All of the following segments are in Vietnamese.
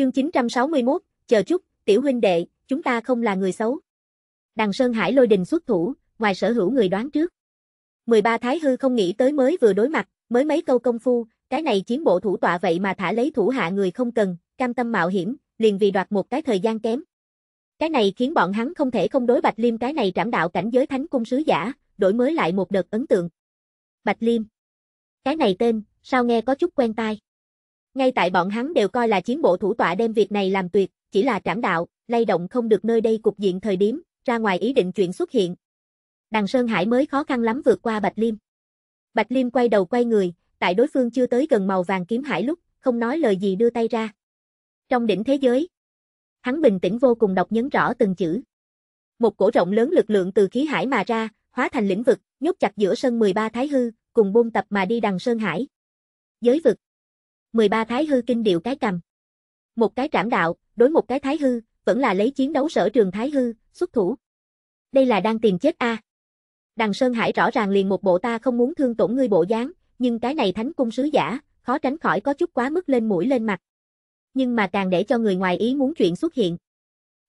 Chương 961, chờ chút, tiểu huynh đệ, chúng ta không là người xấu. Đằng Sơn Hải lôi đình xuất thủ, ngoài sở hữu người đoán trước. 13 Thái Hư không nghĩ tới mới vừa đối mặt, mới mấy câu công phu, cái này chiến bộ thủ tọa vậy mà thả lấy thủ hạ người không cần, cam tâm mạo hiểm, liền vì đoạt một cái thời gian kém. Cái này khiến bọn hắn không thể không đối Bạch Liêm cái này trảm đạo cảnh giới thánh cung sứ giả, đổi mới lại một đợt ấn tượng. Bạch Liêm. Cái này tên, sao nghe có chút quen tai. Ngay tại bọn hắn đều coi là chiến bộ thủ tọa đem việc này làm tuyệt, chỉ là trảm đạo, lay động không được nơi đây cục diện thời điểm, ra ngoài ý định chuyện xuất hiện. Đằng Sơn Hải mới khó khăn lắm vượt qua Bạch Liêm. Bạch Liêm quay đầu quay người, tại đối phương chưa tới gần màu vàng kiếm hải lúc, không nói lời gì đưa tay ra. Trong đỉnh thế giới, hắn bình tĩnh vô cùng đọc nhấn rõ từng chữ. Một cổ rộng lớn lực lượng từ khí hải mà ra, hóa thành lĩnh vực, nhốt chặt giữa sân 13 thái hư, cùng buôn tập mà đi đằng Sơn Hải. Giới vực 13 thái hư kinh điệu cái cầm. Một cái trảm đạo, đối một cái thái hư, vẫn là lấy chiến đấu sở trường thái hư, xuất thủ. Đây là đang tìm chết a. À. Đằng Sơn Hải rõ ràng liền một bộ ta không muốn thương tổn ngươi bộ dáng, nhưng cái này thánh cung sứ giả, khó tránh khỏi có chút quá mức lên mũi lên mặt. Nhưng mà càng để cho người ngoài ý muốn chuyện xuất hiện.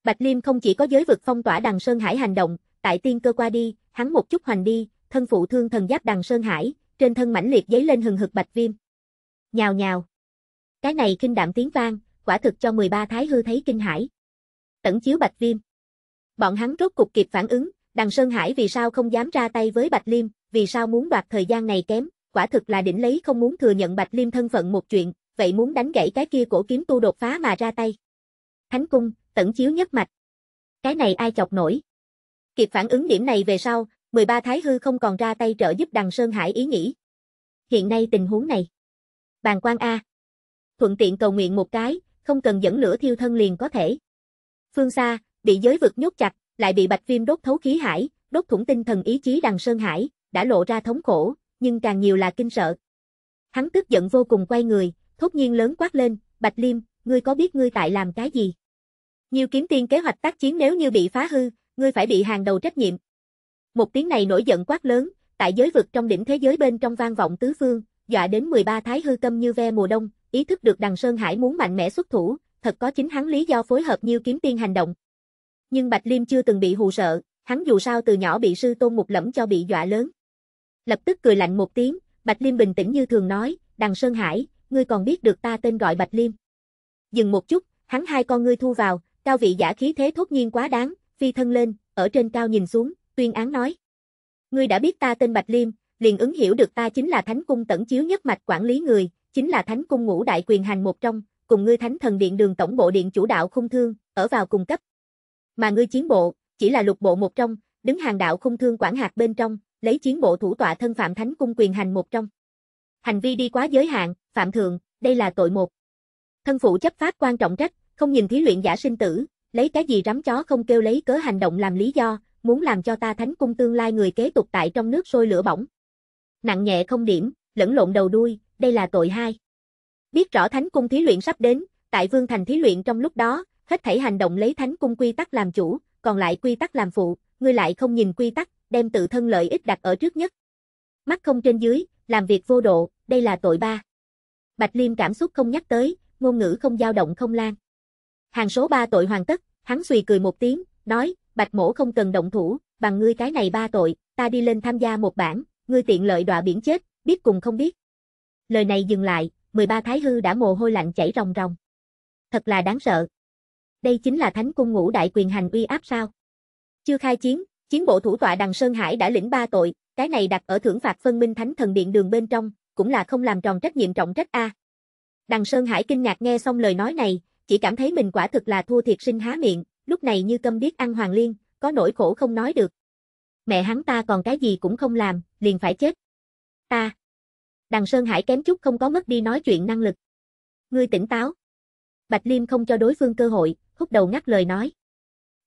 Bạch Liêm không chỉ có giới vực phong tỏa đằng Sơn Hải hành động, tại tiên cơ qua đi, hắn một chút hoành đi, thân phụ thương thần giáp đằng Sơn Hải, trên thân mãnh liệt giấy lên hừng hực bạch viêm. Nhào nhào. Cái này kinh đạm tiếng vang, quả thực cho 13 thái hư thấy kinh hải. Tẩn chiếu Bạch Viêm. Bọn hắn rốt cục kịp phản ứng, Đằng Sơn Hải vì sao không dám ra tay với Bạch Liêm, vì sao muốn đoạt thời gian này kém, quả thực là đỉnh lấy không muốn thừa nhận Bạch Liêm thân phận một chuyện, vậy muốn đánh gãy cái kia cổ kiếm tu đột phá mà ra tay. Thánh cung, Tẩn chiếu nhất mạch. Cái này ai chọc nổi. Kịp phản ứng điểm này về sau, 13 Thái Hư không còn ra tay trợ giúp Đằng Sơn Hải ý nghĩ. Hiện nay tình huống này. Bàn quan A, thuận tiện cầu nguyện một cái, không cần dẫn lửa thiêu thân liền có thể. Phương xa, bị giới vực nhốt chặt, lại bị Bạch Viêm đốt thấu khí hải, đốt thủng tinh thần ý chí đằng sơn hải, đã lộ ra thống khổ, nhưng càng nhiều là kinh sợ. Hắn tức giận vô cùng quay người, thốt nhiên lớn quát lên, "Bạch Liêm, ngươi có biết ngươi tại làm cái gì? Nhiều kiếm tiên kế hoạch tác chiến nếu như bị phá hư, ngươi phải bị hàng đầu trách nhiệm." Một tiếng này nổi giận quát lớn, tại giới vực trong đỉnh thế giới bên trong vang vọng tứ phương, dọa đến 13 thái hư tâm như ve mùa đông, ý thức được đằng Sơn Hải muốn mạnh mẽ xuất thủ, thật có chính hắn lý do phối hợp như Kiếm Tiên hành động. Nhưng Bạch Liêm chưa từng bị hù sợ, hắn dù sao từ nhỏ bị sư tôn một lẫm cho bị dọa lớn. Lập tức cười lạnh một tiếng, Bạch Liêm bình tĩnh như thường nói, đằng Sơn Hải, ngươi còn biết được ta tên gọi Bạch Liêm. Dừng một chút, hắn hai con ngươi thu vào, cao vị giả khí thế thốt nhiên quá đáng, phi thân lên, ở trên cao nhìn xuống, tuyên án nói. Ngươi đã biết ta tên Bạch Liêm, liền ứng hiểu được ta chính là thánh cung tẩn chiếu nhất mạch quản lý người, chính là Thánh cung ngũ đại quyền hành một trong, cùng ngươi Thánh thần điện đường tổng bộ điện chủ đạo khung thương, ở vào cùng cấp. Mà ngươi chiến bộ, chỉ là lục bộ một trong, đứng hàng đạo khung thương quản hạt bên trong, lấy chiến bộ thủ tọa thân phạm Thánh cung quyền hành một trong. Hành vi đi quá giới hạn, phạm thượng, đây là tội một. Thân phụ chấp pháp quan trọng trách, không nhìn thí luyện giả sinh tử, lấy cái gì rắm chó không kêu lấy cớ hành động làm lý do, muốn làm cho ta thánh cung tương lai người kế tục tại trong nước sôi lửa bỏng. Nặng nhẹ không điểm, lẫn lộn đầu đuôi, đây là tội hai. Biết rõ Thánh cung thí luyện sắp đến, tại Vương Thành thí luyện trong lúc đó, hết thảy hành động lấy Thánh cung quy tắc làm chủ, còn lại quy tắc làm phụ, ngươi lại không nhìn quy tắc, đem tự thân lợi ích đặt ở trước nhất. Mắt không trên dưới, làm việc vô độ, đây là tội ba. Bạch Liêm cảm xúc không nhắc tới, ngôn ngữ không dao động không lan. Hàng số ba tội hoàn tất, hắn suy cười một tiếng, nói, Bạch Mỗ không cần động thủ, bằng ngươi cái này ba tội, ta đi lên tham gia một bản, ngươi tiện lợi đọa biển chết, biết cùng không biết. Lời này dừng lại, 13 thái hư đã mồ hôi lạnh chảy ròng ròng. Thật là đáng sợ. Đây chính là thánh cung ngũ đại quyền hành uy áp sao? Chưa khai chiến, chiến bộ thủ tọa Đằng Sơn Hải đã lĩnh ba tội, cái này đặt ở thưởng phạt phân minh thánh thần điện đường bên trong, cũng là không làm tròn trách nhiệm trọng trách a. Đằng Sơn Hải kinh ngạc nghe xong lời nói này, chỉ cảm thấy mình quả thực là thua thiệt sinh há miệng, lúc này như câm điếc ăn hoàng liên, có nỗi khổ không nói được. Mẹ hắn ta còn cái gì cũng không làm, liền phải chết. Ta, đằng Sơn Hải kém chút không có mất đi nói chuyện năng lực. Ngươi tỉnh táo. Bạch Liêm không cho đối phương cơ hội, hút đầu ngắt lời nói.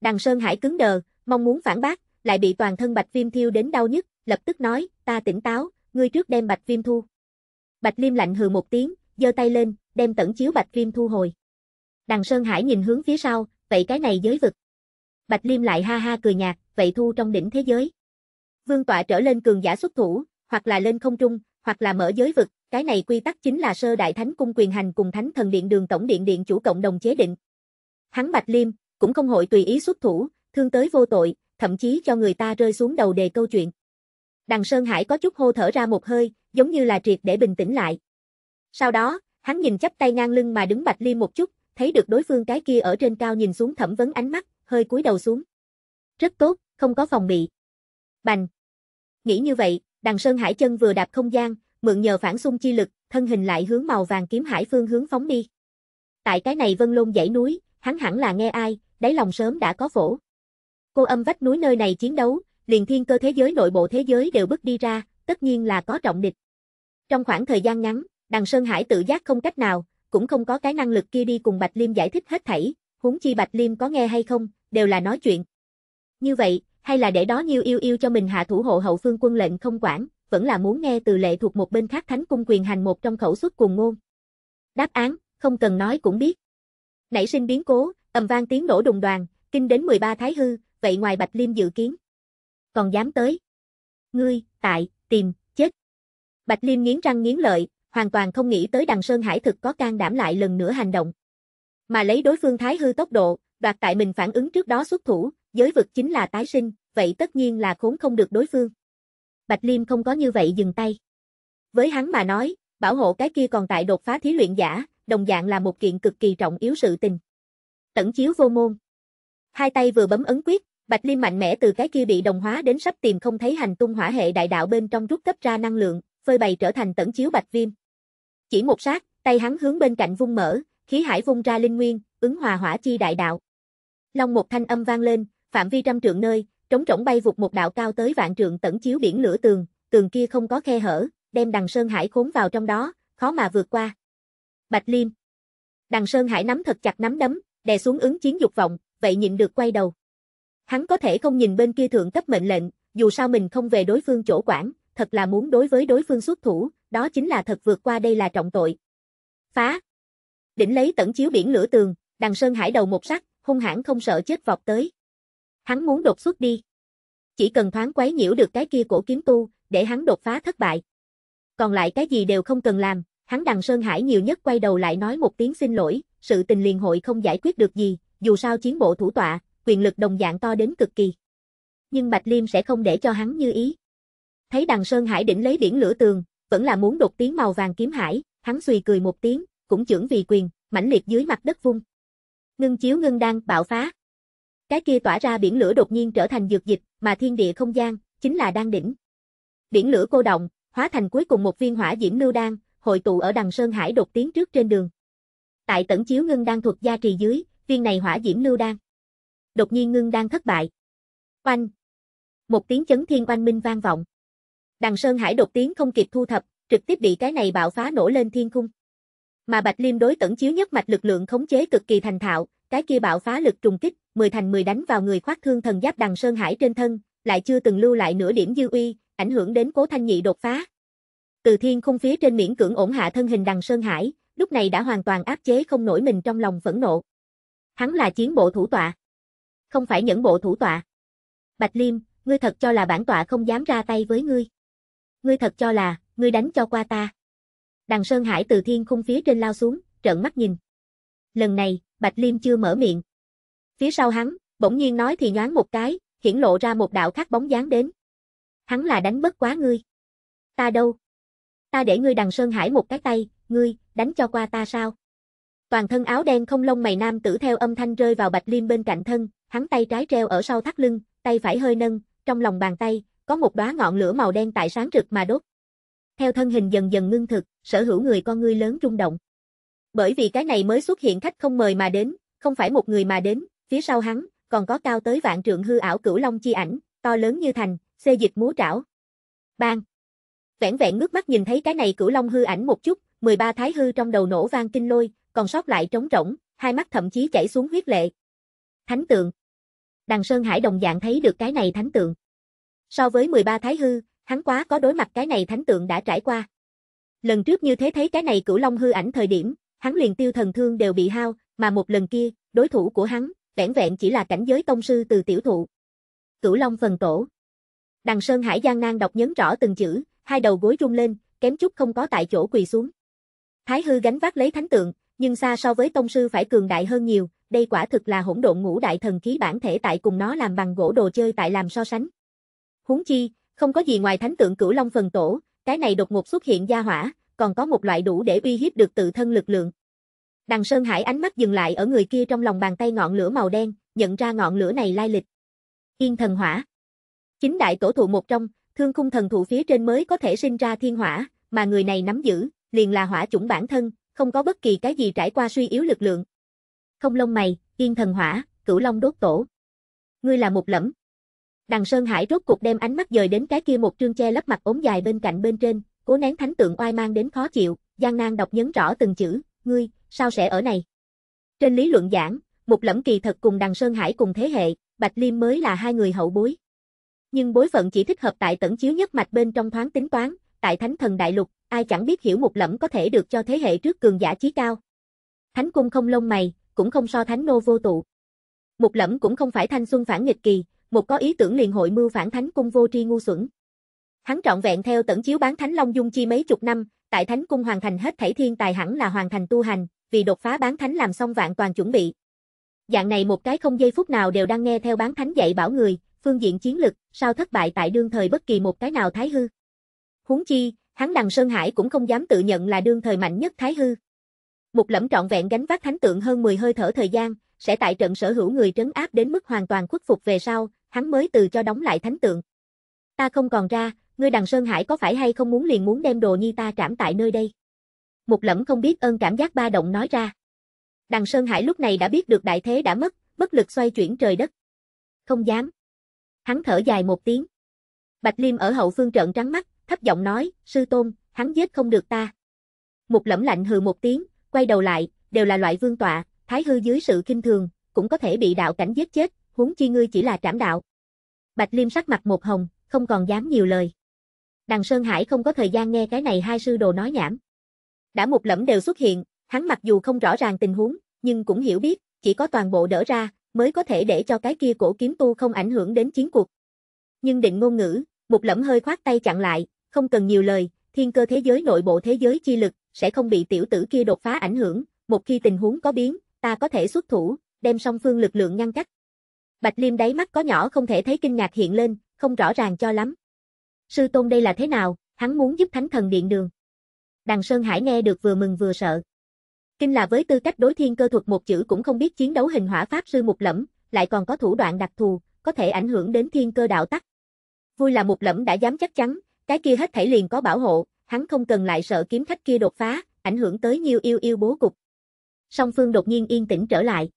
Đằng Sơn Hải cứng đờ, mong muốn phản bác, lại bị toàn thân Bạch Viêm thiêu đến đau nhức, lập tức nói, ta tỉnh táo, ngươi trước đem Bạch Viêm thu. Bạch Liêm lạnh hừ một tiếng, giơ tay lên, đem tẩn chiếu Bạch Viêm thu hồi. Đằng Sơn Hải nhìn hướng phía sau, vậy cái này giới vực. Bạch Liêm lại ha ha cười nhạt, vậy thu trong đỉnh thế giới. Vương tọa trở lên cường giả xuất thủ, hoặc là lên không trung, hoặc là mở giới vực, cái này quy tắc chính là sơ đại thánh cung quyền hành cùng thánh thần điện đường tổng điện điện chủ cộng đồng chế định. Hắn Bạch Liêm cũng không hội tùy ý xuất thủ, thương tới vô tội, thậm chí cho người ta rơi xuống đầu đề câu chuyện. Đằng Sơn Hải có chút hô thở ra một hơi, giống như là triệt để bình tĩnh lại. Sau đó, hắn nhìn chắp tay ngang lưng mà đứng Bạch Liêm một chút, thấy được đối phương cái kia ở trên cao nhìn xuống thẩm vấn ánh mắt, hơi cúi đầu xuống. Rất tốt, không có phòng bị. Bành. Nghĩ như vậy, Đằng Sơn Hải chân vừa đạp không gian, mượn nhờ phản xung chi lực, thân hình lại hướng màu vàng kiếm hải phương hướng phóng đi. Tại cái này Vân Lôn dãy núi, hắn hẳn là nghe ai, đáy lòng sớm đã có phổ. Cô âm vách núi nơi này chiến đấu, liền thiên cơ thế giới nội bộ thế giới đều bước đi ra, tất nhiên là có trọng địch. Trong khoảng thời gian ngắn, Đằng Sơn Hải tự giác không cách nào, cũng không có cái năng lực kia đi cùng Bạch Liêm giải thích hết thảy, huống chi Bạch Liêm có nghe hay không, đều là nói chuyện. Như vậy, hay là để đó nhiêu yêu yêu cho mình hạ thủ hộ hậu phương quân lệnh không quản, vẫn là muốn nghe từ lệ thuộc một bên khác thánh cung quyền hành một trong khẩu xuất cùng ngôn. Đáp án, không cần nói cũng biết. Nảy sinh biến cố, ầm vang tiếng nổ đùng đoàn, kinh đến 13 thái hư, vậy ngoài Bạch Liêm dự kiến. Còn dám tới. Ngươi, tại, tìm, chết. Bạch Liêm nghiến răng nghiến lợi, hoàn toàn không nghĩ tới đằng Sơn Hải thực có can đảm lại lần nữa hành động. Mà lấy đối phương thái hư tốc độ, đoạt tại mình phản ứng trước đó xuất thủ, giới vực chính là tái sinh, vậy tất nhiên là khốn không được đối phương. Bạch Liêm không có như vậy dừng tay. Với hắn mà nói, bảo hộ cái kia còn tại đột phá thí luyện giả, đồng dạng là một kiện cực kỳ trọng yếu sự tình. Tẩn chiếu vô môn. Hai tay vừa bấm ấn quyết, Bạch Liêm mạnh mẽ từ cái kia bị đồng hóa đến sắp tìm không thấy hành tung hỏa hệ đại đạo bên trong rút cấp ra năng lượng, phơi bày trở thành tẩn chiếu bạch viêm. Chỉ một sát, tay hắn hướng bên cạnh vung mở, khí hải vung ra linh nguyên, ứng hòa hỏa chi đại đạo. Long một thanh âm vang lên, phạm vi trăm trượng nơi, trống rỗng bay vụt một đạo cao tới vạn trượng tẩn chiếu biển lửa tường, tường kia không có khe hở, đem đằng Sơn Hải khốn vào trong đó, khó mà vượt qua. Bạch Liêm Đằng Sơn Hải nắm thật chặt nắm đấm, đè xuống ứng chiến dục vọng, vậy nhịn được quay đầu. Hắn có thể không nhìn bên kia thượng cấp mệnh lệnh, dù sao mình không về đối phương chỗ quản, thật là muốn đối với đối phương xuất thủ, đó chính là thật vượt qua đây là trọng tội. Phá! Đỉnh lấy tẩn chiếu biển lửa tường, đằng Sơn Hải đầu một sắc, hung hãn không sợ chết vọt tới. Hắn muốn đột xuất đi. Chỉ cần thoáng quấy nhiễu được cái kia cổ kiếm tu, để hắn đột phá thất bại. Còn lại cái gì đều không cần làm, hắn đằng Sơn Hải nhiều nhất quay đầu lại nói một tiếng xin lỗi, sự tình liền hội không giải quyết được gì, dù sao chiến bộ thủ tọa, quyền lực đồng dạng to đến cực kỳ. Nhưng Bạch Liêm sẽ không để cho hắn như ý. Thấy đằng Sơn Hải đỉnh lấy biển lửa tường, vẫn là muốn đột tiếng màu vàng kiếm hải, hắn suy cười một tiếng, cũng chưởng vì quyền, mãnh liệt dưới mặt đất vung. Ngưng chiếu ngưng đang bạo phá. Cái kia tỏa ra biển lửa đột nhiên trở thành dược dịch, mà thiên địa không gian, chính là đan đỉnh. Biển lửa cô động, hóa thành cuối cùng một viên hỏa diễm lưu đan, hội tụ ở đằng Sơn Hải đột tiến trước trên đường. Tại tẩn chiếu ngưng đang thuật gia trì dưới, viên này hỏa diễm lưu đan. Đột nhiên ngưng đang thất bại. Oanh! Một tiếng chấn thiên oanh minh vang vọng. Đằng Sơn Hải đột tiến không kịp thu thập, trực tiếp bị cái này bạo phá nổ lên thiên khung. Mà Bạch Liêm đối tẩn chiếu nhất mạch lực lượng khống chế cực kỳ thành thạo, cái kia bạo phá lực trùng kích, 10 thành 10 đánh vào người khoác thương thần giáp đằng Sơn Hải trên thân, lại chưa từng lưu lại nửa điểm dư uy, ảnh hưởng đến Cố Thanh Nhị đột phá. Từ thiên khung phía trên miễn cưỡng ổn hạ thân hình đằng Sơn Hải, lúc này đã hoàn toàn áp chế không nổi mình trong lòng phẫn nộ. Hắn là chiến bộ thủ tọa, không phải những bộ thủ tọa. Bạch Liêm, ngươi thật cho là bản tọa không dám ra tay với ngươi. Ngươi thật cho là, ngươi đánh cho qua ta. Đằng Sơn Hải từ thiên khung phía trên lao xuống, trợn mắt nhìn. Lần này, Bạch Liêm chưa mở miệng. Phía sau hắn, bỗng nhiên nói thì nhoáng một cái, hiển lộ ra một đạo khác bóng dáng đến. Hắn là đánh bất quá ngươi. Ta đâu? Ta để ngươi đằng Sơn Hải một cái tay, ngươi, đánh cho qua ta sao? Toàn thân áo đen không lông mày nam tử theo âm thanh rơi vào Bạch Liêm bên cạnh thân, hắn tay trái treo ở sau thắt lưng, tay phải hơi nâng, trong lòng bàn tay, có một đóa ngọn lửa màu đen tại sáng rực mà đốt. Theo thân hình dần dần ngưng thực, sở hữu người con ngươi lớn rung động. Bởi vì cái này mới xuất hiện khách không mời mà đến, không phải một người mà đến, phía sau hắn, còn có cao tới vạn trượng hư ảo cửu long chi ảnh, to lớn như thành, xê dịch múa trảo. Bang! Vẹn vẹn ngước mắt nhìn thấy cái này cửu long hư ảnh một chút, 13 thái hư trong đầu nổ vang kinh lôi, còn sót lại trống rỗng, hai mắt thậm chí chảy xuống huyết lệ. Thánh tượng. Đằng Sơn Hải đồng dạng thấy được cái này thánh tượng. So với 13 thái hư, hắn quá có đối mặt cái này thánh tượng đã trải qua. Lần trước như thế thấy cái này cửu long hư ảnh thời điểm, hắn liền tiêu thần thương đều bị hao, mà một lần kia, đối thủ của hắn, vẻn vẹn chỉ là cảnh giới tông sư từ tiểu thụ. Cửu Long phần tổ. Đằng Sơn Hải Giang Nang đọc nhấn rõ từng chữ, hai đầu gối rung lên, kém chút không có tại chỗ quỳ xuống. Thái hư gánh vác lấy thánh tượng, nhưng xa so với tông sư phải cường đại hơn nhiều, đây quả thực là hỗn độn ngũ đại thần khí bản thể tại cùng nó làm bằng gỗ đồ chơi tại làm so sánh. Huống chi, không có gì ngoài thánh tượng Cửu Long phần tổ, cái này đột ngột xuất hiện gia hỏa, còn có một loại đủ để uy hiếp được tự thân lực lượng. Đằng Sơn Hải ánh mắt dừng lại ở người kia trong lòng bàn tay ngọn lửa màu đen, nhận ra ngọn lửa này lai lịch. Yên thần hỏa. Chính đại tổ thụ một trong, thương khung thần thụ phía trên mới có thể sinh ra thiên hỏa, mà người này nắm giữ, liền là hỏa chủng bản thân, không có bất kỳ cái gì trải qua suy yếu lực lượng. Không lông mày, yên thần hỏa, cửu long đốt tổ. Ngươi là một lẫm. Đằng Sơn Hải rốt cục đem ánh mắt dời đến cái kia một trương che lấp mặt ống dài bên cạnh bên trên, cố nén thánh tượng oai mang đến khó chịu, gian Nan đọc nhấn rõ từng chữ, ngươi, sao sẽ ở này? Trên lý luận giảng, Mục Lẫm kỳ thật cùng Đằng Sơn Hải cùng thế hệ, Bạch Liêm mới là hai người hậu bối. Nhưng bối phận chỉ thích hợp tại tẩn chiếu nhất mạch bên trong thoáng tính toán, tại Thánh Thần Đại Lục, ai chẳng biết hiểu Mục Lẫm có thể được cho thế hệ trước cường giả trí cao. Thánh cung không lông mày, cũng không so thánh nô vô tụ. Mục Lẫm cũng không phải thanh xuân phản nghịch kỳ, một có ý tưởng liền hội mưu phản thánh cung vô tri ngu xuẩn. Hắn trọn vẹn theo tẩn chiếu bán thánh long dung chi mấy chục năm, tại thánh cung hoàn thành hết thảy thiên tài hẳn là hoàn thành tu hành, vì đột phá bán thánh làm xong vạn toàn chuẩn bị. Dạng này một cái không giây phút nào đều đang nghe theo bán thánh dạy bảo người, phương diện chiến lực, sao thất bại tại đương thời bất kỳ một cái nào thái hư. Huống chi, hắn đằng Sơn Hải cũng không dám tự nhận là đương thời mạnh nhất thái hư. Một lẫm trọn vẹn gánh vác thánh tượng hơn 10 hơi thở thời gian, sẽ tại trận sở hữu người trấn áp đến mức hoàn toàn khuất phục về sau, hắn mới từ cho đóng lại thánh tượng. Ta không còn ra, ngươi đằng Sơn Hải có phải hay không muốn liền muốn đem đồ nhi ta trảm tại nơi đây? Một lẫm không biết ơn cảm giác ba động nói ra. Đằng Sơn Hải lúc này đã biết được đại thế đã mất, bất lực xoay chuyển trời đất. Không dám. Hắn thở dài một tiếng. Bạch Liêm ở hậu phương trợn trắng mắt, thấp giọng nói, sư tôn, hắn giết không được ta. Một lẫm lạnh hừ một tiếng, quay đầu lại, đều là loại vương tọa, thái hư dưới sự kinh thường, cũng có thể bị đạo cảnh giết chết, huống chi ngươi chỉ là trảm đạo. Bạch Liêm sắc mặt một hồng, không còn dám nhiều lời. Đằng Sơn Hải không có thời gian nghe cái này hai sư đồ nói nhảm. Đã một lẫm đều xuất hiện, hắn mặc dù không rõ ràng tình huống, nhưng cũng hiểu biết, chỉ có toàn bộ đỡ ra, mới có thể để cho cái kia cổ kiếm tu không ảnh hưởng đến chiến cuộc. Nhưng định ngôn ngữ, một lẫm hơi khoát tay chặn lại, không cần nhiều lời, thiên cơ thế giới nội bộ thế giới chi lực, sẽ không bị tiểu tử kia đột phá ảnh hưởng, một khi tình huống có biến, ta có thể xuất thủ, đem song phương lực lượng ngăn cách. Bạch Liêm đáy mắt có nhỏ không thể thấy kinh ngạc hiện lên, không rõ ràng cho lắm, Sư Tôn đây là thế nào, hắn muốn giúp Thánh Thần Điện Đường. Đằng Sơn Hải nghe được vừa mừng vừa sợ. Kinh là với tư cách đối thiên cơ thuật một chữ cũng không biết chiến đấu hình hỏa pháp sư một Lẫm, lại còn có thủ đoạn đặc thù, có thể ảnh hưởng đến thiên cơ đạo tắc. Vui là một Lẫm đã dám chắc chắn, cái kia hết thảy liền có bảo hộ, hắn không cần lại sợ kiếm khách kia đột phá, ảnh hưởng tới nhiều yêu yêu bố cục. Song phương đột nhiên yên tĩnh trở lại.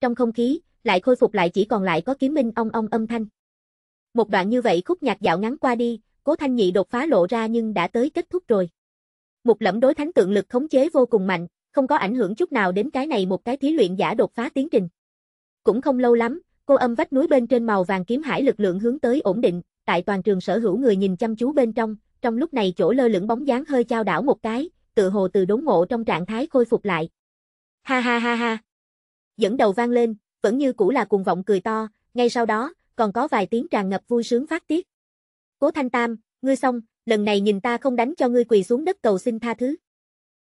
Trong không khí, lại khôi phục lại chỉ còn lại có kiếm minh ong ong âm thanh. Một đoạn như vậy khúc nhạc dạo ngắn qua đi, cố thanh nhị đột phá lộ ra nhưng đã tới kết thúc rồi. Một lẫm đối thánh tượng lực khống chế vô cùng mạnh, không có ảnh hưởng chút nào đến cái này một cái thí luyện giả đột phá tiến trình. Cũng không lâu lắm, cô âm vách núi bên trên màu vàng kiếm hải lực lượng hướng tới ổn định, tại toàn trường sở hữu người nhìn chăm chú bên trong, trong lúc này chỗ lơ lửng bóng dáng hơi trao đảo một cái, tự hồ từ đốn ngộ trong trạng thái khôi phục lại. Ha ha ha ha. Dẫn đầu vang lên, vẫn như cũ là cuồng vọng cười to, ngay sau đó, còn có vài tiếng tràn ngập vui sướng phát tiết. Cố Thanh Tam, ngươi xong, lần này nhìn ta không đánh cho ngươi quỳ xuống đất cầu xin tha thứ.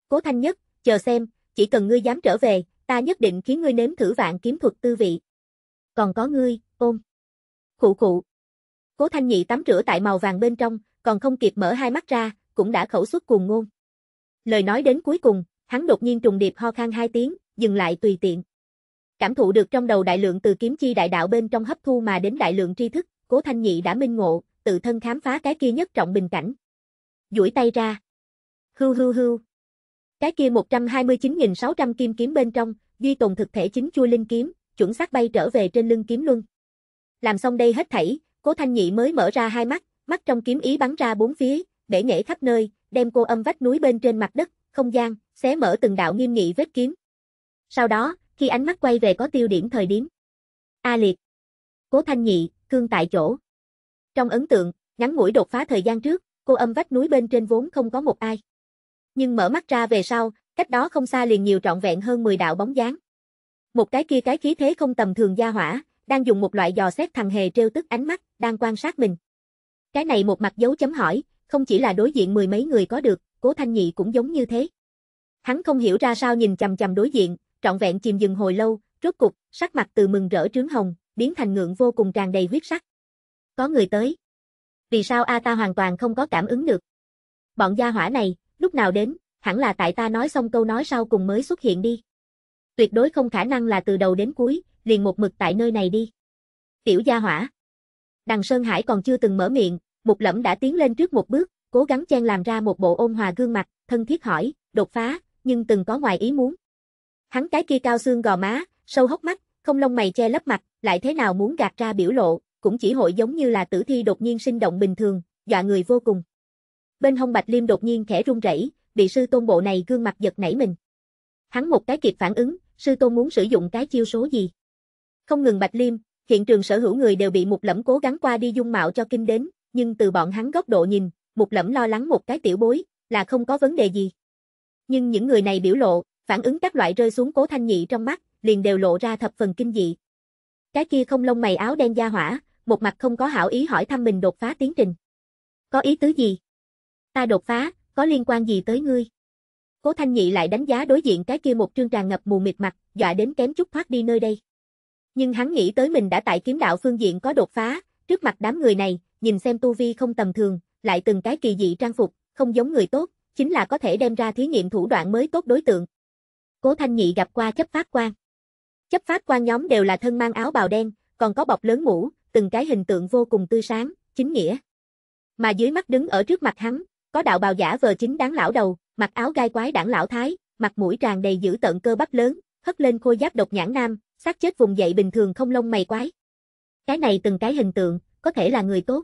Cố Thanh Nhất, chờ xem, chỉ cần ngươi dám trở về, ta nhất định khiến ngươi nếm thử vạn kiếm thuật tư vị. Còn có ngươi, ôm. Khụ khụ. Cố Thanh Nhị tắm rửa tại màu vàng bên trong, còn không kịp mở hai mắt ra, cũng đã khẩu xuất cuồng ngôn. Lời nói đến cuối cùng, hắn đột nhiên trùng điệp ho khan hai tiếng, dừng lại tùy tiện. Cảm thụ được trong đầu đại lượng từ kiếm chi đại đạo bên trong hấp thu mà đến đại lượng tri thức, Cố Thanh Nhị đã minh ngộ, tự thân khám phá cái kia nhất trọng bình cảnh. duỗi tay ra. Hưu hưu hưu. Cái kia 129.600 kim kiếm bên trong, duy tồn thực thể chính chua linh kiếm, chuẩn xác bay trở về trên lưng kiếm luân. Làm xong đây hết thảy, Cố Thanh Nhị mới mở ra hai mắt, mắt trong kiếm ý bắn ra bốn phía, để nhảy khắp nơi, đem cô âm vách núi bên trên mặt đất, không gian, xé mở từng đạo nghiêm nghị vết kiếm. Sau đó, khi ánh mắt quay về có tiêu điểm thời điểm. A liệt. Cố Thanh Nhị, cương tại chỗ. Trong ấn tượng, ngắn ngủi đột phá thời gian trước, cô âm vách núi bên trên vốn không có một ai. Nhưng mở mắt ra về sau, cách đó không xa liền nhiều trọn vẹn hơn 10 đạo bóng dáng. Một cái kia cái khí thế không tầm thường gia hỏa, đang dùng một loại dò xét thằng hề trêu tức ánh mắt, đang quan sát mình. Cái này một mặt dấu chấm hỏi, không chỉ là đối diện mười mấy người có được, Cố Thanh Nhị cũng giống như thế. Hắn không hiểu ra sao nhìn chầm chầm đối diện, trọn vẹn chìm dừng hồi lâu, rốt cục, sắc mặt từ mừng rỡ trướng hồng, biến thành ngượng vô cùng tràn đầy huyết sắc. Có người tới. Vì sao A ta hoàn toàn không có cảm ứng được? Bọn gia hỏa này, lúc nào đến, hẳn là tại ta nói xong câu nói sau cùng mới xuất hiện đi. Tuyệt đối không khả năng là từ đầu đến cuối, liền một mực tại nơi này đi. Tiểu gia hỏa. Đằng Sơn Hải còn chưa từng mở miệng, một Lẫm đã tiến lên trước một bước, cố gắng chen làm ra một bộ ôn hòa gương mặt, thân thiết hỏi, đột phá, nhưng từng có ngoài ý muốn. Hắn cái kia cao xương gò má, sâu hốc mắt, không lông mày che lấp mặt, lại thế nào muốn gạt ra biểu lộ, cũng chỉ hội giống như là tử thi đột nhiên sinh động bình thường, dọa người vô cùng. Bên hông Bạch Liêm đột nhiên khẽ run rẩy, bị sư tôn bộ này gương mặt giật nảy mình. Hắn một cái kịp phản ứng, sư tôn muốn sử dụng cái chiêu số gì? Không ngừng Bạch Liêm, hiện trường sở hữu người đều bị một Lẫm cố gắng qua đi dung mạo cho kinh đến, nhưng từ bọn hắn góc độ nhìn, một Lẫm lo lắng một cái tiểu bối, là không có vấn đề gì. Nhưng những người này biểu lộ, Phản ứng các loại rơi xuống cố thanh nhị trong mắt, liền đều lộ ra thập phần kinh dị. Cái kia không lông mày áo đen da hỏa, một mặt không có hảo ý hỏi thăm mình đột phá tiến trình. Có ý tứ gì? Ta đột phá, có liên quan gì tới ngươi? Cố Thanh Nhị lại đánh giá đối diện cái kia một trương tràn ngập mù mịt mặt, dọa đến kém chút thoát đi nơi đây. Nhưng hắn nghĩ tới mình đã tại kiếm đạo phương diện có đột phá, trước mặt đám người này, nhìn xem tu vi không tầm thường, lại từng cái kỳ dị trang phục, không giống người tốt, chính là có thể đem ra thí nghiệm thủ đoạn mới tốt đối tượng, Cố Thanh Nghị gặp qua chấp pháp quan. Chấp pháp quan nhóm đều là thân mang áo bào đen, còn có bọc lớn mũ, từng cái hình tượng vô cùng tươi sáng, chính nghĩa. Mà dưới mắt đứng ở trước mặt hắn, có đạo bào giả vờ chính đáng lão đầu, mặc áo gai quái đảng lão thái, mặt mũi tràn đầy giữ tận cơ bắp lớn, hất lên khôi giáp độc nhãn nam, sát chết vùng dậy bình thường không lông mày quái. Cái này từng cái hình tượng, có thể là người tốt.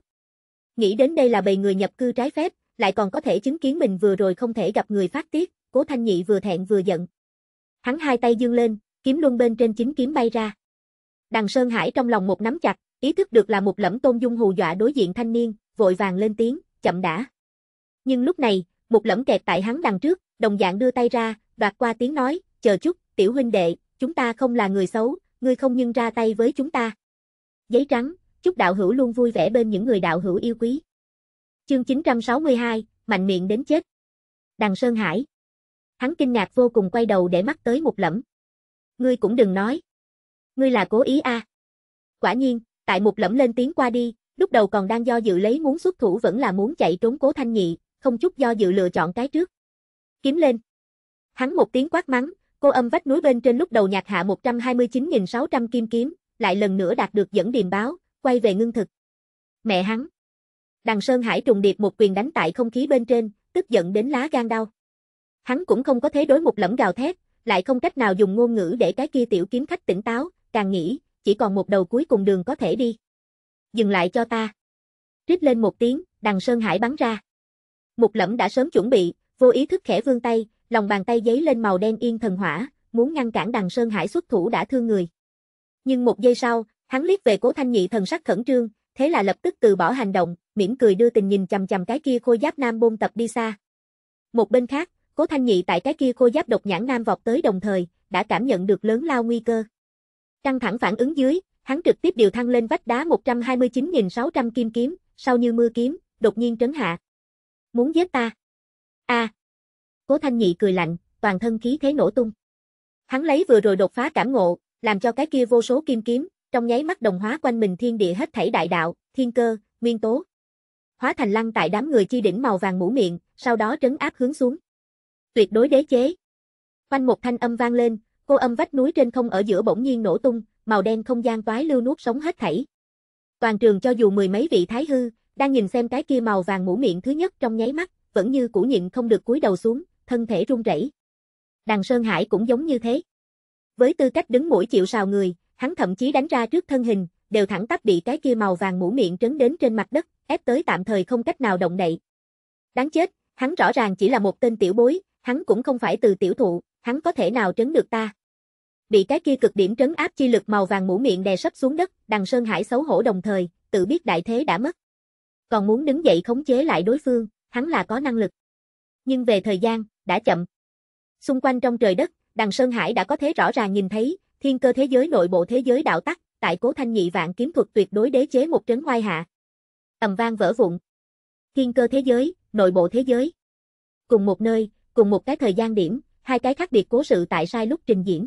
Nghĩ đến đây là bầy người nhập cư trái phép, lại còn có thể chứng kiến mình vừa rồi không thể gặp người phát tiết, Cố Thanh Nhị vừa thẹn vừa giận. Hắn hai tay dương lên, kiếm luân bên trên chính kiếm bay ra. Đằng Sơn Hải trong lòng một nắm chặt, ý thức được là một lẫm tôn dung hù dọa đối diện thanh niên, vội vàng lên tiếng, chậm đã. Nhưng lúc này, một lẫm kẹt tại hắn đằng trước, đồng dạng đưa tay ra, đoạt qua tiếng nói, chờ chút, tiểu huynh đệ, chúng ta không là người xấu, ngươi không nhưng ra tay với chúng ta. Giấy trắng, chúc đạo hữu luôn vui vẻ bên những người đạo hữu yêu quý. Chương 962, mạnh miệng đến chết. Đằng Sơn Hải. Hắn kinh ngạc vô cùng quay đầu để mắt tới một lẫm. Ngươi cũng đừng nói. Ngươi là cố ý a à. Quả nhiên, tại một lẫm lên tiếng qua đi, lúc đầu còn đang do dự lấy muốn xuất thủ vẫn là muốn chạy trốn cố thanh nhị, không chút do dự lựa chọn cái trước. Kiếm lên. Hắn một tiếng quát mắng, cô âm vách núi bên trên lúc đầu nhạc hạ 129.600 kim kiếm, lại lần nữa đạt được dẫn điềm báo, quay về ngưng thực. Mẹ hắn. Đằng Sơn Hải trùng điệp một quyền đánh tại không khí bên trên, tức giận đến lá gan đau. Hắn cũng không có thế đối một lẫm gào thét, lại không cách nào dùng ngôn ngữ để cái kia tiểu kiếm khách tỉnh táo, càng nghĩ, chỉ còn một đầu cuối cùng đường có thể đi. Dừng lại cho ta. Rít lên một tiếng, đằng Sơn Hải bắn ra. Một lẫm đã sớm chuẩn bị, vô ý thức khẽ vươn tay, lòng bàn tay giấy lên màu đen yên thần hỏa, muốn ngăn cản đằng Sơn Hải xuất thủ đã thương người. Nhưng một giây sau, hắn liếc về cố thanh nhị thần sắc khẩn trương, thế là lập tức từ bỏ hành động, mỉm cười đưa tình nhìn chầm chầm cái kia khôi giáp nam bôn tập đi xa. Một bên khác, Cố Thanh Nhị tại cái kia cô giáp độc nhãn nam vọt tới đồng thời, đã cảm nhận được lớn lao nguy cơ. Căng thẳng phản ứng dưới, hắn trực tiếp điều thăng lên vách đá 129.600 kim kiếm, sau như mưa kiếm, đột nhiên trấn hạ. Muốn giết ta? A. À. Cố Thanh Nhị cười lạnh, toàn thân khí thế nổ tung. Hắn lấy vừa rồi đột phá cảm ngộ, làm cho cái kia vô số kim kiếm, trong nháy mắt đồng hóa quanh mình thiên địa hết thảy đại đạo, thiên cơ, nguyên tố. Hóa thành lăng tại đám người chi đỉnh màu vàng mũ miệng, sau đó trấn áp hướng xuống. Tuyệt đối đế chế. Quanh một thanh âm vang lên, cô âm vách núi trên không ở giữa bỗng nhiên nổ tung, màu đen không gian toái lưu nuốt sống hết thảy. Toàn trường cho dù mười mấy vị thái hư, đang nhìn xem cái kia màu vàng mũ miệng thứ nhất trong nháy mắt, vẫn như củ nhịn không được cúi đầu xuống, thân thể run rẩy. Đằng Sơn Hải cũng giống như thế. Với tư cách đứng mũi chịu sào người, hắn thậm chí đánh ra trước thân hình, đều thẳng tắp bị cái kia màu vàng mũ miệng trấn đến trên mặt đất, ép tới tạm thời không cách nào động đậy. Đáng chết, hắn rõ ràng chỉ là một tên tiểu bối, hắn cũng không phải từ tiểu thụ, hắn có thể nào trấn được ta. Bị cái kia cực điểm trấn áp chi lực màu vàng mũ miệng đè sấp xuống đất, đằng Sơn Hải xấu hổ đồng thời, tự biết đại thế đã mất. Còn muốn đứng dậy khống chế lại đối phương, hắn là có năng lực. Nhưng về thời gian, đã chậm. Xung quanh trong trời đất, đằng Sơn Hải đã có thế rõ ràng nhìn thấy, thiên cơ thế giới nội bộ thế giới đạo tắc, tại cố thanh nhị vạn kiếm thuật tuyệt đối đế chế một trấn oai hạ. Ẩm vang vỡ vụn. Thiên cơ thế giới, nội bộ thế giới. Cùng một nơi, cùng một cái thời gian điểm, hai cái khác biệt cố sự tại sai lúc trình diễn.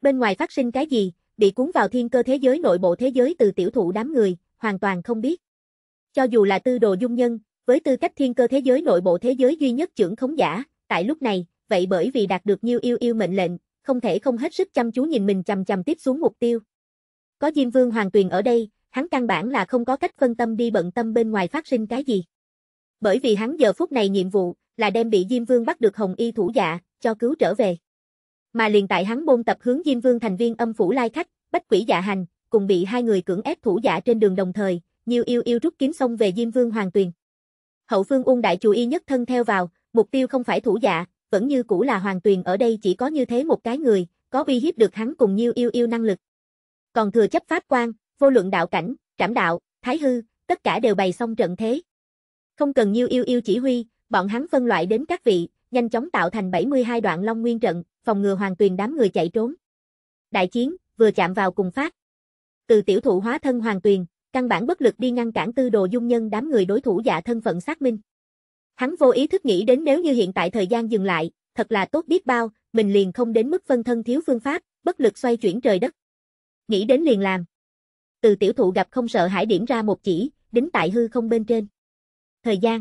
Bên ngoài phát sinh cái gì, bị cuốn vào thiên cơ thế giới nội bộ thế giới từ tiểu thụ đám người, hoàn toàn không biết. Cho dù là tư đồ dung nhân, với tư cách thiên cơ thế giới nội bộ thế giới duy nhất trưởng khống giả, tại lúc này, vậy bởi vì đạt được nhiêu yêu yêu mệnh lệnh, không thể không hết sức chăm chú nhìn mình chằm chằm tiếp xuống mục tiêu. Có Diêm Vương Hoàng Tuyền ở đây, hắn căn bản là không có cách phân tâm đi bận tâm bên ngoài phát sinh cái gì. Bởi vì hắn giờ phút này nhiệm vụ, là đem bị Diêm Vương bắt được Hồng Y thủ dạ, cho cứu trở về. Mà liền tại hắn bôn tập hướng Diêm Vương thành viên âm phủ lai khách, bách quỷ dạ hành, cùng bị hai người cưỡng ép thủ dạ trên đường đồng thời, nhiều yêu yêu rút kiếm xông về Diêm Vương Hoàng Tuyền. Hậu phương ung đại chủ y nhất thân theo vào, mục tiêu không phải thủ dạ, vẫn như cũ là Hoàng Tuyền ở đây chỉ có như thế một cái người, có uy hiếp được hắn cùng nhiêu yêu yêu năng lực. Còn thừa chấp pháp quan, vô luận đạo cảnh, trảm đạo, thái hư, tất cả đều bày xong trận thế. Không cần nhiêu yêu yêu chỉ huy, bọn hắn phân loại đến các vị, nhanh chóng tạo thành 72 đoạn long nguyên trận, phòng ngừa hoàng tuyền đám người chạy trốn. Đại chiến, vừa chạm vào cùng phát. Từ tiểu thụ hóa thân hoàng tuyền, căn bản bất lực đi ngăn cản tư đồ dung nhân đám người đối thủ dạ thân phận xác minh. Hắn vô ý thức nghĩ đến nếu như hiện tại thời gian dừng lại, thật là tốt biết bao, mình liền không đến mức phân thân thiếu phương pháp, bất lực xoay chuyển trời đất. Nghĩ đến liền làm. Từ tiểu thụ gặp không sợ hãi điểm ra một chỉ, đính tại hư không bên trên. Thời gian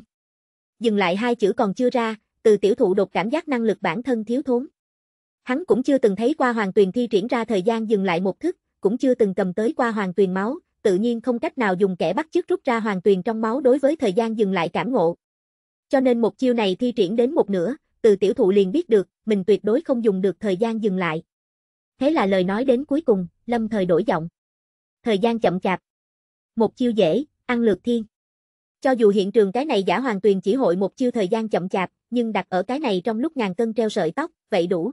dừng lại hai chữ còn chưa ra, từ tiểu thụ đột cảm giác năng lực bản thân thiếu thốn. Hắn cũng chưa từng thấy qua hoàng tuyền thi triển ra thời gian dừng lại một thức, cũng chưa từng cầm tới qua hoàng tuyền máu, tự nhiên không cách nào dùng kẻ bắt chước rút ra hoàng tuyền trong máu đối với thời gian dừng lại cảm ngộ. Cho nên một chiêu này thi triển đến một nửa, từ tiểu thụ liền biết được, mình tuyệt đối không dùng được thời gian dừng lại. Thế là lời nói đến cuối cùng, lâm thời đổi giọng. Thời gian chậm chạp. Một chiêu dễ, ăn lược thiên. Cho dù hiện trường cái này giả hoàng tuyền chỉ hội một chiêu thời gian chậm chạp, nhưng đặt ở cái này trong lúc ngàn cân treo sợi tóc, vậy đủ.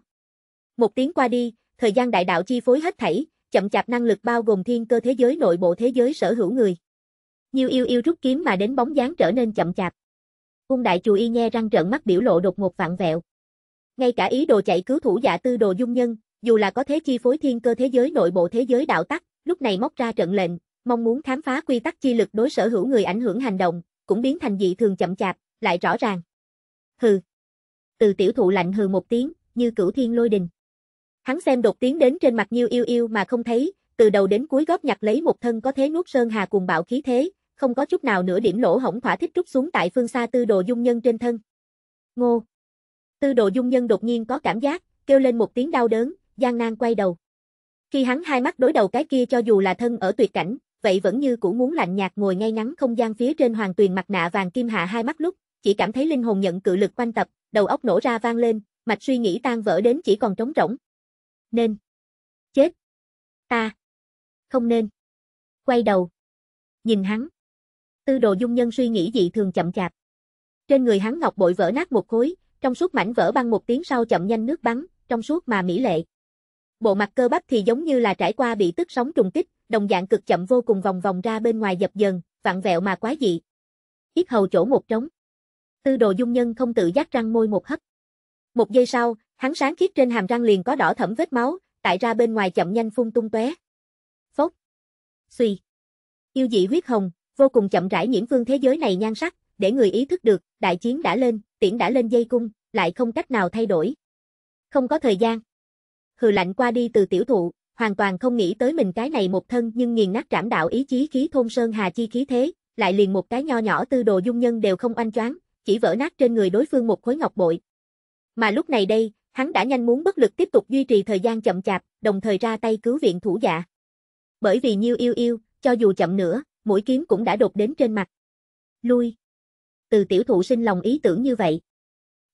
Một tiếng qua đi, thời gian đại đạo chi phối hết thảy, chậm chạp năng lực bao gồm thiên cơ thế giới nội bộ thế giới sở hữu người. Nhiều yêu yêu rút kiếm mà đến bóng dáng trở nên chậm chạp. Cung đại chùa y nhe răng trợn mắt biểu lộ đột ngột vạn vẹo. Ngay cả ý đồ chạy cứu thủ giả dạ tư đồ dung nhân, dù là có thế chi phối thiên cơ thế giới nội bộ thế giới đạo tắc, lúc này móc ra trận lệnh, mong muốn khám phá quy tắc chi lực đối sở hữu người ảnh hưởng hành động, cũng biến thành dị thường chậm chạp, lại rõ ràng. Hừ. Từ tiểu thụ lạnh hừ một tiếng, như cửu thiên lôi đình. Hắn xem đột tiến đến trên mặt như Yêu Yêu mà không thấy, từ đầu đến cuối góp nhặt lấy một thân có thế nuốt sơn hà cuồng bạo khí thế, không có chút nào nửa điểm lỗ hổng thỏa thích trút xuống tại phương xa tư đồ dung nhân trên thân. Ngô. Tư đồ dung nhân đột nhiên có cảm giác, kêu lên một tiếng đau đớn, gian nan quay đầu. Khi hắn hai mắt đối đầu cái kia cho dù là thân ở tuyệt cảnh, vậy vẫn như cũ muốn lạnh nhạt ngồi ngay ngắn không gian phía trên hoàng tuyền mặt nạ vàng kim hạ hai mắt lúc, chỉ cảm thấy linh hồn nhận cự lực quanh tập, đầu óc nổ ra vang lên, mạch suy nghĩ tan vỡ đến chỉ còn trống rỗng. Nên. Chết. Ta. Không nên. Quay đầu. Nhìn hắn. Tư đồ dung nhân suy nghĩ dị thường chậm chạp. Trên người hắn ngọc bội vỡ nát một khối, trong suốt mảnh vỡ băng một tiếng sau chậm nhanh nước bắn, trong suốt mà mỹ lệ. Bộ mặt cơ bắp thì giống như là trải qua bị tức sóng trùng kích, đồng dạng cực chậm vô cùng vòng vòng ra bên ngoài dập dần, vặn vẹo mà quá dị. ít hầu chỗ một trống. Tư đồ dung nhân không tự giác răng môi một hấp. Một giây sau, hắn sáng khiết trên hàm răng liền có đỏ thẫm vết máu, tại ra bên ngoài chậm nhanh phun tung tóe. Phốc. Xuy. Yêu dị huyết hồng, vô cùng chậm rãi nhiễm phương thế giới này nhan sắc, để người ý thức được, đại chiến đã lên, tiễn đã lên dây cung, lại không cách nào thay đổi. Không có thời gian. Hừ lạnh qua đi từ tiểu thụ, hoàn toàn không nghĩ tới mình cái này một thân nhưng nghiền nát trảm đạo ý chí khí thôn sơn hà chi khí thế, lại liền một cái nho nhỏ tư đồ dung nhân đều không oanh choáng, chỉ vỡ nát trên người đối phương một khối ngọc bội. Mà lúc này đây, hắn đã nhanh muốn bất lực tiếp tục duy trì thời gian chậm chạp, đồng thời ra tay cứu viện thủ dạ. Bởi vì Nhiêu Yêu Yêu, cho dù chậm nữa, mũi kiếm cũng đã đột đến trên mặt. Lui. Từ tiểu thụ sinh lòng ý tưởng như vậy.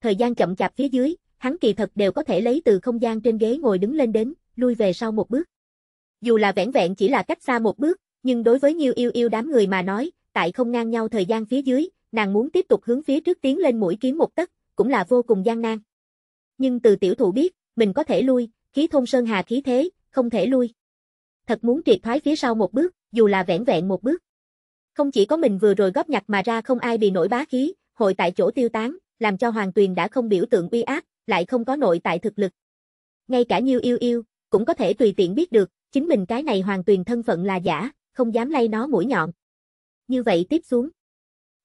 Thời gian chậm chạp phía dưới, hắn kỳ thật đều có thể lấy từ không gian trên ghế ngồi đứng lên đến, lui về sau một bước. Dù là vẻn vẹn chỉ là cách xa một bước, nhưng đối với Nhiêu Yêu Yêu đám người mà nói, tại không ngang nhau thời gian phía dưới, nàng muốn tiếp tục hướng phía trước tiến lên mũi kiếm một tấc, cũng là vô cùng gian nan. Nhưng từ tiểu thủ biết, mình có thể lui, khí thôn sơn hà khí thế, không thể lui. Thật muốn triệt thoái phía sau một bước, dù là vẻn vẹn một bước. Không chỉ có mình vừa rồi góp nhặt mà ra không ai bị nổi bá khí, hội tại chỗ tiêu tán, làm cho Hoàng Tuyền đã không biểu tượng uy áp, lại không có nội tại thực lực. Ngay cả Nhiêu Yêu Yêu, cũng có thể tùy tiện biết được, chính mình cái này hoàng tuyền thân phận là giả, không dám lay nó mũi nhọn. Như vậy tiếp xuống.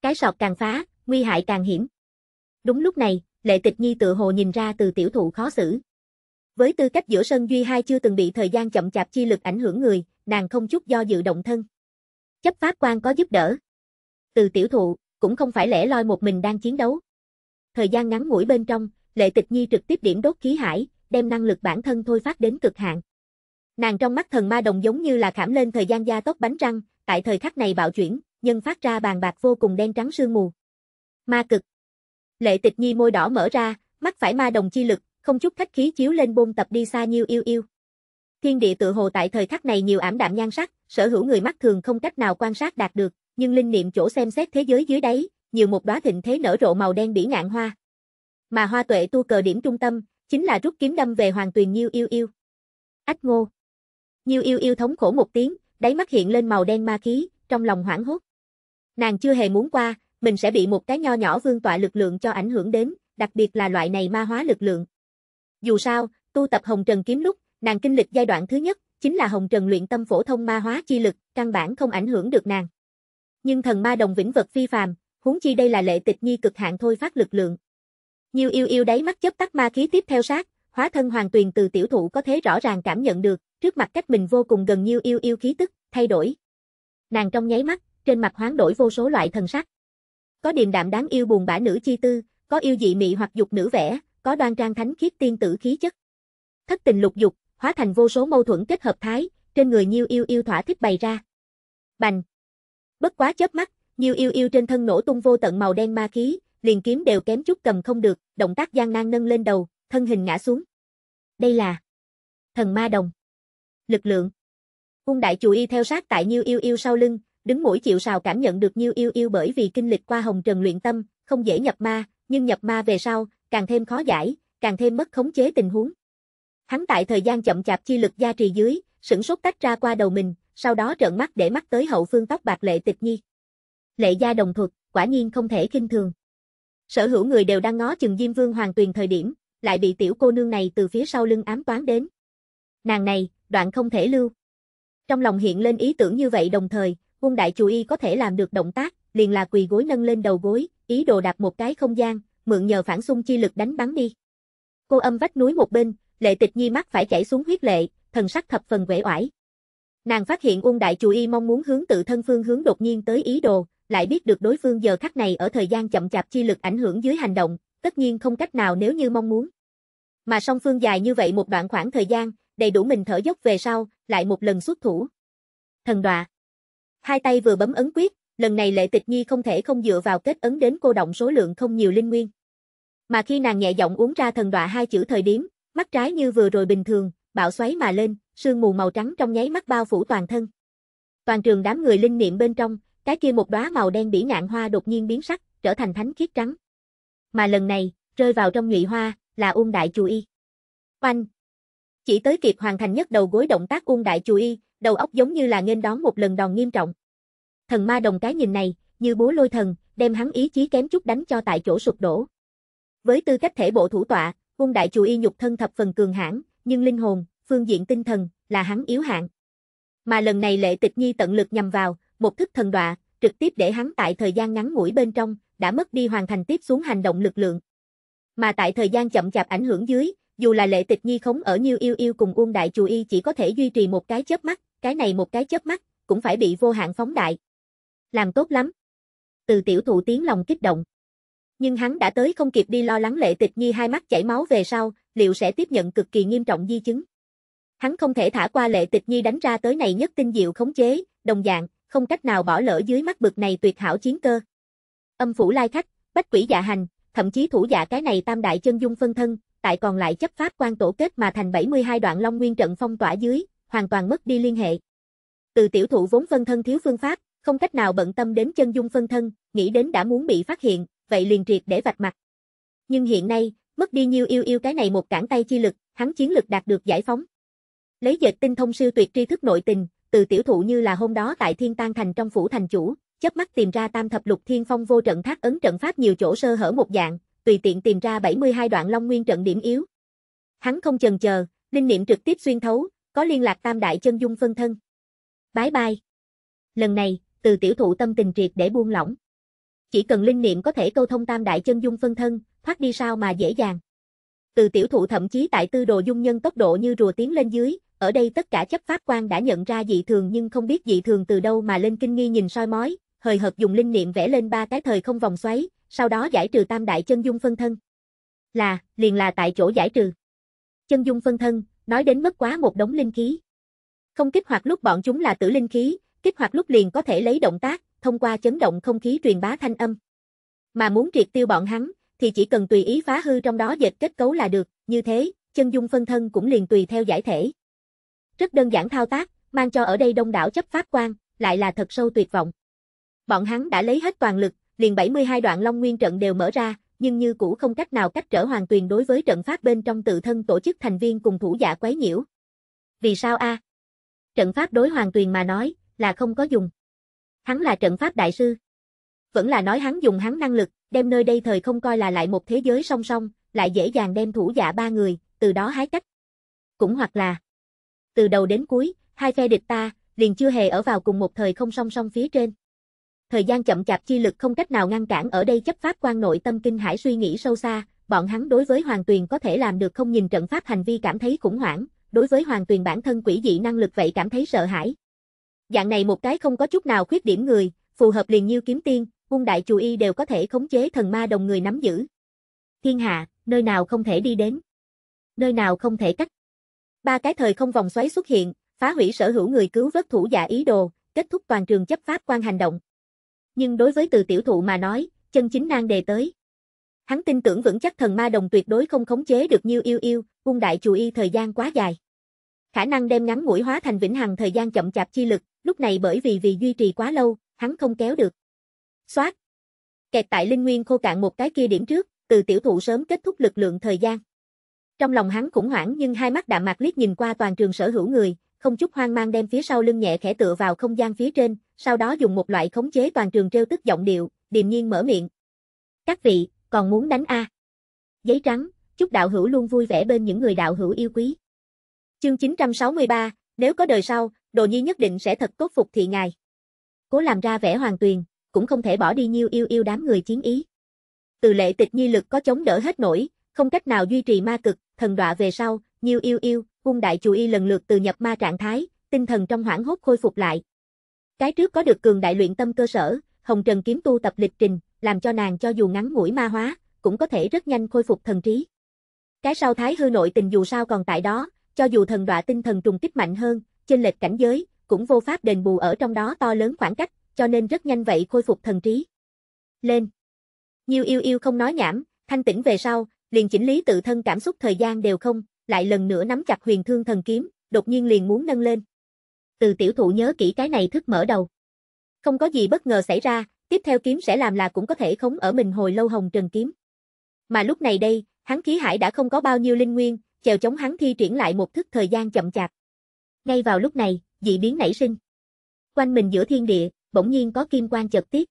Cái sọt càng phá, nguy hại càng hiểm. Đúng lúc này, Lệ Tịch Nhi tự hồ nhìn ra từ tiểu thụ khó xử. Với tư cách giữa sân Duy hai chưa từng bị thời gian chậm chạp chi lực ảnh hưởng người, nàng không chút do dự động thân. Chấp pháp quan có giúp đỡ. Từ tiểu thụ, cũng không phải lẻ loi một mình đang chiến đấu. Thời gian ngắn ngủi bên trong, Lệ Tịch Nhi trực tiếp điểm đốt khí hải, đem năng lực bản thân thôi phát đến cực hạn. Nàng trong mắt thần ma đồng giống như là khảm lên thời gian gia tốc bánh răng, tại thời khắc này bạo chuyển, nhân phát ra bàn bạc vô cùng đen trắng sương mù. Ma cực. Lệ tịch nhi môi đỏ mở ra, mắt phải ma đồng chi lực, không chút khách khí chiếu lên bôn tập đi xa nhiêu yêu yêu. Thiên địa tự hồ tại thời khắc này nhiều ảm đạm nhan sắc, sở hữu người mắt thường không cách nào quan sát đạt được, nhưng linh niệm chỗ xem xét thế giới dưới đáy, nhiều một đóa thịnh thế nở rộ màu đen bỉ ngạn hoa. Mà hoa tuệ tu cờ điểm trung tâm, chính là rút kiếm đâm về Hoàng Tuyền Nhiêu Yêu Yêu. Ách ngô. Nhiêu Yêu Yêu thống khổ một tiếng, đáy mắt hiện lên màu đen ma khí, trong lòng hoảng hốt. Nàng chưa hề muốn qua, mình sẽ bị một cái nho nhỏ vương tọa lực lượng cho ảnh hưởng đến, đặc biệt là loại này ma hóa lực lượng. Dù sao, tu tập Hồng Trần kiếm lúc, nàng kinh lịch giai đoạn thứ nhất, chính là Hồng Trần luyện tâm phổ thông ma hóa chi lực, căn bản không ảnh hưởng được nàng. Nhưng thần ma đồng vĩnh vật phi phàm, huống chi đây là lệ tịch nhi cực hạn thôi phát lực lượng. Nhiêu yêu yêu đáy mắt chớp tắt ma khí tiếp theo sát, hóa thân hoàng tuyền từ tiểu thụ có thể rõ ràng cảm nhận được, trước mặt cách mình vô cùng gần Nhiêu yêu yêu khí tức, thay đổi. Nàng trong nháy mắt, trên mặt hoán đổi vô số loại thần sắc. Có điềm đạm đáng yêu buồn bã nữ chi tư, có yêu dị mị hoặc dục nữ vẻ, có đoan trang thánh khiết tiên tử khí chất. Thất tình lục dục, hóa thành vô số mâu thuẫn kết hợp thái, trên người Nhiêu yêu yêu thỏa thích bày ra. Bành. Bất quá chớp mắt, Nhiêu yêu yêu trên thân nổ tung vô tận màu đen ma khí, liền kiếm đều kém chút cầm không được, động tác gian nan nâng lên đầu, thân hình ngã xuống. Đây là Thần Ma Đồng. Lực lượng. Cung đại chủ y theo sát tại Nhiêu Yêu Yêu sau lưng, đứng mũi chịu sào cảm nhận được Nhiêu Yêu Yêu bởi vì kinh lịch qua hồng trần luyện tâm, không dễ nhập ma, nhưng nhập ma về sau, càng thêm khó giải, càng thêm mất khống chế tình huống. Hắn tại thời gian chậm chạp chi lực gia trì dưới, sửng sốt tách ra qua đầu mình, sau đó trợn mắt để mắt tới hậu phương tóc bạc lệ tịch nhi. Lệ gia đồng thuật, quả nhiên không thể kinh thường. Sở hữu người đều đang ngó chừng Diêm Vương Hoàng Tuyền thời điểm, lại bị tiểu cô nương này từ phía sau lưng ám toán đến. Nàng này, đoạn không thể lưu. Trong lòng hiện lên ý tưởng như vậy đồng thời, quân đại chủ y có thể làm được động tác, liền là quỳ gối nâng lên đầu gối, ý đồ đạp một cái không gian, mượn nhờ phản xung chi lực đánh bắn đi. Cô âm vách núi một bên, lệ tịch nhi mắt phải chảy xuống huyết lệ, thần sắc thập phần uể oải. Nàng phát hiện Uông Đại Chủ Y mong muốn hướng tự thân phương hướng đột nhiên tới ý đồ, lại biết được đối phương giờ khắc này ở thời gian chậm chạp chi lực ảnh hưởng dưới hành động, tất nhiên không cách nào nếu như mong muốn. Mà song phương dài như vậy một đoạn khoảng thời gian, đầy đủ mình thở dốc về sau, lại một lần xuất thủ. Thần đọa. Hai tay vừa bấm ấn quyết, lần này Lệ Tịch Nhi không thể không dựa vào kết ấn đến cô động số lượng không nhiều linh nguyên. Mà khi nàng nhẹ giọng uống ra thần đọa hai chữ thời điểm, mắt trái như vừa rồi bình thường, bạo xoáy mà lên, sương mù màu trắng trong nháy mắt bao phủ toàn thân. Toàn trường đám người linh niệm bên trong, cái kia một đóa màu đen bỉ ngạn hoa đột nhiên biến sắc, trở thành thánh khiết trắng. Mà lần này, rơi vào trong nhụy hoa, là Ung Đại Chù Y. Oanh! Chỉ tới kịp hoàn thành nhất đầu gối động tác Ung Đại Chù Y, đầu óc giống như là nghênh đón một lần đòn nghiêm trọng. Thần ma đồng cái nhìn này, như bố lôi thần, đem hắn ý chí kém chút đánh cho tại chỗ sụp đổ. Với tư cách thể bộ thủ tọa, Ung Đại Chù Y nhục thân thập phần cường hãn, nhưng linh hồn, phương diện tinh thần, là hắn yếu hạng. Mà lần này lệ tịch nhi tận lực nhằm vào, một thức thần đọa, trực tiếp để hắn tại thời gian ngắn ngủi bên trong, đã mất đi hoàn thành tiếp xuống hành động lực lượng. Mà tại thời gian chậm chạp ảnh hưởng dưới, dù là lệ tịch nhi khống ở Nhiêu Yêu Yêu cùng Uông Đại Chủ Y chỉ có thể duy trì một cái chớp mắt, cái này một cái chớp mắt, cũng phải bị vô hạn phóng đại. Làm tốt lắm. Từ tiểu thụ tiếng lòng kích động. Nhưng hắn đã tới không kịp đi lo lắng lệ tịch nhi hai mắt chảy máu về sau, liệu sẽ tiếp nhận cực kỳ nghiêm trọng di chứng. Hắn không thể thả qua lệ tịch nhi đánh ra tới này nhất tinh diệu khống chế, đồng dạng, không cách nào bỏ lỡ dưới mắt bực này tuyệt hảo chiến cơ. Âm phủ lai khách, bách quỷ dạ hành, thậm chí thủ dạ cái này tam đại chân dung phân thân, tại còn lại chấp pháp quan tổ kết mà thành 72 đoạn long nguyên trận phong tỏa dưới, hoàn toàn mất đi liên hệ. Từ tiểu thụ vốn phân thân thiếu phương pháp, không cách nào bận tâm đến chân dung phân thân, nghĩ đến đã muốn bị phát hiện, vậy liền triệt để vạch mặt. Nhưng hiện nay, mất đi nhiêu yêu yêu cái này một cản tay chi lực, hắn chiến lực đạt được giải phóng. Lấy dệt tinh thông siêu tuyệt tri thức nội tình, từ tiểu thụ như là hôm đó tại Thiên tang Thành trong phủ thành chủ, chớp mắt tìm ra tam thập lục thiên phong vô trận thác ấn trận pháp nhiều chỗ sơ hở một dạng, tùy tiện tìm ra 72 đoạn long nguyên trận điểm yếu. Hắn không chần chờ, linh niệm trực tiếp xuyên thấu, có liên lạc tam đại chân dung phân thân. Bái bai. Lần này, từ tiểu thụ tâm tình triệt để buông lỏng. Chỉ cần linh niệm có thể câu thông tam đại chân dung phân thân, thoát đi sao mà dễ dàng. Từ tiểu thụ thậm chí tại tư đồ dung nhân tốc độ như rùa tiến lên dưới, ở đây tất cả chấp pháp quan đã nhận ra dị thường nhưng không biết dị thường từ đâu mà lên kinh nghi nhìn soi mói, hời hợt dùng linh niệm vẽ lên ba cái thời không vòng xoáy, sau đó giải trừ tam đại chân dung phân thân. Là, liền là tại chỗ giải trừ. Chân dung phân thân, nói đến mất quá một đống linh khí. Không kích hoạt lúc bọn chúng là tử linh khí, kích hoạt lúc liền có thể lấy động tác, thông qua chấn động không khí truyền bá thanh âm. Mà muốn triệt tiêu bọn hắn, thì chỉ cần tùy ý phá hư trong đó dệt kết cấu là được, như thế, chân dung phân thân cũng liền tùy theo giải thể. Rất đơn giản thao tác, mang cho ở đây đông đảo chấp pháp quan, lại là thật sâu tuyệt vọng. Bọn hắn đã lấy hết toàn lực, liền 72 đoạn Long Nguyên trận đều mở ra, nhưng như cũ không cách nào cách trở hoàn tuyền đối với trận pháp bên trong tự thân tổ chức thành viên cùng thủ giả quấy nhiễu. Vì sao a? Trận pháp đối hoàn tuyền mà nói, là không có dùng. Hắn là trận pháp đại sư. Vẫn là nói hắn dùng hắn năng lực, đem nơi đây thời không coi là lại một thế giới song song, lại dễ dàng đem thủ giả ba người, từ đó hái cách. Cũng hoặc là từ đầu đến cuối, hai phe địch ta, liền chưa hề ở vào cùng một thời không song song phía trên. Thời gian chậm chạp chi lực không cách nào ngăn cản ở đây chấp pháp quan nội tâm kinh hải suy nghĩ sâu xa, bọn hắn đối với Hoàng Tuyền có thể làm được không nhìn trận pháp hành vi cảm thấy khủng hoảng, đối với Hoàng Tuyền bản thân quỷ dị năng lực vậy cảm thấy sợ hãi. Dạng này một cái không có chút nào khuyết điểm người, phù hợp liền như kiếm tiên, quân đại chủ y đều có thể khống chế thần ma đồng người nắm giữ. Thiên hạ, nơi nào không thể đi đến, nơi nào không thể cách Ba cái thời không vòng xoáy xuất hiện, phá hủy sở hữu người cứu vớt thủ giả ý đồ, kết thúc toàn trường chấp pháp quan hành động. Nhưng đối với từ tiểu thụ mà nói, chân chính nan đề tới. Hắn tin tưởng vững chắc thần ma đồng tuyệt đối không khống chế được nhiêu yêu yêu, cung đại chủ y thời gian quá dài. Khả năng đem ngắn mũi hóa thành vĩnh hằng thời gian chậm chạp chi lực, lúc này bởi vì vì duy trì quá lâu, hắn không kéo được. Xoát! Kẹt tại linh nguyên khô cạn một cái kia điểm trước, từ tiểu thụ sớm kết thúc lực lượng thời gian. Trong lòng hắn khủng hoảng nhưng hai mắt đạm mạc liếc nhìn qua toàn trường sở hữu người, không chút hoang mang đem phía sau lưng nhẹ khẽ tựa vào không gian phía trên, sau đó dùng một loại khống chế toàn trường treo tức giọng điệu, điềm nhiên mở miệng. Các vị, còn muốn đánh A. Giấy trắng, chúc đạo hữu luôn vui vẻ bên những người đạo hữu yêu quý. Chương 963, nếu có đời sau, đồ nhi nhất định sẽ thật tốt phục thị ngài. Cố làm ra vẻ hoàn tuyền, cũng không thể bỏ đi nhiêu yêu yêu đám người chiến ý. Từ lệ tịch nhi lực có chống đỡ hết nổi, không cách nào duy trì ma cực, thần đọa về sau, nhiêu yêu yêu, cung đại chủ y lần lượt từ nhập ma trạng thái, tinh thần trong hoảng hốt khôi phục lại. Cái trước có được cường đại luyện tâm cơ sở, Hồng Trần kiếm tu tập lịch trình, làm cho nàng cho dù ngắn ngủi ma hóa, cũng có thể rất nhanh khôi phục thần trí. Cái sau thái hư nội tình dù sao còn tại đó, cho dù thần đọa tinh thần trùng kích mạnh hơn, trên lệch cảnh giới, cũng vô pháp đền bù ở trong đó to lớn khoảng cách, cho nên rất nhanh vậy khôi phục thần trí. Lên. Nhiều yêu yêu không nói nhảm, thanh tĩnh về sau, liền chỉnh lý tự thân cảm xúc thời gian đều không, lại lần nữa nắm chặt huyền thương thần kiếm, đột nhiên liền muốn nâng lên. Từ tiểu thụ nhớ kỹ cái này thức mở đầu. Không có gì bất ngờ xảy ra, tiếp theo kiếm sẽ làm là cũng có thể khống ở mình hồi lâu hồng trần kiếm. Mà lúc này đây, hắn khí hải đã không có bao nhiêu linh nguyên, chèo chống hắn thi triển lại một thức thời gian chậm chạp. Ngay vào lúc này, dị biến nảy sinh. Quanh mình giữa thiên địa, bỗng nhiên có kim quan chợt tiết.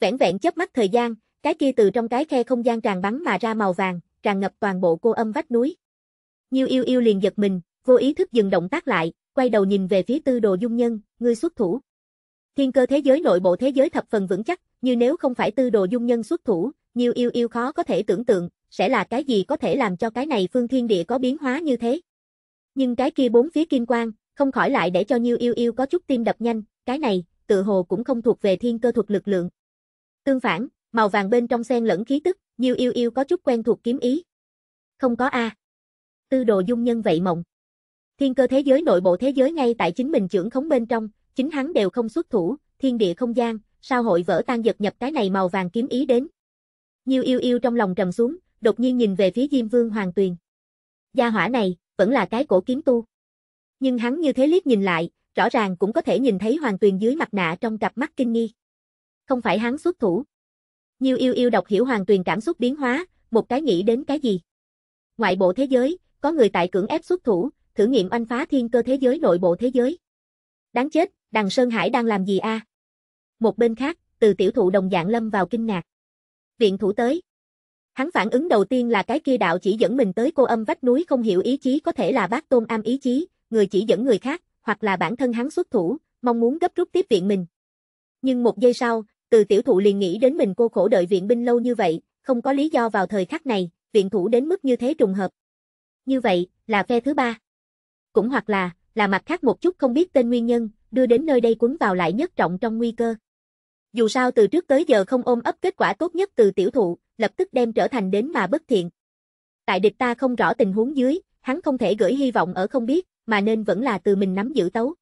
Vẹn vẹn chớp mắt thời gian, cái kia từ trong cái khe không gian tràn bắn mà ra màu vàng, tràn ngập toàn bộ cô âm vách núi. Nhiêu yêu yêu liền giật mình, vô ý thức dừng động tác lại, quay đầu nhìn về phía tư đồ dung nhân, ngươi xuất thủ. Thiên cơ thế giới nội bộ thế giới thập phần vững chắc, như nếu không phải tư đồ dung nhân xuất thủ, nhiêu yêu yêu khó có thể tưởng tượng, sẽ là cái gì có thể làm cho cái này phương thiên địa có biến hóa như thế. Nhưng cái kia bốn phía kim quang, không khỏi lại để cho nhiêu yêu yêu có chút tim đập nhanh, cái này, tự hồ cũng không thuộc về thiên cơ thuật lực lượng. Tương phản, màu vàng bên trong xen lẫn khí tức, Nhiêu Yêu Yêu có chút quen thuộc kiếm ý. Không có a. Tư đồ dung nhân vậy mộng. Thiên cơ thế giới nội bộ thế giới ngay tại chính mình trưởng khống bên trong, chính hắn đều không xuất thủ, thiên địa không gian, sao hội vỡ tan giật nhập cái này màu vàng kiếm ý đến. Nhiêu Yêu Yêu trong lòng trầm xuống, đột nhiên nhìn về phía Diêm Vương Hoàng Tuyền. Gia hỏa này, vẫn là cái cổ kiếm tu. Nhưng hắn như thế liếc nhìn lại, rõ ràng cũng có thể nhìn thấy Hoàng Tuyền dưới mặt nạ trong cặp mắt kinh nghi. Không phải hắn xuất thủ, Nhiêu yêu yêu đọc hiểu hoàn toàn cảm xúc biến hóa, một cái nghĩ đến cái gì? Ngoại bộ thế giới, có người tại cưỡng ép xuất thủ, thử nghiệm anh phá thiên cơ thế giới nội bộ thế giới. Đáng chết, đằng Sơn Hải đang làm gì a? Một bên khác, từ tiểu thụ đồng dạng lâm vào kinh ngạc. Viện thủ tới. Hắn phản ứng đầu tiên là cái kia đạo chỉ dẫn mình tới cô âm vách núi không hiểu ý chí có thể là bác tôn am ý chí, người chỉ dẫn người khác, hoặc là bản thân hắn xuất thủ, mong muốn gấp rút tiếp viện mình. Nhưng một giây sau, từ tiểu thụ liền nghĩ đến mình cô khổ đợi viện binh lâu như vậy, không có lý do vào thời khắc này, viện thủ đến mức như thế trùng hợp. Như vậy, là phe thứ ba. Cũng hoặc là, là mặt khác một chút không biết tên nguyên nhân, đưa đến nơi đây cuốn vào lại nhất trọng trong nguy cơ. Dù sao từ trước tới giờ không ôm ấp kết quả tốt nhất từ tiểu thụ, lập tức đem trở thành đến mà bất thiện. Tại địch ta không rõ tình huống dưới, hắn không thể gửi hy vọng ở không biết, mà nên vẫn là từ mình nắm giữ tấu.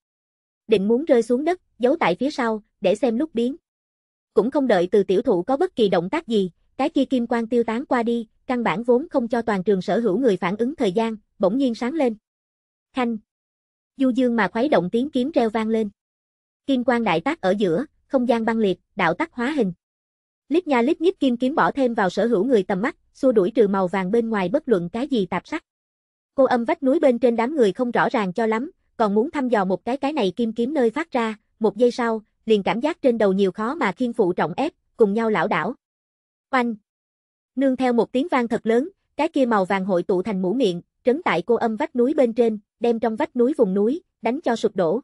Định muốn rơi xuống đất, giấu tại phía sau, để xem lúc biến cũng không đợi từ tiểu thụ có bất kỳ động tác gì, cái kia kim quang tiêu tán qua đi, căn bản vốn không cho toàn trường sở hữu người phản ứng thời gian, bỗng nhiên sáng lên. Khanh. Du dương mà khuấy động tiếng kiếm reo vang lên. Kim quang đại tác ở giữa, không gian băng liệt, đạo tắc hóa hình. Lít nha lít nhít kim kiếm bỏ thêm vào sở hữu người tầm mắt, xua đuổi trừ màu vàng bên ngoài bất luận cái gì tạp sắc. Cô âm vách núi bên trên đám người không rõ ràng cho lắm, còn muốn thăm dò một cái cái này kim kiếm nơi phát ra, một giây sau, liền cảm giác trên đầu nhiều khó mà khiên phụ trọng ép, cùng nhau lão đảo. Oanh! Nương theo một tiếng vang thật lớn, cái kia màu vàng hội tụ thành mũ miệng, trấn tại cô âm vách núi bên trên, đem trong vách núi vùng núi, đánh cho sụp đổ.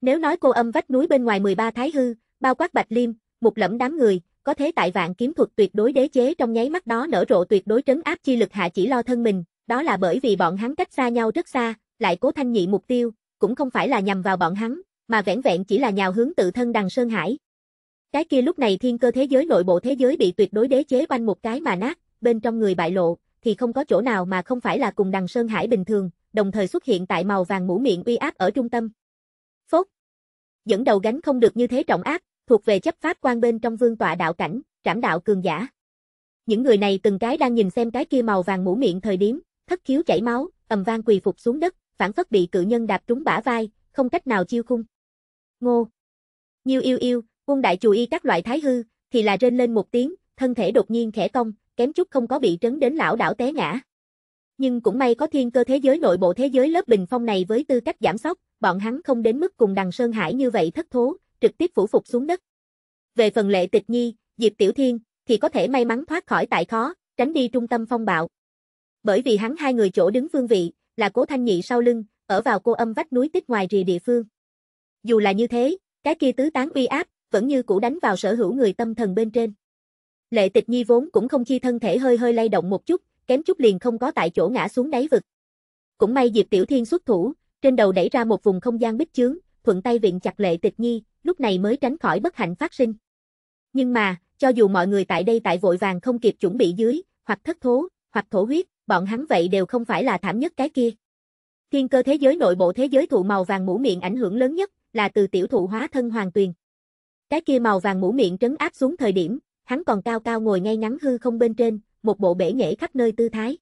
Nếu nói cô âm vách núi bên ngoài 13 thái hư, bao quát bạch liêm, một lẫm đám người, có thế tại vạn kiếm thuật tuyệt đối đế chế trong nháy mắt đó nở rộ tuyệt đối trấn áp chi lực hạ chỉ lo thân mình, đó là bởi vì bọn hắn cách xa nhau rất xa, lại cố thanh nhị mục tiêu, cũng không phải là nhằm vào bọn hắn, mà vẻn vẹn chỉ là nhào hướng tự thân đằng Sơn Hải. Cái kia lúc này thiên cơ thế giới nội bộ thế giới bị tuyệt đối đế chế quanh một cái mà nát, bên trong người bại lộ, thì không có chỗ nào mà không phải là cùng đằng Sơn Hải bình thường, đồng thời xuất hiện tại màu vàng mũ miệng uy áp ở trung tâm. Phốt! Dẫn đầu gánh không được như thế trọng áp, thuộc về chấp pháp quan bên trong vương tọa đạo cảnh, trảm đạo cường giả. Những người này từng cái đang nhìn xem cái kia màu vàng mũ miệng thời điểm, thất khiếu chảy máu, ầm vang quỳ phục xuống đất, phản phất bị cự nhân đạp trúng bả vai, không cách nào chiêu khung ngô. Nhiêu yêu yêu, quân đại chùi y các loại thái hư, thì là rên lên một tiếng, thân thể đột nhiên khẽ cong, kém chút không có bị trấn đến lão đảo té ngã. Nhưng cũng may có thiên cơ thế giới nội bộ thế giới lớp bình phong này với tư cách giảm sóc, bọn hắn không đến mức cùng đằng Sơn Hải như vậy thất thố, trực tiếp phủ phục xuống đất. Về phần lệ tịch nhi, Diệp Tiểu Thiên, thì có thể may mắn thoát khỏi tại khó, tránh đi trung tâm phong bạo. Bởi vì hắn hai người chỗ đứng phương vị, là cố thanh nhị sau lưng, ở vào cô âm vách núi tích ngoài rìa địa phương dù là như thế, cái kia tứ tán uy áp, vẫn như cũ đánh vào sở hữu người tâm thần bên trên. Lệ tịch nhi vốn cũng không chi thân thể hơi hơi lay động một chút, kém chút liền không có tại chỗ ngã xuống đáy vực. Cũng may Diệp Tiểu Thiên xuất thủ, trên đầu đẩy ra một vùng không gian bích chướng, thuận tay viện chặt Lệ Tịch Nhi, lúc này mới tránh khỏi bất hạnh phát sinh. Nhưng mà, cho dù mọi người tại đây tại vội vàng không kịp chuẩn bị dưới, hoặc thất thố, hoặc thổ huyết, bọn hắn vậy đều không phải là thảm nhất cái kia. Thiên cơ thế giới nội bộ thế giới thụ màu vàng mũ miệng ảnh hưởng lớn nhất, là từ tiểu thụ hóa thân hoàng tuyền. Cái kia màu vàng mũ miệng trấn áp xuống thời điểm, hắn còn cao cao ngồi ngay ngắn hư không bên trên, một bộ bể nhễ khắp nơi tư thái.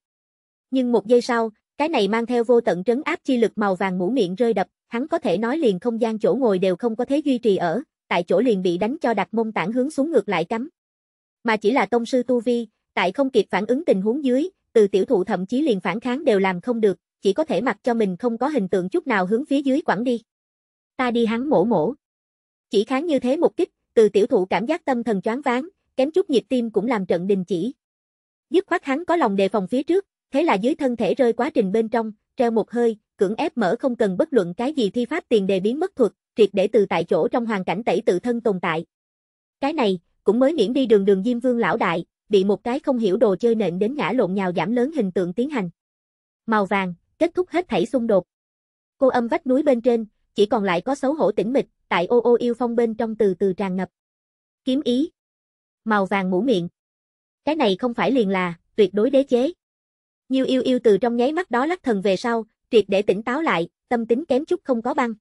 Nhưng một giây sau, cái này mang theo vô tận trấn áp chi lực màu vàng mũ miệng rơi đập, hắn có thể nói liền không gian chỗ ngồi đều không có thế duy trì ở, tại chỗ liền bị đánh cho đặt mông tản hướng xuống ngược lại cắm. Mà chỉ là tông sư tu vi, tại không kịp phản ứng tình huống dưới, từ tiểu thụ thậm chí liền phản kháng đều làm không được, chỉ có thể mặc cho mình không có hình tượng chút nào hướng phía dưới quẳng đi ta đi hắn mổ mổ. Chỉ kháng như thế một kích, từ tiểu thụ cảm giác tâm thần choáng váng, kém chút nhịp tim cũng làm trận đình chỉ. Dứt khoát hắn có lòng đề phòng phía trước, thế là dưới thân thể rơi quá trình bên trong, treo một hơi, cưỡng ép mở không cần bất luận cái gì thi pháp tiền đề biến mất thuật, triệt để từ tại chỗ trong hoàn cảnh tẩy tự thân tồn tại. Cái này, cũng mới miễn đi đường đường Diêm Vương lão đại, bị một cái không hiểu đồ chơi nện đến ngã lộn nhào giảm lớn hình tượng tiến hành. Màu vàng, kết thúc hết thảy xung đột. Cô âm vách núi bên trên, chỉ còn lại có xấu hổ tĩnh mịch, tại ô ô yêu phong bên trong từ từ tràn ngập. Kiếm ý. Màu vàng mũ miệng. Cái này không phải liền là, tuyệt đối đế chế. Nhiêu yêu yêu từ trong nháy mắt đó lắc thần về sau, triệt để tỉnh táo lại, tâm tính kém chút không có băng.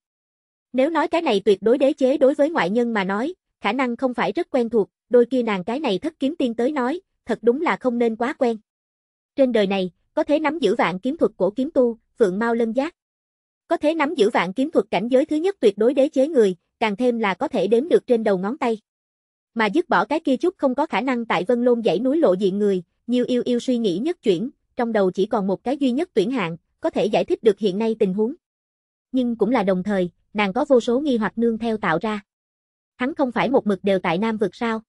Nếu nói cái này tuyệt đối đế chế đối với ngoại nhân mà nói, khả năng không phải rất quen thuộc, đôi kia nàng cái này thất kiếm tiên tới nói, thật đúng là không nên quá quen. Trên đời này, có thế nắm giữ vạn kiếm thuật cổ kiếm tu, Phượng mau Lân Giác, có thể nắm giữ vạn kiếm thuật cảnh giới thứ nhất tuyệt đối đế chế người, càng thêm là có thể đếm được trên đầu ngón tay. Mà dứt bỏ cái kia chút không có khả năng tại Vân Lôn dãy núi lộ diện người, nhiều yêu yêu suy nghĩ nhất chuyển, trong đầu chỉ còn một cái duy nhất tuyển hạng, có thể giải thích được hiện nay tình huống. Nhưng cũng là đồng thời, nàng có vô số nghi hoặc nương theo tạo ra. Hắn không phải một mực đều tại Nam vực sao?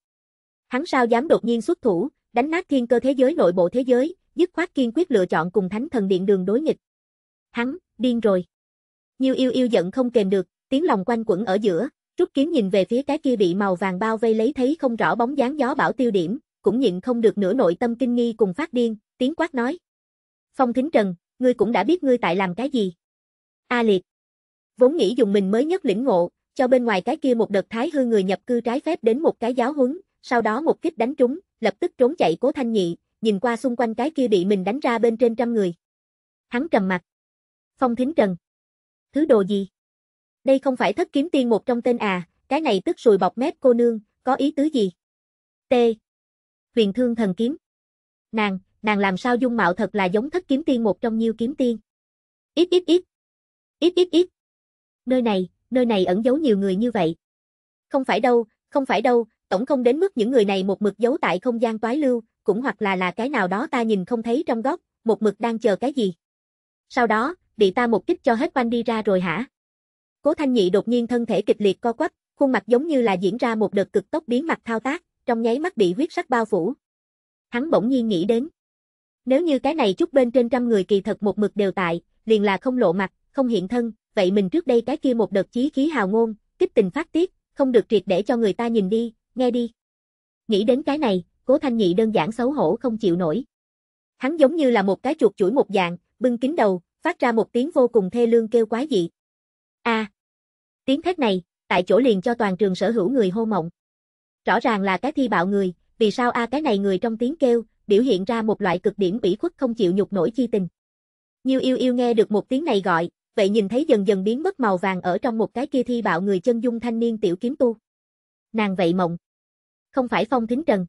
Hắn sao dám đột nhiên xuất thủ, đánh nát thiên cơ thế giới nội bộ thế giới, dứt khoát kiên quyết lựa chọn cùng thánh thần điện đường đối nghịch. Hắn, điên rồi. Nhiêu yêu yêu giận không kềm được, tiếng lòng quanh quẩn ở giữa, rút kiếm nhìn về phía cái kia bị màu vàng bao vây lấy thấy không rõ bóng dáng gió bảo tiêu điểm, cũng nhịn không được nửa nội tâm kinh nghi cùng phát điên, tiếng quát nói. Phong Thính Trần, ngươi cũng đã biết ngươi tại làm cái gì. A liệt. Vốn nghĩ dùng mình mới nhất lĩnh ngộ, cho bên ngoài cái kia một đợt thái hư người nhập cư trái phép đến một cái giáo huấn, sau đó một kích đánh trúng, lập tức trốn chạy cố thanh nhị, nhìn qua xung quanh cái kia bị mình đánh ra bên trên trăm người. Hắn trầm mặt. Phong Thính Trần thứ đồ gì? Đây không phải thất kiếm tiên một trong tên à, cái này tức sùi bọc mép cô nương, có ý tứ gì? T. Huyền thương thần kiếm. Nàng, nàng làm sao dung mạo thật là giống thất kiếm tiên một trong nhiêu kiếm tiên. Ít ít ít. Ít ít ít. Nơi này, nơi này ẩn giấu nhiều người như vậy. Không phải đâu, không phải đâu, tổng không đến mức những người này một mực giấu tại không gian toái lưu, cũng hoặc là là cái nào đó ta nhìn không thấy trong góc, một mực đang chờ cái gì. Sau đó, bị ta một kích cho hết quanh đi ra rồi hả? Cố Thanh Nhị đột nhiên thân thể kịch liệt co quắp, khuôn mặt giống như là diễn ra một đợt cực tốc biến mặt thao tác, trong nháy mắt bị huyết sắc bao phủ. Hắn bỗng nhiên nghĩ đến, nếu như cái này chút bên trên trăm người kỳ thật một mực đều tại, liền là không lộ mặt, không hiện thân, vậy mình trước đây cái kia một đợt chí khí hào ngôn, kích tình phát tiết, không được triệt để cho người ta nhìn đi, nghe đi. Nghĩ đến cái này, Cố Thanh Nhị đơn giản xấu hổ không chịu nổi. Hắn giống như là một cái chuột chuỗi một dạng, bưng kín đầu, phát ra một tiếng vô cùng thê lương kêu quá dị. A. À, tiếng thét này, tại chỗ liền cho toàn trường sở hữu người hô mộng. Rõ ràng là cái thi bạo người, vì sao a à cái này người trong tiếng kêu, biểu hiện ra một loại cực điểm ủy khuất không chịu nhục nổi chi tình. Như yêu yêu nghe được một tiếng này gọi, vậy nhìn thấy dần dần biến mất màu vàng ở trong một cái kia thi bạo người chân dung thanh niên tiểu kiếm tu. Nàng vậy mộng. Không phải phong thính trần.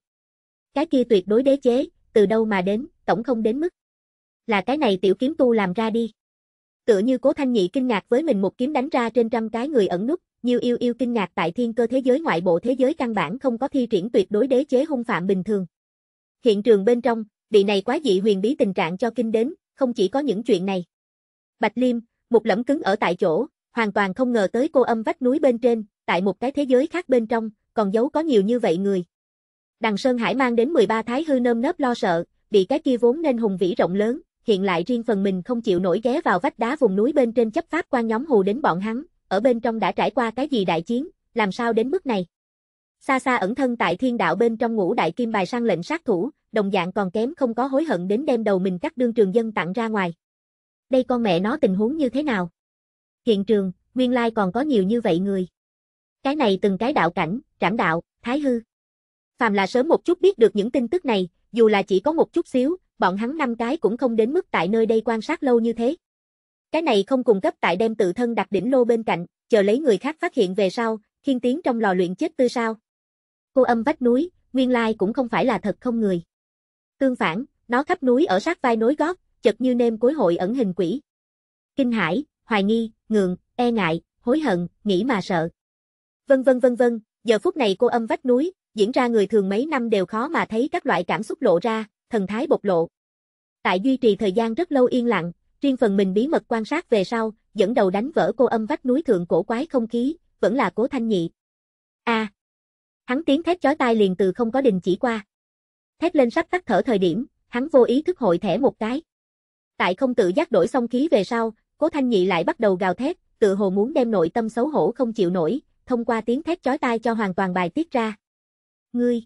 Cái kia tuyệt đối đế chế, từ đâu mà đến, tổng không đến mức là cái này tiểu kiếm tu làm ra đi. Tựa như cố thanh nhị kinh ngạc với mình một kiếm đánh ra trên trăm cái người ẩn nút, nhiều yêu yêu kinh ngạc tại thiên cơ thế giới ngoại bộ thế giới căn bản không có thi triển tuyệt đối đế chế hung phạm bình thường. Hiện trường bên trong, vị này quá dị huyền bí tình trạng cho kinh đến, không chỉ có những chuyện này. Bạch Liêm, một lẫm cứng ở tại chỗ, hoàn toàn không ngờ tới cô âm vách núi bên trên, tại một cái thế giới khác bên trong, còn giấu có nhiều như vậy người. Đằng Sơn Hải mang đến 13 thái hư nơm nớp lo sợ, bị cái kia vốn nên hùng vĩ rộng lớn, hiện lại riêng phần mình không chịu nổi ghé vào vách đá vùng núi bên trên chấp pháp quan nhóm hù đến bọn hắn, ở bên trong đã trải qua cái gì đại chiến, làm sao đến mức này. Xa xa ẩn thân tại thiên đạo bên trong ngũ đại kim bài sang lệnh sát thủ, đồng dạng còn kém không có hối hận đến đem đầu mình cắt đương trường dân tặng ra ngoài. Đây con mẹ nó tình huống như thế nào? Hiện trường, nguyên lai còn có nhiều như vậy người. Cái này từng cái đạo cảnh, trảm đạo, thái hư. Phàm là sớm một chút biết được những tin tức này, dù là chỉ có một chút xíu, bọn hắn năm cái cũng không đến mức tại nơi đây quan sát lâu như thế. Cái này không cùng cấp tại đem tự thân đặt đỉnh lô bên cạnh, chờ lấy người khác phát hiện về sau, khiên tiến trong lò luyện chết tư sao. Cô âm vách núi, nguyên lai cũng không phải là thật không người. Tương phản, nó khắp núi ở sát vai nối gót, chật như nêm cối hội ẩn hình quỷ. Kinh hải hoài nghi, ngượng, e ngại, hối hận, nghĩ mà sợ. Vân vân vân vân, giờ phút này cô âm vách núi, diễn ra người thường mấy năm đều khó mà thấy các loại cảm xúc lộ ra, thần thái bộc lộ. Tại duy trì thời gian rất lâu yên lặng, riêng phần mình bí mật quan sát về sau, dẫn đầu đánh vỡ cô âm vách núi thượng cổ quái không khí, vẫn là cố thanh nhị. a Hắn tiếng thét chói tai liền từ không có đình chỉ qua. Thét lên sắp tắt thở thời điểm, hắn vô ý thức hội thẻ một cái. Tại không tự giác đổi xong khí về sau, cố thanh nhị lại bắt đầu gào thét, tự hồ muốn đem nội tâm xấu hổ không chịu nổi, thông qua tiếng thét chói tai cho hoàn toàn bài tiết ra. Ngươi!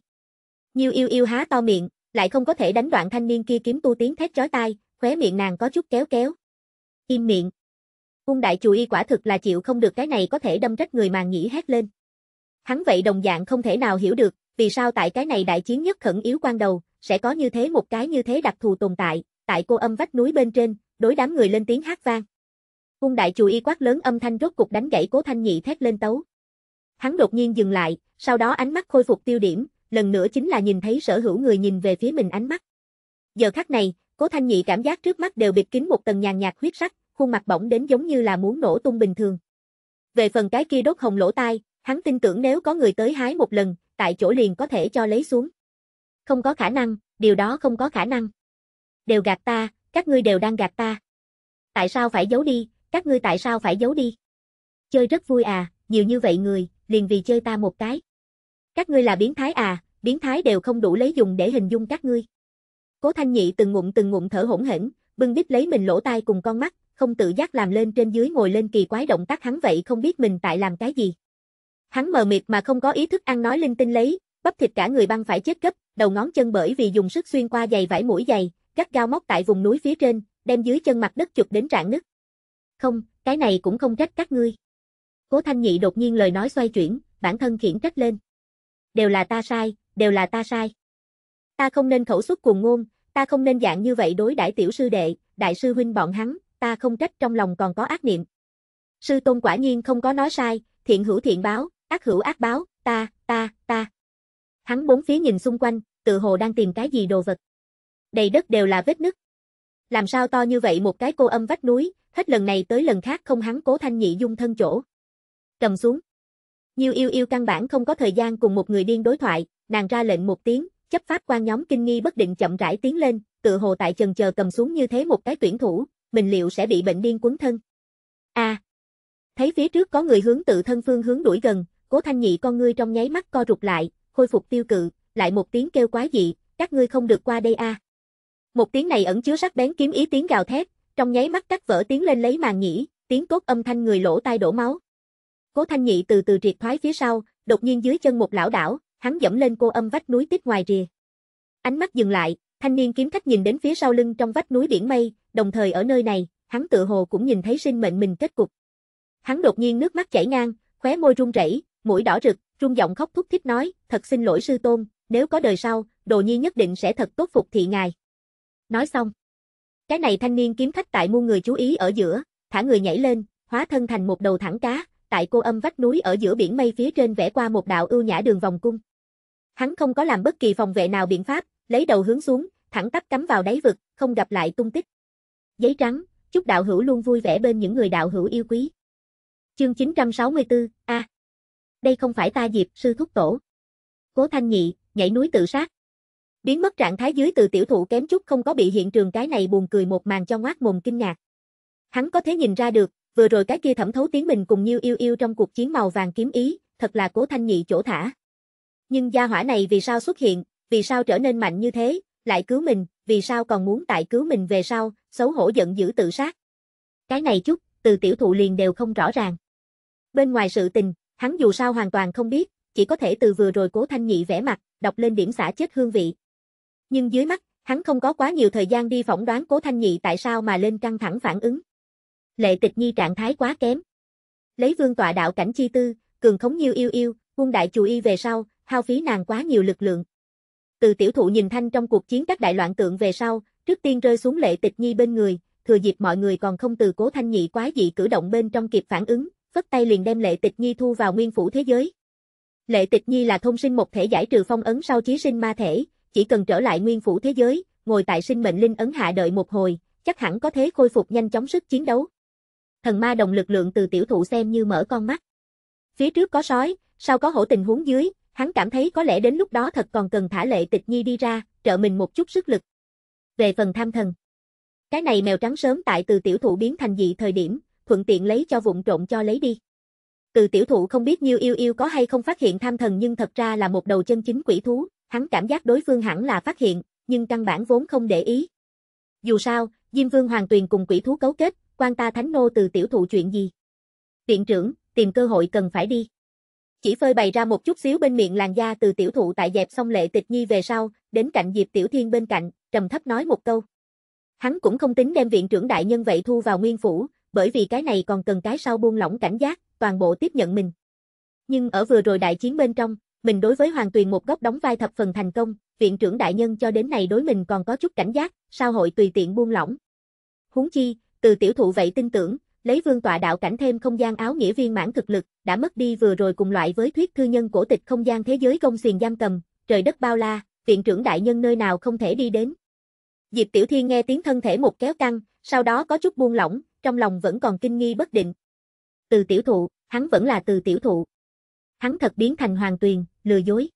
Nhiêu yêu yêu há to miệng, lại không có thể đánh đoạn thanh niên kia kiếm tu tiếng thét chói tai, khóe miệng nàng có chút kéo kéo. Im miệng. Cung đại chủ y quả thực là chịu không được cái này có thể đâm rách người mà nghĩ hét lên. Hắn vậy đồng dạng không thể nào hiểu được, vì sao tại cái này đại chiến nhất khẩn yếu quan đầu, sẽ có như thế một cái như thế đặc thù tồn tại, tại cô âm vách núi bên trên, đối đám người lên tiếng hát vang. Cung đại chủ y quát lớn âm thanh rốt cục đánh gãy cố thanh nhị thét lên tấu. Hắn đột nhiên dừng lại, sau đó ánh mắt khôi phục tiêu điểm, lần nữa chính là nhìn thấy sở hữu người nhìn về phía mình ánh mắt. Giờ khắc này, Cố Thanh Nhị cảm giác trước mắt đều bịt kín một tầng nhàn nhạt huyết sắc, khuôn mặt bỗng đến giống như là muốn nổ tung bình thường. Về phần cái kia đốt hồng lỗ tai, hắn tin tưởng nếu có người tới hái một lần, tại chỗ liền có thể cho lấy xuống. Không có khả năng, điều đó không có khả năng. Đều gạt ta, các ngươi đều đang gạt ta. Tại sao phải giấu đi, các ngươi tại sao phải giấu đi? Chơi rất vui à, nhiều như vậy người, liền vì chơi ta một cái. Các ngươi là biến thái à, biến thái đều không đủ lấy dùng để hình dung các ngươi. Cố Thanh Nhị từng ngụm từng ngụm thở hổn hển, bưng bít lấy mình lỗ tai cùng con mắt, không tự giác làm lên trên dưới ngồi lên kỳ quái động tác hắn vậy không biết mình tại làm cái gì. Hắn mờ mịt mà không có ý thức ăn nói linh tinh lấy, bắp thịt cả người băng phải chết cấp, đầu ngón chân bởi vì dùng sức xuyên qua giày vải mũi giày, gắt gao móc tại vùng núi phía trên, đem dưới chân mặt đất chụp đến trạng nứt. Không, cái này cũng không trách các ngươi. Cố Thanh Nhị đột nhiên lời nói xoay chuyển, bản thân khiển trách lên đều là ta sai, đều là ta sai. Ta không nên khẩu xuất cuồng ngôn, ta không nên dạng như vậy đối đãi tiểu sư đệ, đại sư huynh bọn hắn, ta không trách trong lòng còn có ác niệm. Sư tôn quả nhiên không có nói sai, thiện hữu thiện báo, ác hữu ác báo, ta, ta, ta. Hắn bốn phía nhìn xung quanh, tự hồ đang tìm cái gì đồ vật. Đầy đất đều là vết nứt. Làm sao to như vậy một cái cô âm vách núi, hết lần này tới lần khác không hắn cố thanh nhị dung thân chỗ. Cầm xuống. Nhiêu yêu yêu căn bản không có thời gian cùng một người điên đối thoại, nàng ra lệnh một tiếng, chấp pháp quan nhóm kinh nghi bất định chậm rãi tiến lên, tự hồ tại chần chờ cầm xuống như thế một cái tuyển thủ, mình liệu sẽ bị bệnh điên cuốn thân. A. À, thấy phía trước có người hướng tự thân phương hướng đuổi gần, Cố Thanh Nhị con ngươi trong nháy mắt co rụt lại, khôi phục tiêu cự, lại một tiếng kêu quá dị, các ngươi không được qua đây a. À. Một tiếng này ẩn chứa sắc bén kiếm ý tiếng gào thét, trong nháy mắt cắt vỡ tiếng lên lấy màn nhĩ, tiếng cốt âm thanh người lỗ tai đổ máu, Cố Thanh Nhị từ từ triệt thoái phía sau, đột nhiên dưới chân một lão đảo, hắn dẫm lên cô âm vách núi tiếp ngoài rìa. Ánh mắt dừng lại, thanh niên kiếm khách nhìn đến phía sau lưng trong vách núi biển mây, đồng thời ở nơi này, hắn tự hồ cũng nhìn thấy sinh mệnh mình kết cục. Hắn đột nhiên nước mắt chảy ngang, khóe môi run rẩy, mũi đỏ rực, run giọng khóc thúc thít nói, "Thật xin lỗi sư tôn, nếu có đời sau, Đồ Nhi nhất định sẽ thật tốt phục thị ngài." Nói xong, cái này thanh niên kiếm khách tại muôn người chú ý ở giữa, thả người nhảy lên, hóa thân thành một đầu thẳng cá, tại cô âm vách núi ở giữa biển mây phía trên vẽ qua một đạo ưu nhã đường vòng cung. Hắn không có làm bất kỳ phòng vệ nào biện pháp, lấy đầu hướng xuống, thẳng tắp cắm vào đáy vực, không gặp lại tung tích. Giấy trắng, chúc đạo hữu luôn vui vẻ bên những người đạo hữu yêu quý. Chương 964, a. À, đây không phải ta dịp, sư thúc tổ. Cố Thanh Nhị, nhảy núi tự sát. Biến mất trạng thái dưới từ tiểu thụ kém chút không có bị hiện trường cái này buồn cười một màn cho ngoác mồm kinh ngạc. Hắn có thể nhìn ra được, vừa rồi cái kia thẩm thấu tiếng mình cùng như Yêu Yêu trong cuộc chiến màu vàng kiếm ý, thật là cố thanh nhị chỗ thả. Nhưng gia hỏa này vì sao xuất hiện, vì sao trở nên mạnh như thế, lại cứu mình, vì sao còn muốn tại cứu mình về sau, xấu hổ giận dữ tự sát. Cái này chút, từ tiểu thụ liền đều không rõ ràng. Bên ngoài sự tình, hắn dù sao hoàn toàn không biết, chỉ có thể từ vừa rồi cố thanh nhị vẽ mặt, đọc lên điểm xả chết hương vị. Nhưng dưới mắt, hắn không có quá nhiều thời gian đi phỏng đoán cố thanh nhị tại sao mà lên căng thẳng phản ứng. Lệ Tịch Nhi trạng thái quá kém. Lấy vương tọa đạo cảnh chi tư, cường khống nhiêu yêu yêu, quân đại chủ y về sau, hao phí nàng quá nhiều lực lượng. Từ tiểu thụ nhìn thanh trong cuộc chiến các đại loạn tượng về sau, trước tiên rơi xuống Lệ Tịch Nhi bên người, thừa dịp mọi người còn không từ cố thanh nhị quá dị cử động bên trong kịp phản ứng, phất tay liền đem Lệ Tịch Nhi thu vào nguyên phủ thế giới. Lệ Tịch Nhi là thông sinh một thể giải trừ phong ấn sau chí sinh ma thể, chỉ cần trở lại nguyên phủ thế giới, ngồi tại sinh mệnh linh ấn hạ đợi một hồi, chắc hẳn có thế khôi phục nhanh chóng sức chiến đấu thần ma đồng lực lượng từ tiểu thụ xem như mở con mắt. Phía trước có sói, sau có hổ tình huống dưới, hắn cảm thấy có lẽ đến lúc đó thật còn cần thả lệ tịch nhi đi ra, trợ mình một chút sức lực. Về phần tham thần, cái này mèo trắng sớm tại từ tiểu thụ biến thành dị thời điểm, thuận tiện lấy cho vụn trộn cho lấy đi. Từ tiểu thụ không biết Nhiêu Yêu Yêu có hay không phát hiện tham thần nhưng thật ra là một đầu chân chính quỷ thú, hắn cảm giác đối phương hẳn là phát hiện, nhưng căn bản vốn không để ý. Dù sao, Diêm Vương Hoàng Tuyền cùng quỷ thú cấu kết, quan ta thánh nô từ tiểu thụ chuyện gì? Viện trưởng, tìm cơ hội cần phải đi. Chỉ phơi bày ra một chút xíu bên miệng làn da từ tiểu thụ tại dẹp xong lệ tịch nhi về sau, đến cạnh Diệp Tiểu Thiên bên cạnh, trầm thấp nói một câu. Hắn cũng không tính đem viện trưởng đại nhân vậy thu vào nguyên phủ, bởi vì cái này còn cần cái sau buông lỏng cảnh giác, toàn bộ tiếp nhận mình. Nhưng ở vừa rồi đại chiến bên trong, mình đối với Hoàng Tuyền một góc đóng vai thập phần thành công, viện trưởng đại nhân cho đến này đối mình còn có chút cảnh giác, sao hội tùy tiện buông lỏng. Huống chi, từ tiểu thụ vậy tin tưởng, lấy vương tọa đạo cảnh thêm không gian áo nghĩa viên mãn thực lực, đã mất đi vừa rồi cùng loại với thuyết thư nhân cổ tịch không gian thế giới gông xiềng giam cầm, trời đất bao la, viện trưởng đại nhân nơi nào không thể đi đến. Diệp Tiểu Thiên nghe tiếng thân thể một kéo căng, sau đó có chút buông lỏng, trong lòng vẫn còn kinh nghi bất định. Từ tiểu thụ, hắn vẫn là từ tiểu thụ. Hắn thật biến thành hoàng tuyền, lừa dối.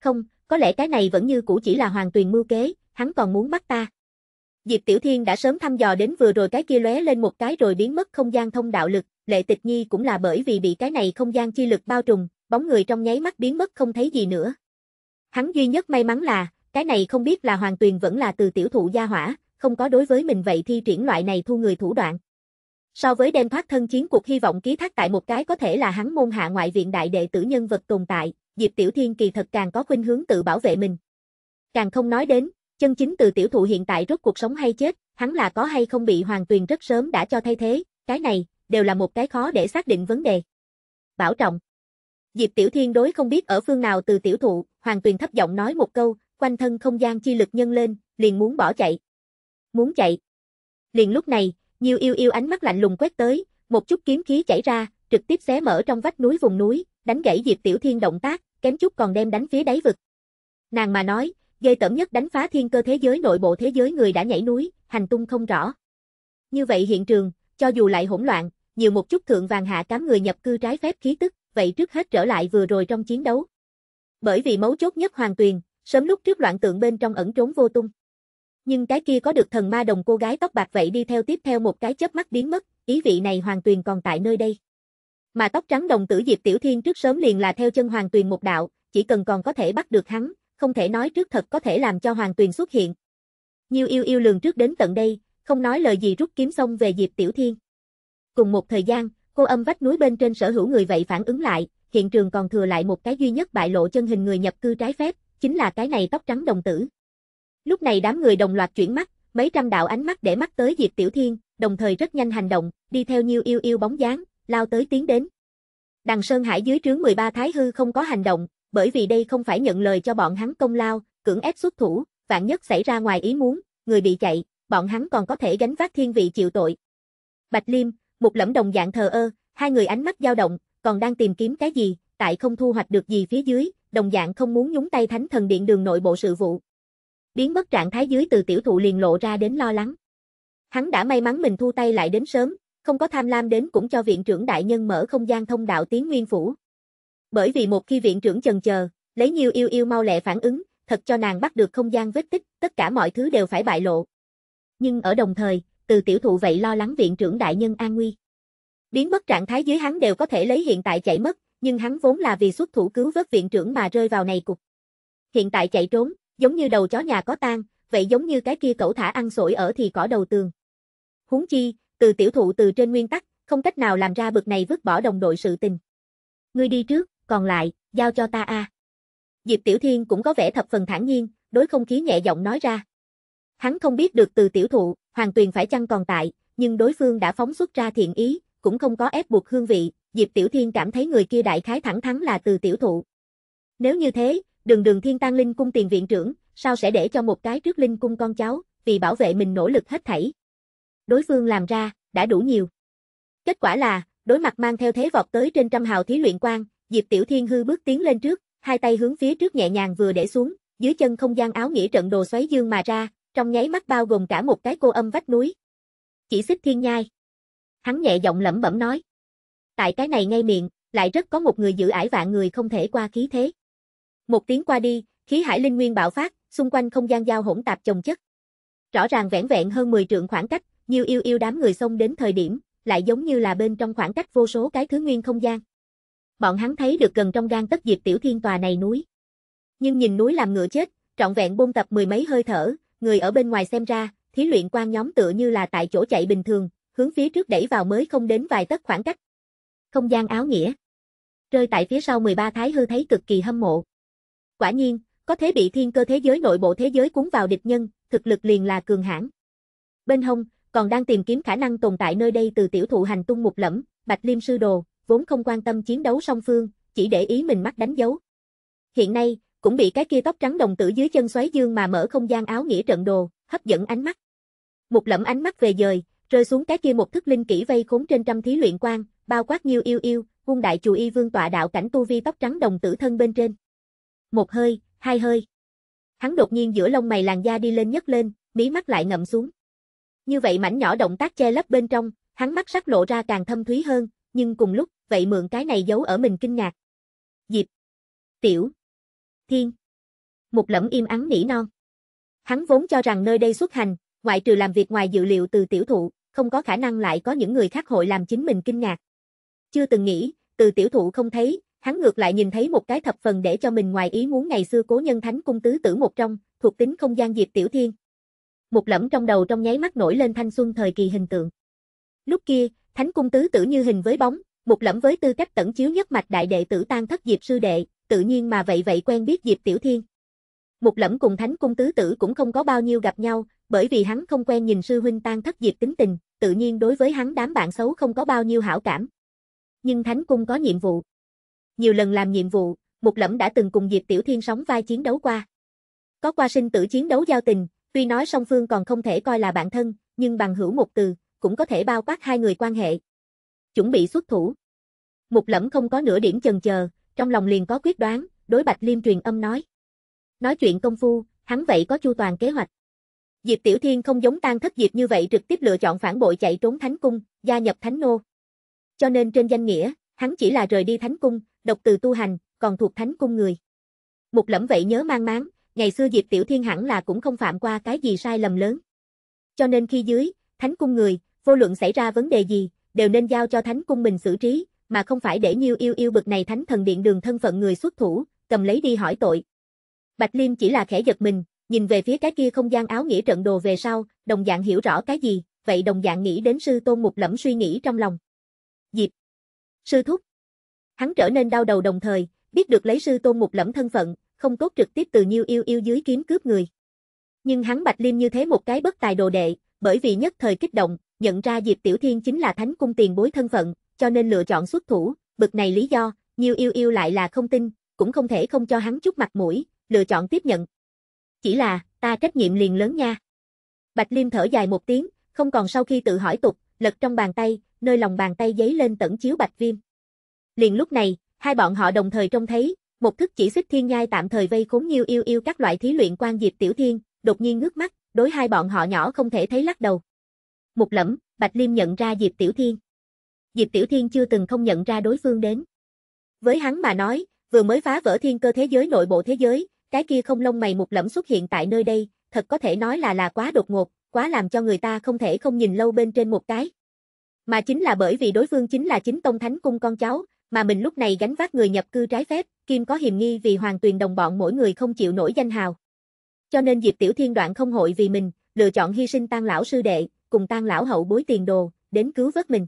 Không, có lẽ cái này vẫn như cũ chỉ là hoàng tuyền mưu kế, hắn còn muốn bắt ta. Diệp Tiểu Thiên đã sớm thăm dò đến vừa rồi cái kia lóe lên một cái rồi biến mất không gian thông đạo lực, Lệ Tịch Nhi cũng là bởi vì bị cái này không gian chi lực bao trùm, bóng người trong nháy mắt biến mất không thấy gì nữa. Hắn duy nhất may mắn là, cái này không biết là Hoàng Tuyền vẫn là từ tiểu thụ gia hỏa, không có đối với mình vậy thi triển loại này thu người thủ đoạn. So với đem thoát thân chiến cuộc hy vọng ký thác tại một cái có thể là hắn môn hạ ngoại viện đại đệ tử nhân vật tồn tại, Diệp Tiểu Thiên kỳ thật càng có khuynh hướng tự bảo vệ mình. Càng không nói đến, Chân chính từ tiểu thụ hiện tại rốt cuộc sống hay chết, hắn là có hay không bị hoàng tuyền rất sớm đã cho thay thế, cái này, đều là một cái khó để xác định vấn đề. Bảo trọng. Diệp Tiểu Thiên đối không biết ở phương nào từ tiểu thụ, hoàng tuyền thấp giọng nói một câu, quanh thân không gian chi lực nhân lên, liền muốn bỏ chạy. Muốn chạy. Liền lúc này, nhiều yêu yêu ánh mắt lạnh lùng quét tới, một chút kiếm khí chảy ra, trực tiếp xé mở trong vách núi vùng núi, đánh gãy Diệp Tiểu Thiên động tác, kém chút còn đem đánh phía đáy vực. Nàng mà nói, ghê tởm nhất đánh phá thiên cơ thế giới nội bộ thế giới người đã nhảy núi, hành tung không rõ. Như vậy hiện trường, cho dù lại hỗn loạn, nhiều một chút thượng vàng hạ cám người nhập cư trái phép khí tức, vậy trước hết trở lại vừa rồi trong chiến đấu. Bởi vì mấu chốt nhất Hoàng Tuyền, sớm lúc trước loạn tượng bên trong ẩn trốn vô tung. Nhưng cái kia có được thần ma đồng cô gái tóc bạc vậy đi theo tiếp theo một cái chớp mắt biến mất, ý vị này Hoàng Tuyền còn tại nơi đây. Mà tóc trắng đồng tử Diệp Tiểu Thiên trước sớm liền là theo chân Hoàng Tuyền một đạo, chỉ cần còn có thể bắt được hắn, không thể nói trước thật có thể làm cho Hoàng Tuyền xuất hiện. Nhiêu yêu yêu lường trước đến tận đây, không nói lời gì rút kiếm xong về Diệp Tiểu Thiên. Cùng một thời gian, cô âm vách núi bên trên sở hữu người vậy phản ứng lại, hiện trường còn thừa lại một cái duy nhất bại lộ chân hình người nhập cư trái phép, chính là cái này tóc trắng đồng tử. Lúc này đám người đồng loạt chuyển mắt, mấy trăm đạo ánh mắt để mắt tới Diệp Tiểu Thiên, đồng thời rất nhanh hành động, đi theo Nhiêu Yêu Yêu bóng dáng, lao tới tiến đến. Đằng Sơn Hải dưới trướng 13 Thái Hư không có hành động, bởi vì đây không phải nhận lời cho bọn hắn công lao, cưỡng ép xuất thủ, vạn nhất xảy ra ngoài ý muốn, người bị chạy, bọn hắn còn có thể gánh vác thiên vị chịu tội. Bạch Liêm, một lẫm đồng dạng thờ ơ, hai người ánh mắt dao động, còn đang tìm kiếm cái gì, tại không thu hoạch được gì phía dưới, đồng dạng không muốn nhúng tay thánh thần điện đường nội bộ sự vụ. Biến mất trạng thái dưới từ tiểu thụ liền lộ ra đến lo lắng. Hắn đã may mắn mình thu tay lại đến sớm, không có tham lam đến cũng cho viện trưởng đại nhân mở không gian thông đạo tiến nguyên phủ. Bởi vì một khi viện trưởng chần chờ, lấy nhiêu yêu yêu mau lẹ phản ứng, thật cho nàng bắt được không gian vết tích, tất cả mọi thứ đều phải bại lộ. Nhưng ở đồng thời, từ tiểu thụ vậy lo lắng viện trưởng đại nhân an nguy. Biến mất trạng thái dưới hắn đều có thể lấy hiện tại chạy mất, nhưng hắn vốn là vì xuất thủ cứu vớt viện trưởng mà rơi vào này cục. Hiện tại chạy trốn, giống như đầu chó nhà có tang, vậy giống như cái kia cẩu thả ăn sổi ở thì cỏ đầu tường. Huống chi, từ tiểu thụ từ trên nguyên tắc, không cách nào làm ra bực này vứt bỏ đồng đội sự tình. Ngươi đi trước, còn lại, giao cho ta a. Diệp Tiểu Thiên cũng có vẻ thập phần thản nhiên, đối không khí nhẹ giọng nói ra. Hắn không biết được từ tiểu thụ, Hoàng Tuyền phải chăng còn tại, nhưng đối phương đã phóng xuất ra thiện ý, cũng không có ép buộc hương vị, Diệp Tiểu Thiên cảm thấy người kia đại khái thẳng thắn là từ tiểu thụ. Nếu như thế, đường đường thiên tăng linh cung tiền viện trưởng, sao sẽ để cho một cái trước linh cung con cháu, vì bảo vệ mình nỗ lực hết thảy. Đối phương làm ra, đã đủ nhiều. Kết quả là, đối mặt mang theo thế vọt tới trên trăm hào thí luyện quang Diệp Tiểu Thiên hư bước tiến lên trước, hai tay hướng phía trước nhẹ nhàng vừa để xuống, dưới chân không gian áo nghĩa trận đồ xoáy dương mà ra, trong nháy mắt bao gồm cả một cái cô âm vách núi. Chỉ xích thiên nhai. Hắn nhẹ giọng lẩm bẩm nói. Tại cái này ngay miệng, lại rất có một người giữ ải vạn người không thể qua khí thế. Một tiếng qua đi, khí hải linh nguyên bạo phát, xung quanh không gian giao hỗn tạp chồng chất. Rõ ràng vẻn vẹn hơn 10 trượng khoảng cách, như yêu yêu đám người xông đến thời điểm, lại giống như là bên trong khoảng cách vô số cái thứ nguyên không gian bọn hắn thấy được gần trong gan tất diệp tiểu thiên tòa này núi. Nhưng nhìn núi làm ngựa chết, trọn vẹn bôn tập mười mấy hơi thở, người ở bên ngoài xem ra, thí luyện quan nhóm tựa như là tại chỗ chạy bình thường, hướng phía trước đẩy vào mới không đến vài tấc khoảng cách. Không gian áo nghĩa. Rơi tại phía sau 13 thái hư thấy cực kỳ hâm mộ. Quả nhiên, có thế bị thiên cơ thế giới nội bộ thế giới cuốn vào địch nhân, thực lực liền là cường hãn. Bên hông, còn đang tìm kiếm khả năng tồn tại nơi đây từ tiểu thụ hành tung mục lẫm, Bạch Liêm sư đồ, vốn không quan tâm chiến đấu song phương, chỉ để ý mình mắt đánh dấu. Hiện nay, cũng bị cái kia tóc trắng đồng tử dưới chân xoáy dương mà mở không gian áo nghĩa trận đồ, hấp dẫn ánh mắt. Một lẫm ánh mắt về dời, rơi xuống cái kia một thức linh kỹ vây khốn trên trăm thí luyện quan, bao quát nhiêu yêu yêu, vung đại chùa y vương tọa đạo cảnh tu vi tóc trắng đồng tử thân bên trên. Một hơi, hai hơi. Hắn đột nhiên giữa lông mày làn da đi lên nhấc lên, mí mắt lại ngậm xuống. Như vậy mảnh nhỏ động tác che lấp bên trong, hắn mắt sắc lộ ra càng thâm thúy hơn, nhưng cùng lúc, vậy mượn cái này giấu ở mình kinh ngạc. Diệp. Tiểu. Thiên. Một lẫm im ắng nỉ non. Hắn vốn cho rằng nơi đây xuất hành, ngoại trừ làm việc ngoài dự liệu từ tiểu thụ, không có khả năng lại có những người khác hội làm chính mình kinh ngạc. Chưa từng nghĩ, từ tiểu thụ không thấy, hắn ngược lại nhìn thấy một cái thập phần để cho mình ngoài ý muốn ngày xưa cố nhân thánh cung tứ tử một trong, thuộc tính không gian Diệp Tiểu Thiên. Một lẫm trong đầu trong nháy mắt nổi lên thanh xuân thời kỳ hình tượng. Lúc kia, thánh cung tứ tử như hình với bóng, Mục lẫm với tư cách tẩn chiếu nhất mạch đại đệ tử tan thất Diệp sư đệ, tự nhiên mà vậy vậy quen biết Diệp Tiểu Thiên. Mục lẫm cùng thánh cung tứ tử cũng không có bao nhiêu gặp nhau, bởi vì hắn không quen nhìn sư huynh tan thất Diệp tính tình, tự nhiên đối với hắn đám bạn xấu không có bao nhiêu hảo cảm. Nhưng thánh cung có nhiệm vụ. Nhiều lần làm nhiệm vụ, Mục lẫm đã từng cùng Diệp Tiểu Thiên sóng vai chiến đấu qua. Có qua sinh tử chiến đấu giao tình, tuy nói song phương còn không thể coi là bạn thân, nhưng bằng hữu một từ, cũng có thể bao quát hai người quan hệ, chuẩn bị xuất thủ. Mục lẫm không có nửa điểm chần chờ, trong lòng liền có quyết đoán, đối Bạch Liêm truyền âm nói. Nói chuyện công phu, hắn vậy có chu toàn kế hoạch. Diệp Tiểu Thiên không giống tan thất Diệp như vậy trực tiếp lựa chọn phản bội chạy trốn Thánh Cung, gia nhập Thánh Nô. Cho nên trên danh nghĩa, hắn chỉ là rời đi Thánh Cung, độc từ tu hành, còn thuộc Thánh Cung người. Mục lẫm vậy nhớ mang máng, ngày xưa Diệp Tiểu Thiên hẳn là cũng không phạm qua cái gì sai lầm lớn. Cho nên khi dưới, Thánh Cung người, vô luận xảy ra vấn đề gì, đều nên giao cho thánh cung mình xử trí, mà không phải để nhiêu yêu yêu bực này thánh thần điện đường thân phận người xuất thủ, cầm lấy đi hỏi tội. Bạch Liêm chỉ là khẽ giật mình, nhìn về phía cái kia không gian áo nghĩa trận đồ về sau, đồng dạng hiểu rõ cái gì, vậy đồng dạng nghĩ đến sư tôn một lẫm suy nghĩ trong lòng. Dịp Sư thúc. Hắn trở nên đau đầu đồng thời, biết được lấy sư tôn một lẫm thân phận, không tốt trực tiếp từ nhiêu yêu yêu dưới kiếm cướp người. Nhưng hắn Bạch Liêm như thế một cái bất tài đồ đệ, bởi vì nhất thời kích động, nhận ra Diệp Tiểu Thiên chính là thánh cung tiền bối thân phận, cho nên lựa chọn xuất thủ, bực này lý do, Nhiêu Yêu Yêu lại là không tin, cũng không thể không cho hắn chút mặt mũi, lựa chọn tiếp nhận. Chỉ là, ta trách nhiệm liền lớn nha. Bạch Liêm thở dài một tiếng, không còn sau khi tự hỏi tục, lật trong bàn tay, nơi lòng bàn tay giấy lên tẩn chiếu Bạch Viêm. Liền lúc này, hai bọn họ đồng thời trông thấy, một thức chỉ xích thiên nhai tạm thời vây khốn Nhiêu Yêu Yêu các loại thí luyện quan Diệp Tiểu Thiên, đột nhiên ngước mắt, đối hai bọn họ nhỏ không thể thấy lắc đầu. Mục lẫm, Bạch Liêm nhận ra Diệp Tiểu Thiên. Diệp Tiểu Thiên chưa từng không nhận ra đối phương đến. Với hắn mà nói, vừa mới phá vỡ thiên cơ thế giới nội bộ thế giới, cái kia không lông mày Mục lẫm xuất hiện tại nơi đây, thật có thể nói là là quá đột ngột, quá làm cho người ta không thể không nhìn lâu bên trên một cái. Mà chính là bởi vì đối phương chính là chính tông thánh cung con cháu, mà mình lúc này gánh vác người nhập cư trái phép, Kim có hiềm nghi vì hoàng tuyền đồng bọn mỗi người không chịu nổi danh hào cho nên Diệp Tiểu Thiên đoạn không hội vì mình, lựa chọn hy sinh tan lão sư đệ, cùng tan lão hậu bối tiền đồ, đến cứu vớt mình.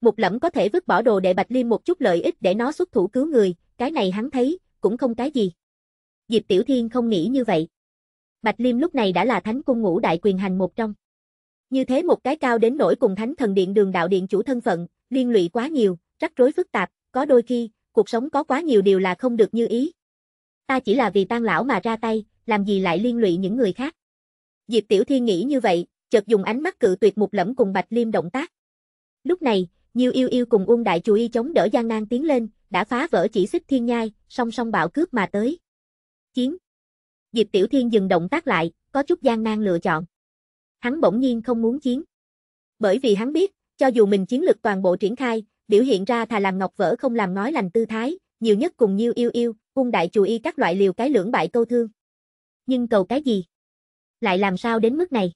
Mục lẫm có thể vứt bỏ đồ đệ Bạch Liêm một chút lợi ích để nó xuất thủ cứu người, cái này hắn thấy, cũng không cái gì. Diệp Tiểu Thiên không nghĩ như vậy. Bạch Liêm lúc này đã là thánh cung ngũ đại quyền hành một trong. Như thế một cái cao đến nỗi cùng thánh thần điện đường đạo điện chủ thân phận, liên lụy quá nhiều, rắc rối phức tạp, có đôi khi, cuộc sống có quá nhiều điều là không được như ý. Ta chỉ là vì tan lão mà ra tay, làm gì lại liên lụy những người khác. Diệp Tiểu Thiên nghĩ như vậy, chợt dùng ánh mắt cự tuyệt mục lẫm cùng Bạch Liêm động tác. Lúc này, Nhiêu Yêu Yêu cùng Uông Đại Chủ Y chống đỡ gian nan tiến lên, đã phá vỡ chỉ xích thiên nhai, song song bạo cướp mà tới. Chiến. Diệp Tiểu Thiên dừng động tác lại, có chút gian nan lựa chọn. Hắn bỗng nhiên không muốn chiến. Bởi vì hắn biết, cho dù mình chiến lực toàn bộ triển khai, biểu hiện ra thà làm ngọc vỡ không làm nói lành tư thái, nhiều nhất cùng Nhiêu Yêu Yêu, Uông Đại Chủ Y các loại liều cái lưỡng bại câu thương nhưng cầu cái gì? Lại làm sao đến mức này?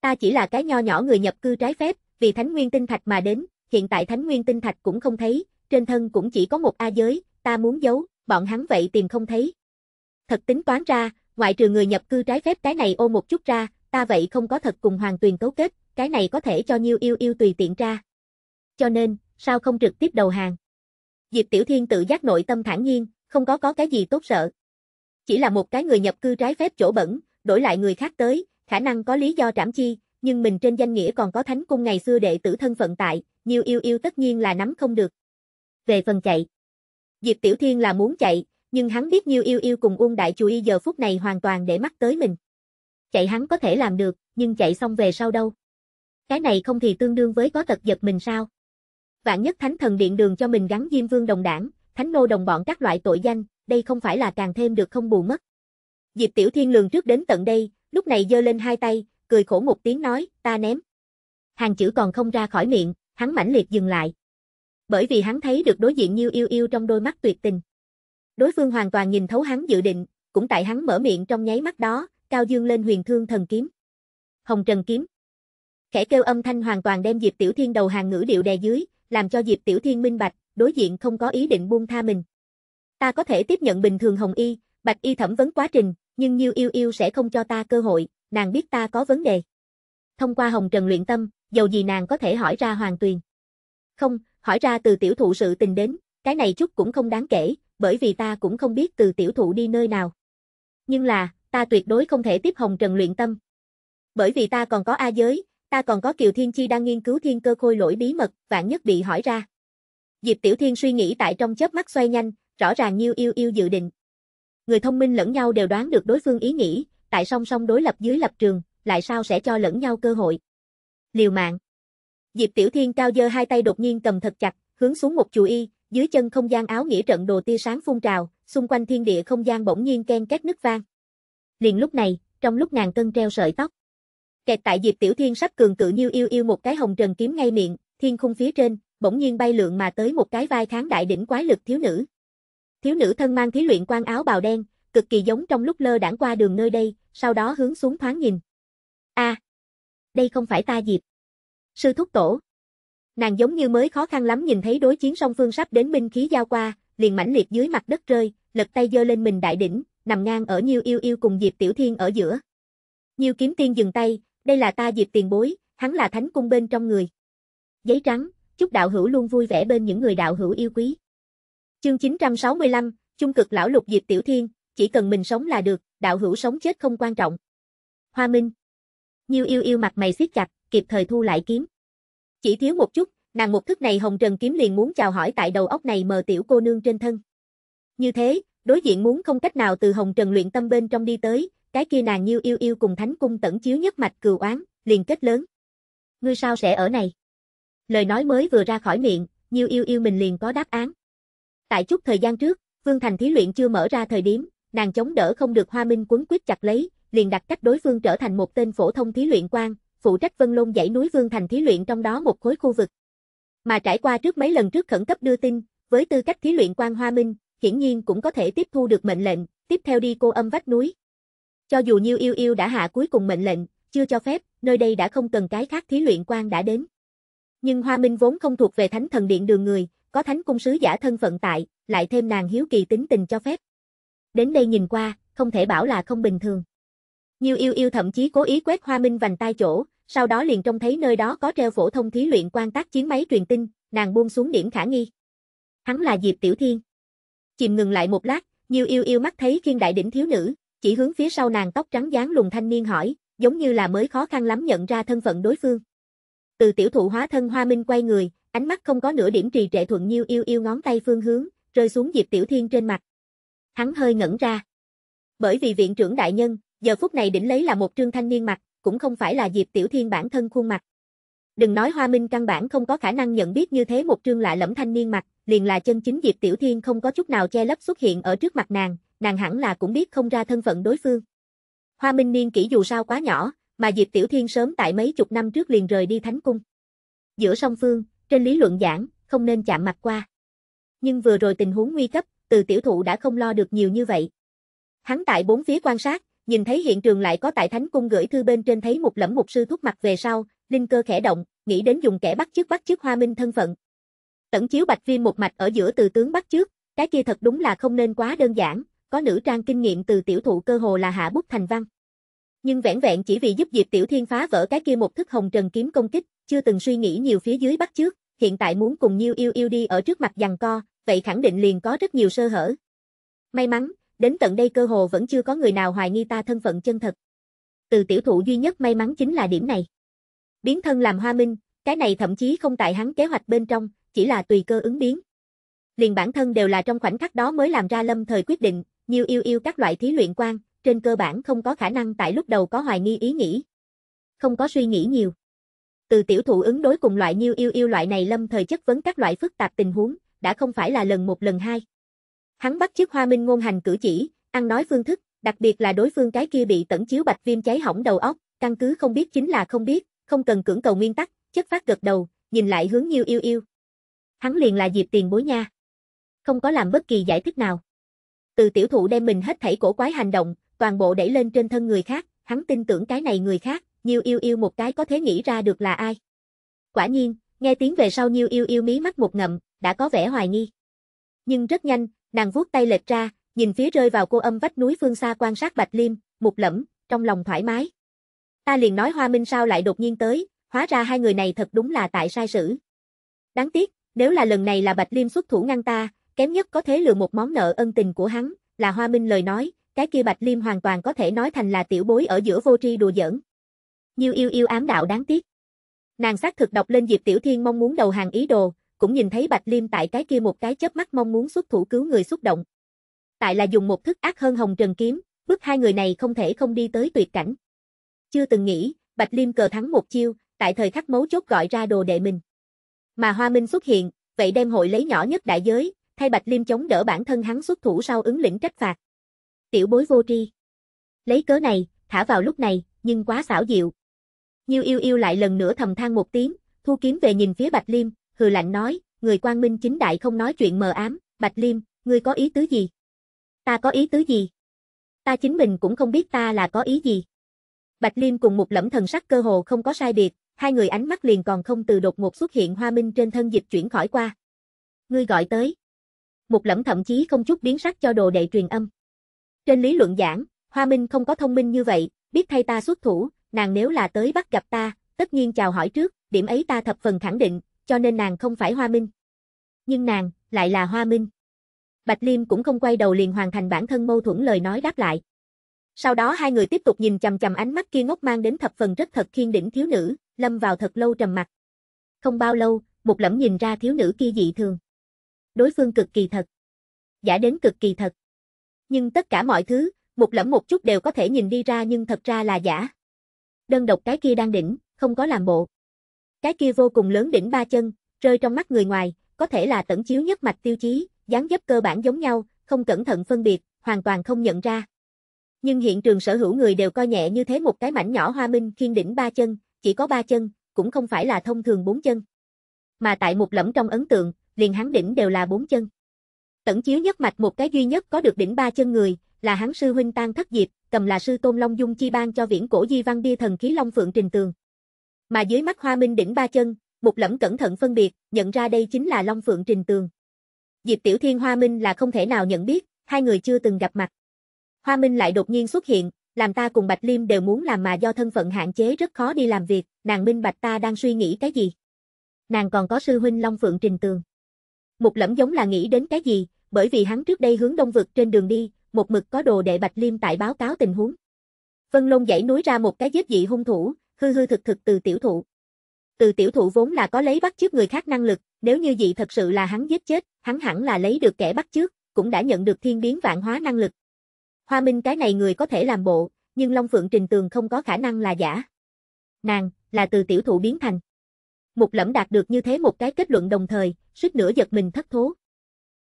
Ta chỉ là cái nho nhỏ người nhập cư trái phép, vì Thánh Nguyên Tinh Thạch mà đến, hiện tại Thánh Nguyên Tinh Thạch cũng không thấy, trên thân cũng chỉ có một A giới, ta muốn giấu, bọn hắn vậy tìm không thấy. Thật tính toán ra, ngoại trừ người nhập cư trái phép cái này ô một chút ra, ta vậy không có thật cùng Hoàng Tuyền cấu kết, cái này có thể cho Nhiêu Yêu Yêu tùy tiện ra. Cho nên, sao không trực tiếp đầu hàng? Diệp Tiểu Thiên tự giác nội tâm thản nhiên, không có có cái gì tốt sợ. Chỉ là một cái người nhập cư trái phép chỗ bẩn, đổi lại người khác tới, khả năng có lý do trảm chi, nhưng mình trên danh nghĩa còn có thánh cung ngày xưa đệ tử thân phận tại, nhiều yêu yêu tất nhiên là nắm không được. Về phần chạy, Diệp Tiểu Thiên là muốn chạy, nhưng hắn biết nhiều yêu yêu cùng Uông Đại Chủ Y giờ phút này hoàn toàn để mắt tới mình. Chạy hắn có thể làm được, nhưng chạy xong về sau đâu? Cái này không thì tương đương với có tật giật mình sao? Vạn nhất thánh thần điện đường cho mình gắn Diêm Vương đồng đảng, thánh nô đồng bọn các loại tội danh, đây không phải là càng thêm được không bù mất. Diệp Tiểu Thiên lường trước đến tận đây, lúc này giơ lên hai tay, cười khổ một tiếng nói, ta ném. Hàng chữ còn không ra khỏi miệng, hắn mãnh liệt dừng lại. Bởi vì hắn thấy được đối diện như Yêu Yêu trong đôi mắt tuyệt tình. Đối phương hoàn toàn nhìn thấu hắn dự định, cũng tại hắn mở miệng trong nháy mắt đó, cao dương lên huyền thương thần kiếm. Hồng Trần kiếm. Khẽ kêu âm thanh hoàn toàn đem Diệp Tiểu Thiên đầu hàng ngữ điệu đè dưới, làm cho Diệp Tiểu Thiên minh bạch, đối diện không có ý định buông tha mình. Ta có thể tiếp nhận bình thường hồng y, bạch y thẩm vấn quá trình, nhưng Nhiêu Yêu Yêu sẽ không cho ta cơ hội, nàng biết ta có vấn đề. Thông qua hồng trần luyện tâm, dầu gì nàng có thể hỏi ra hoàng tuyền. Không, hỏi ra từ tiểu thụ sự tình đến, cái này chút cũng không đáng kể, bởi vì ta cũng không biết từ tiểu thụ đi nơi nào. Nhưng là, ta tuyệt đối không thể tiếp hồng trần luyện tâm. Bởi vì ta còn có A giới, ta còn có Kiều Thiên Chi đang nghiên cứu thiên cơ khôi lỗi bí mật, vạn nhất bị hỏi ra. Diệp Tiểu Thiên suy nghĩ tại trong chớp mắt xoay nhanh, rõ ràng Nhiêu Yêu Yêu dự định. Người thông minh lẫn nhau đều đoán được đối phương ý nghĩ, tại song song đối lập dưới lập trường, lại sao sẽ cho lẫn nhau cơ hội. Liều mạng. Diệp Tiểu Thiên cao dơ hai tay đột nhiên cầm thật chặt, hướng xuống một chùi y, dưới chân không gian áo nghĩa trận đồ tia sáng phun trào, xung quanh thiên địa không gian bỗng nhiên ken két nứt vang. Liền lúc này, trong lúc nàng cân treo sợi tóc, kẹt tại Diệp Tiểu Thiên sắp cường cự Nhiêu Yêu Yêu một cái hồng trần kiếm ngay miệng, thiên khung phía trên, bỗng nhiên bay lượn mà tới một cái vai kháng đại đỉnh quái lực thiếu nữ. Thiếu nữ thân mang thí luyện quan áo bào đen, cực kỳ giống trong lúc lơ đãng qua đường nơi đây, sau đó hướng xuống thoáng nhìn. A, đây không phải ta dịp. Sư thúc tổ. Nàng giống như mới khó khăn lắm nhìn thấy đối chiến song phương sắp đến binh khí giao qua, liền mãnh liệt dưới mặt đất rơi, lật tay giơ lên mình đại đỉnh, nằm ngang ở Nhiêu Yêu Yêu cùng Diệp Tiểu Thiên ở giữa. Nhiêu Kiếm Tiên dừng tay, đây là ta Diệp tiền bối, hắn là thánh cung bên trong người. Giấy trắng, chúc đạo hữu luôn vui vẻ bên những người đạo hữu yêu quý. Chương 965, Chung cực lão lục diệp tiểu thiên, chỉ cần mình sống là được, đạo hữu sống chết không quan trọng. Hoa Minh. Nhiêu yêu yêu mặt mày siết chặt, kịp thời thu lại kiếm. Chỉ thiếu một chút, nàng một thức này hồng trần kiếm liền muốn chào hỏi tại đầu óc này mờ tiểu cô nương trên thân. Như thế, đối diện muốn không cách nào từ hồng trần luyện tâm bên trong đi tới, cái kia nàng nhiêu yêu yêu cùng thánh cung tẩn chiếu nhất mạch cừu oán, liền kết lớn. Ngươi sao sẽ ở này? Lời nói mới vừa ra khỏi miệng, nhiêu yêu yêu mình liền có đáp án. Tại chút thời gian trước, Vương Thành thí luyện chưa mở ra thời điểm, nàng chống đỡ không được Hoa Minh quấn quyết chặt lấy, liền đặt cách đối phương trở thành một tên phổ thông thí luyện quan, phụ trách Vân Lôn dãy núi Vương Thành thí luyện trong đó một khối khu vực. Mà trải qua trước mấy lần trước khẩn cấp đưa tin, với tư cách thí luyện quan Hoa Minh, hiển nhiên cũng có thể tiếp thu được mệnh lệnh, tiếp theo đi cô âm vách núi. Cho dù như Yêu Yêu đã hạ cuối cùng mệnh lệnh, chưa cho phép, nơi đây đã không cần cái khác thí luyện quan đã đến. Nhưng Hoa Minh vốn không thuộc về Thánh Thần Điện đường người, có thánh cung sứ giả thân phận tại, lại thêm nàng hiếu kỳ tính tình cho phép. Đến đây nhìn qua, không thể bảo là không bình thường. Nhiều yêu yêu thậm chí cố ý quét hoa minh vành tai chỗ, sau đó liền trông thấy nơi đó có treo phổ thông thí luyện quan tác chiến máy truyền tin, nàng buông xuống điểm khả nghi. Hắn là Diệp Tiểu Thiên. Chìm ngừng lại một lát, nhiều yêu yêu mắt thấy khiên đại đỉnh thiếu nữ, chỉ hướng phía sau nàng tóc trắng dáng lùng thanh niên hỏi, giống như là mới khó khăn lắm nhận ra thân phận đối phương. Từ tiểu thụ hóa thân hoa minh quay người, ánh mắt không có nửa điểm trì trệ thuận nhiêu yêu yêu ngón tay phương hướng, rơi xuống Diệp Tiểu Thiên trên mặt. Hắn hơi ngẩn ra. Bởi vì viện trưởng đại nhân, giờ phút này đỉnh lấy là một trương thanh niên mặt, cũng không phải là Diệp Tiểu Thiên bản thân khuôn mặt. Đừng nói Hoa Minh căn bản không có khả năng nhận biết như thế một trương lạ lẫm thanh niên mặt, liền là chân chính Diệp Tiểu Thiên không có chút nào che lấp xuất hiện ở trước mặt nàng, nàng hẳn là cũng biết không ra thân phận đối phương. Hoa Minh niên kỷ dù sao quá nhỏ, mà Diệp Tiểu Thiên sớm tại mấy chục năm trước liền rời đi Thánh Cung. Giữa song phương, trên lý luận giảng, không nên chạm mặt qua. Nhưng vừa rồi tình huống nguy cấp, từ tiểu thụ đã không lo được nhiều như vậy. Hắn tại bốn phía quan sát, nhìn thấy hiện trường lại có tại thánh cung gửi thư bên trên thấy một lẫm mục sư thuốc mặt về sau, linh cơ khẽ động, nghĩ đến dùng kẻ bắt chước bắt chước hoa minh thân phận. Tẩn chiếu bạch viêm một mạch ở giữa từ tướng bắt chước, cái kia thật đúng là không nên quá đơn giản, có nữ trang kinh nghiệm từ tiểu thụ cơ hồ là hạ bút thành văn. Nhưng vẻn vẹn chỉ vì giúp Diệp Tiểu Thiên phá vỡ cái kia một thức hồng trần kiếm công kích, chưa từng suy nghĩ nhiều phía dưới bắt trước, hiện tại muốn cùng Nhiêu Yêu Yêu đi ở trước mặt giằng co, vậy khẳng định liền có rất nhiều sơ hở. May mắn, đến tận đây cơ hồ vẫn chưa có người nào hoài nghi ta thân phận chân thật. Từ tiểu thụ duy nhất may mắn chính là điểm này. Biến thân làm hoa minh, cái này thậm chí không tại hắn kế hoạch bên trong, chỉ là tùy cơ ứng biến. Liền bản thân đều là trong khoảnh khắc đó mới làm ra lâm thời quyết định, nhiêu yêu yêu các loại thí luyện quan, trên cơ bản không có khả năng tại lúc đầu có hoài nghi ý nghĩ. Không có suy nghĩ nhiều. Từ tiểu thụ ứng đối cùng loại nhiêu yêu yêu loại này lâm thời chất vấn các loại phức tạp tình huống, đã không phải là lần một lần hai. Hắn bắt chiếc hoa minh ngôn hành cử chỉ, ăn nói phương thức, đặc biệt là đối phương cái kia bị tẩn chiếu bạch viêm cháy hỏng đầu óc, căn cứ không biết chính là không biết, không cần cưỡng cầu nguyên tắc, chất phát gật đầu, nhìn lại hướng nhiêu yêu yêu. Hắn liền là dịp tiền bối nha. Không có làm bất kỳ giải thích nào. Từ tiểu thụ đem mình hết thảy cổ quái hành động, toàn bộ đẩy lên trên thân người khác, hắn tin tưởng cái này người khác, Nhiêu yêu yêu một cái có thể nghĩ ra được là ai. Quả nhiên, nghe tiếng về sau Nhiêu yêu yêu mí mắt một ngậm, đã có vẻ hoài nghi. Nhưng rất nhanh, nàng vuốt tay lệch ra, nhìn phía rơi vào cô âm vách núi phương xa quan sát Bạch Liêm, một lẫm, trong lòng thoải mái. Ta liền nói Hoa Minh sao lại đột nhiên tới, hóa ra hai người này thật đúng là tại sai sử. Đáng tiếc, nếu là lần này là Bạch Liêm xuất thủ ngăn ta, kém nhất có thể lừa một món nợ ân tình của hắn, là Hoa Minh lời nói, cái kia Bạch Liêm hoàn toàn có thể nói thành là tiểu bối ở giữa vô tri đùa giỡn. Nhiêu yêu yêu ám đạo đáng tiếc. Nàng xác thực đọc lên Diệp Tiểu Thiên mong muốn đầu hàng ý đồ, cũng nhìn thấy Bạch Liêm tại cái kia một cái chớp mắt mong muốn xuất thủ cứu người xúc động. Tại là dùng một thức ác hơn hồng trần kiếm, bước hai người này không thể không đi tới tuyệt cảnh. Chưa từng nghĩ, Bạch Liêm cờ thắng một chiêu, tại thời khắc mấu chốt gọi ra đồ đệ mình. Mà Hoa Minh xuất hiện, vậy đem hội lấy nhỏ nhất đại giới, thay Bạch Liêm chống đỡ bản thân hắn xuất thủ sau ứng lĩnh trách phạt. Tiểu bối vô tri. Lấy cớ này, thả vào lúc này, nhưng quá xảo diệu, như yêu yêu lại lần nữa thầm than một tiếng, thu kiếm về nhìn phía Bạch Liêm, hừ lạnh nói, người quang minh chính đại không nói chuyện mờ ám, Bạch Liêm, ngươi có ý tứ gì? Ta có ý tứ gì? Ta chính mình cũng không biết ta là có ý gì. Bạch Liêm cùng một lẫm thần sắc cơ hồ không có sai biệt, hai người ánh mắt liền còn không từ đột ngột xuất hiện hoa minh trên thân dịch chuyển khỏi qua. Ngươi gọi tới. Một lẫm thậm chí không chút biến sắc cho đồ đệ truyền âm. Trên lý luận giảng, hoa minh không có thông minh như vậy, biết thay ta xuất thủ, nàng nếu là tới bắt gặp ta, tất nhiên chào hỏi trước, điểm ấy ta thập phần khẳng định, cho nên nàng không phải Hoa Minh. Nhưng nàng, lại là Hoa Minh. Bạch Liêm cũng không quay đầu liền hoàn thành bản thân mâu thuẫn lời nói đáp lại. Sau đó hai người tiếp tục nhìn chằm chằm ánh mắt kia ngốc mang đến thập phần rất thật khiên đỉnh thiếu nữ, lâm vào thật lâu trầm mặt. Không bao lâu, một lẫm nhìn ra thiếu nữ kia dị thường. Đối phương cực kỳ thật. Giả đến cực kỳ thật. Nhưng tất cả mọi thứ, một lẫm một chút đều có thể nhìn đi ra nhưng thật ra là giả đơn độc cái kia đang đỉnh, không có làm bộ. Cái kia vô cùng lớn đỉnh ba chân, rơi trong mắt người ngoài, có thể là tẩn chiếu nhất mạch tiêu chí, dáng dấp cơ bản giống nhau, không cẩn thận phân biệt, hoàn toàn không nhận ra. Nhưng hiện trường sở hữu người đều coi nhẹ như thế một cái mảnh nhỏ hoa minh khiên đỉnh ba chân, chỉ có ba chân, cũng không phải là thông thường bốn chân. Mà tại một lẫm trong ấn tượng, liền hắn đỉnh đều là bốn chân. Tẩn chiếu nhất mạch một cái duy nhất có được đỉnh ba chân người, là hắn sư huynh tan thất diệp, cầm là sư tôn Long Dung chi ban cho viễn cổ di văn bia thần khí Long Phượng Trình Tường. Mà dưới mắt Hoa Minh đỉnh ba chân, một Lẫm cẩn thận phân biệt, nhận ra đây chính là Long Phượng Trình Tường. Diệp Tiểu Thiên Hoa Minh là không thể nào nhận biết, hai người chưa từng gặp mặt. Hoa Minh lại đột nhiên xuất hiện, làm ta cùng Bạch Liêm đều muốn làm mà do thân phận hạn chế rất khó đi làm việc, nàng Minh Bạch ta đang suy nghĩ cái gì. Nàng còn có sư huynh Long Phượng Trình Tường. một Lẫm giống là nghĩ đến cái gì, bởi vì hắn trước đây hướng đông vực trên đường đi, một mực có đồ đệ Bạch Liêm tại báo cáo tình huống. Vân Long dãy núi ra một cái giết dị hung thủ, hư hư thực thực từ tiểu thụ. Từ tiểu thụ vốn là có lấy bắt chước người khác năng lực, nếu như dị thật sự là hắn giết chết, hắn hẳn là lấy được kẻ bắt chước, cũng đã nhận được thiên biến vạn hóa năng lực. Hoa Minh cái này người có thể làm bộ, nhưng Long Phượng Trình Tường không có khả năng là giả. Nàng, là từ tiểu thụ biến thành. Một lẫm đạt được như thế một cái kết luận đồng thời, suýt nữa giật mình thất thố.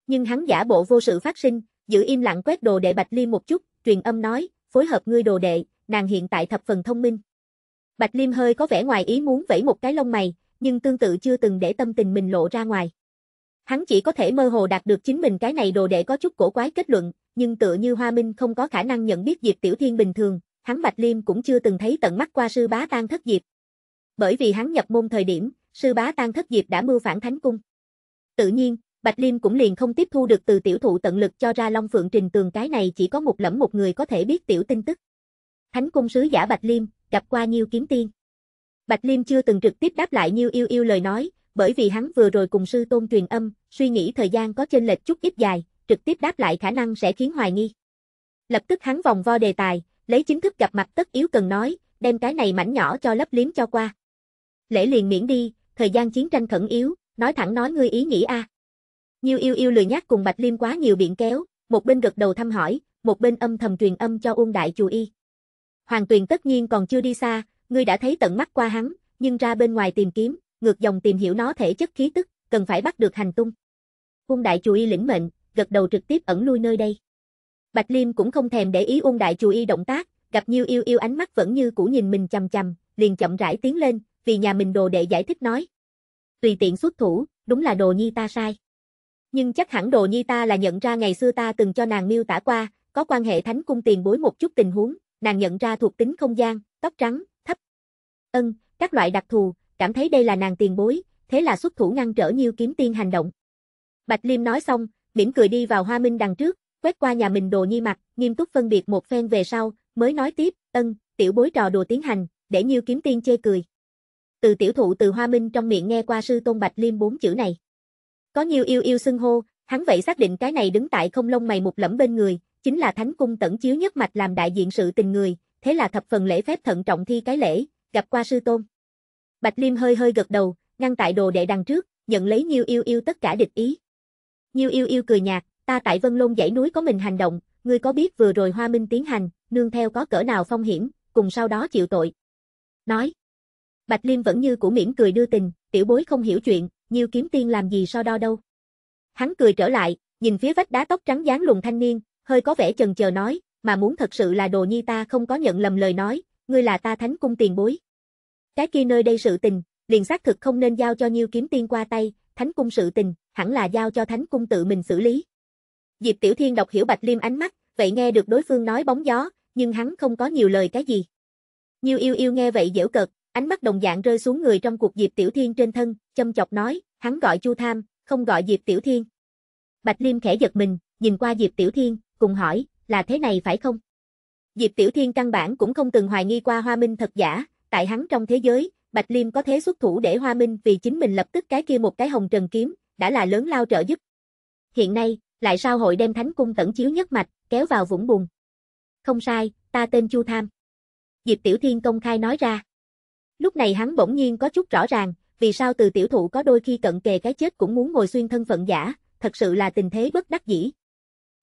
Nhưng hắn giả bộ vô sự phát sinh, Giữ im lặng quét đồ đệ Bạch Liêm một chút, truyền âm nói, phối hợp ngươi đồ đệ, nàng hiện tại thập phần thông minh. Bạch Liêm hơi có vẻ ngoài ý muốn vẫy một cái lông mày, nhưng tương tự chưa từng để tâm tình mình lộ ra ngoài. Hắn chỉ có thể mơ hồ đạt được chính mình cái này đồ đệ có chút cổ quái kết luận, nhưng tựa như Hoa Minh không có khả năng nhận biết Diệp Tiểu Thiên bình thường, hắn Bạch Liêm cũng chưa từng thấy tận mắt qua sư bá tan thất diệp. Bởi vì hắn nhập môn thời điểm, sư bá tan thất diệp đã mưu phản thánh cung. Tự nhiên, Bạch Liêm cũng liền không tiếp thu được từ tiểu thụ tận lực cho ra Long Phượng Trình Tường cái này chỉ có một lẫm một người có thể biết tiểu tin tức. Thánh cung sứ giả Bạch Liêm, gặp qua Nhiêu Kiếm Tiên. Bạch Liêm chưa từng trực tiếp đáp lại Nhiêu Yêu Yêu lời nói, bởi vì hắn vừa rồi cùng sư tôn truyền âm, suy nghĩ thời gian có chênh lệch chút ít dài, trực tiếp đáp lại khả năng sẽ khiến hoài nghi. Lập tức hắn vòng vo đề tài, lấy chính thức gặp mặt tất yếu cần nói, đem cái này mảnh nhỏ cho lấp liếm cho qua. Lễ liền miễn đi, thời gian chiến tranh khẩn yếu, nói thẳng nói ngươi ý nghĩ a. À. Nhiêu yêu yêu lười nhắc cùng Bạch Liêm quá nhiều biện kéo, một bên gật đầu thăm hỏi, một bên âm thầm truyền âm cho Uông Đại Chù Y. Hoàng Tuyền tất nhiên còn chưa đi xa, ngươi đã thấy tận mắt qua hắn, nhưng ra bên ngoài tìm kiếm, ngược dòng tìm hiểu nó thể chất khí tức, cần phải bắt được hành tung. Uông Đại Chù Y lĩnh mệnh, gật đầu trực tiếp ẩn lui nơi đây. Bạch Liêm cũng không thèm để ý Uông Đại Chù Y động tác, gặp Nhiêu yêu yêu ánh mắt vẫn như cũ nhìn mình chằm chằm, liền chậm rãi tiến lên, vì nhà mình đồ đệ giải thích nói. Tùy tiện xuất thủ, đúng là đồ nhi ta sai nhưng chắc hẳn đồ nhi ta là nhận ra ngày xưa ta từng cho nàng miêu tả qua, có quan hệ thánh cung tiền bối một chút tình huống, nàng nhận ra thuộc tính không gian, tóc trắng, thấp. Ân, các loại đặc thù, cảm thấy đây là nàng tiền bối, thế là xuất thủ ngăn trở Nhiêu Kiếm Tiên hành động. Bạch Liêm nói xong, mỉm cười đi vào Hoa Minh đằng trước, quét qua nhà mình Đồ Nhi mặt, nghiêm túc phân biệt một phen về sau, mới nói tiếp, "Ân, tiểu bối trò đùa tiến hành, để Nhiêu Kiếm Tiên chê cười." Từ tiểu thụ từ Hoa Minh trong miệng nghe qua sư tôn Bạch Liêm bốn chữ này. Có nhiêu yêu yêu xưng hô, hắn vậy xác định cái này đứng tại không lông mày một lẫm bên người, chính là thánh cung tẩn chiếu nhất mạch làm đại diện sự tình người, thế là thập phần lễ phép thận trọng thi cái lễ, gặp qua sư tôn. Bạch Liêm hơi hơi gật đầu, ngăn tại đồ đệ đằng trước, nhận lấy nhiêu yêu yêu tất cả địch ý. Nhiêu yêu yêu cười nhạt, ta tại Vân Lôn dãy núi có mình hành động, ngươi có biết vừa rồi Hoa Minh tiến hành, nương theo có cỡ nào phong hiểm, cùng sau đó chịu tội. Nói. Bạch Liêm vẫn như cũ miễn cười đưa tình, tiểu bối không hiểu chuyện, Nhiêu kiếm tiên làm gì so đo đâu. Hắn cười trở lại, nhìn phía vách đá tóc trắng dáng lùng thanh niên, hơi có vẻ chần chờ nói, mà muốn thật sự là đồ nhi ta không có nhận lầm lời nói, ngươi là ta thánh cung tiền bối. Cái kia nơi đây sự tình, liền xác thực không nên giao cho Nhiêu kiếm tiên qua tay, thánh cung sự tình, hẳn là giao cho thánh cung tự mình xử lý. Diệp Tiểu Thiên đọc hiểu Bạch Liêm ánh mắt, vậy nghe được đối phương nói bóng gió, nhưng hắn không có nhiều lời cái gì. Nhiêu yêu yêu nghe vậy dễu cợt, ánh mắt đồng dạng rơi xuống người trong cuộc Diệp Tiểu Thiên trên thân, châm chọc nói, hắn gọi Chu Tham, không gọi Diệp Tiểu Thiên. Bạch Liêm khẽ giật mình, nhìn qua Diệp Tiểu Thiên, cùng hỏi, là thế này phải không? Diệp Tiểu Thiên căn bản cũng không từng hoài nghi qua Hoa Minh thật giả, tại hắn trong thế giới, Bạch Liêm có thế xuất thủ để Hoa Minh vì chính mình lập tức cái kia một cái hồng trần kiếm, đã là lớn lao trợ giúp. Hiện nay, lại sao hội đem thánh cung tẩn chiếu nhất mạch, kéo vào vũng bùn. Không sai, ta tên Chu Tham. Diệp Tiểu Thiên công khai nói ra. Lúc này hắn bỗng nhiên có chút rõ ràng, vì sao từ tiểu thụ có đôi khi cận kề cái chết cũng muốn ngồi xuyên thân phận giả, thật sự là tình thế bất đắc dĩ.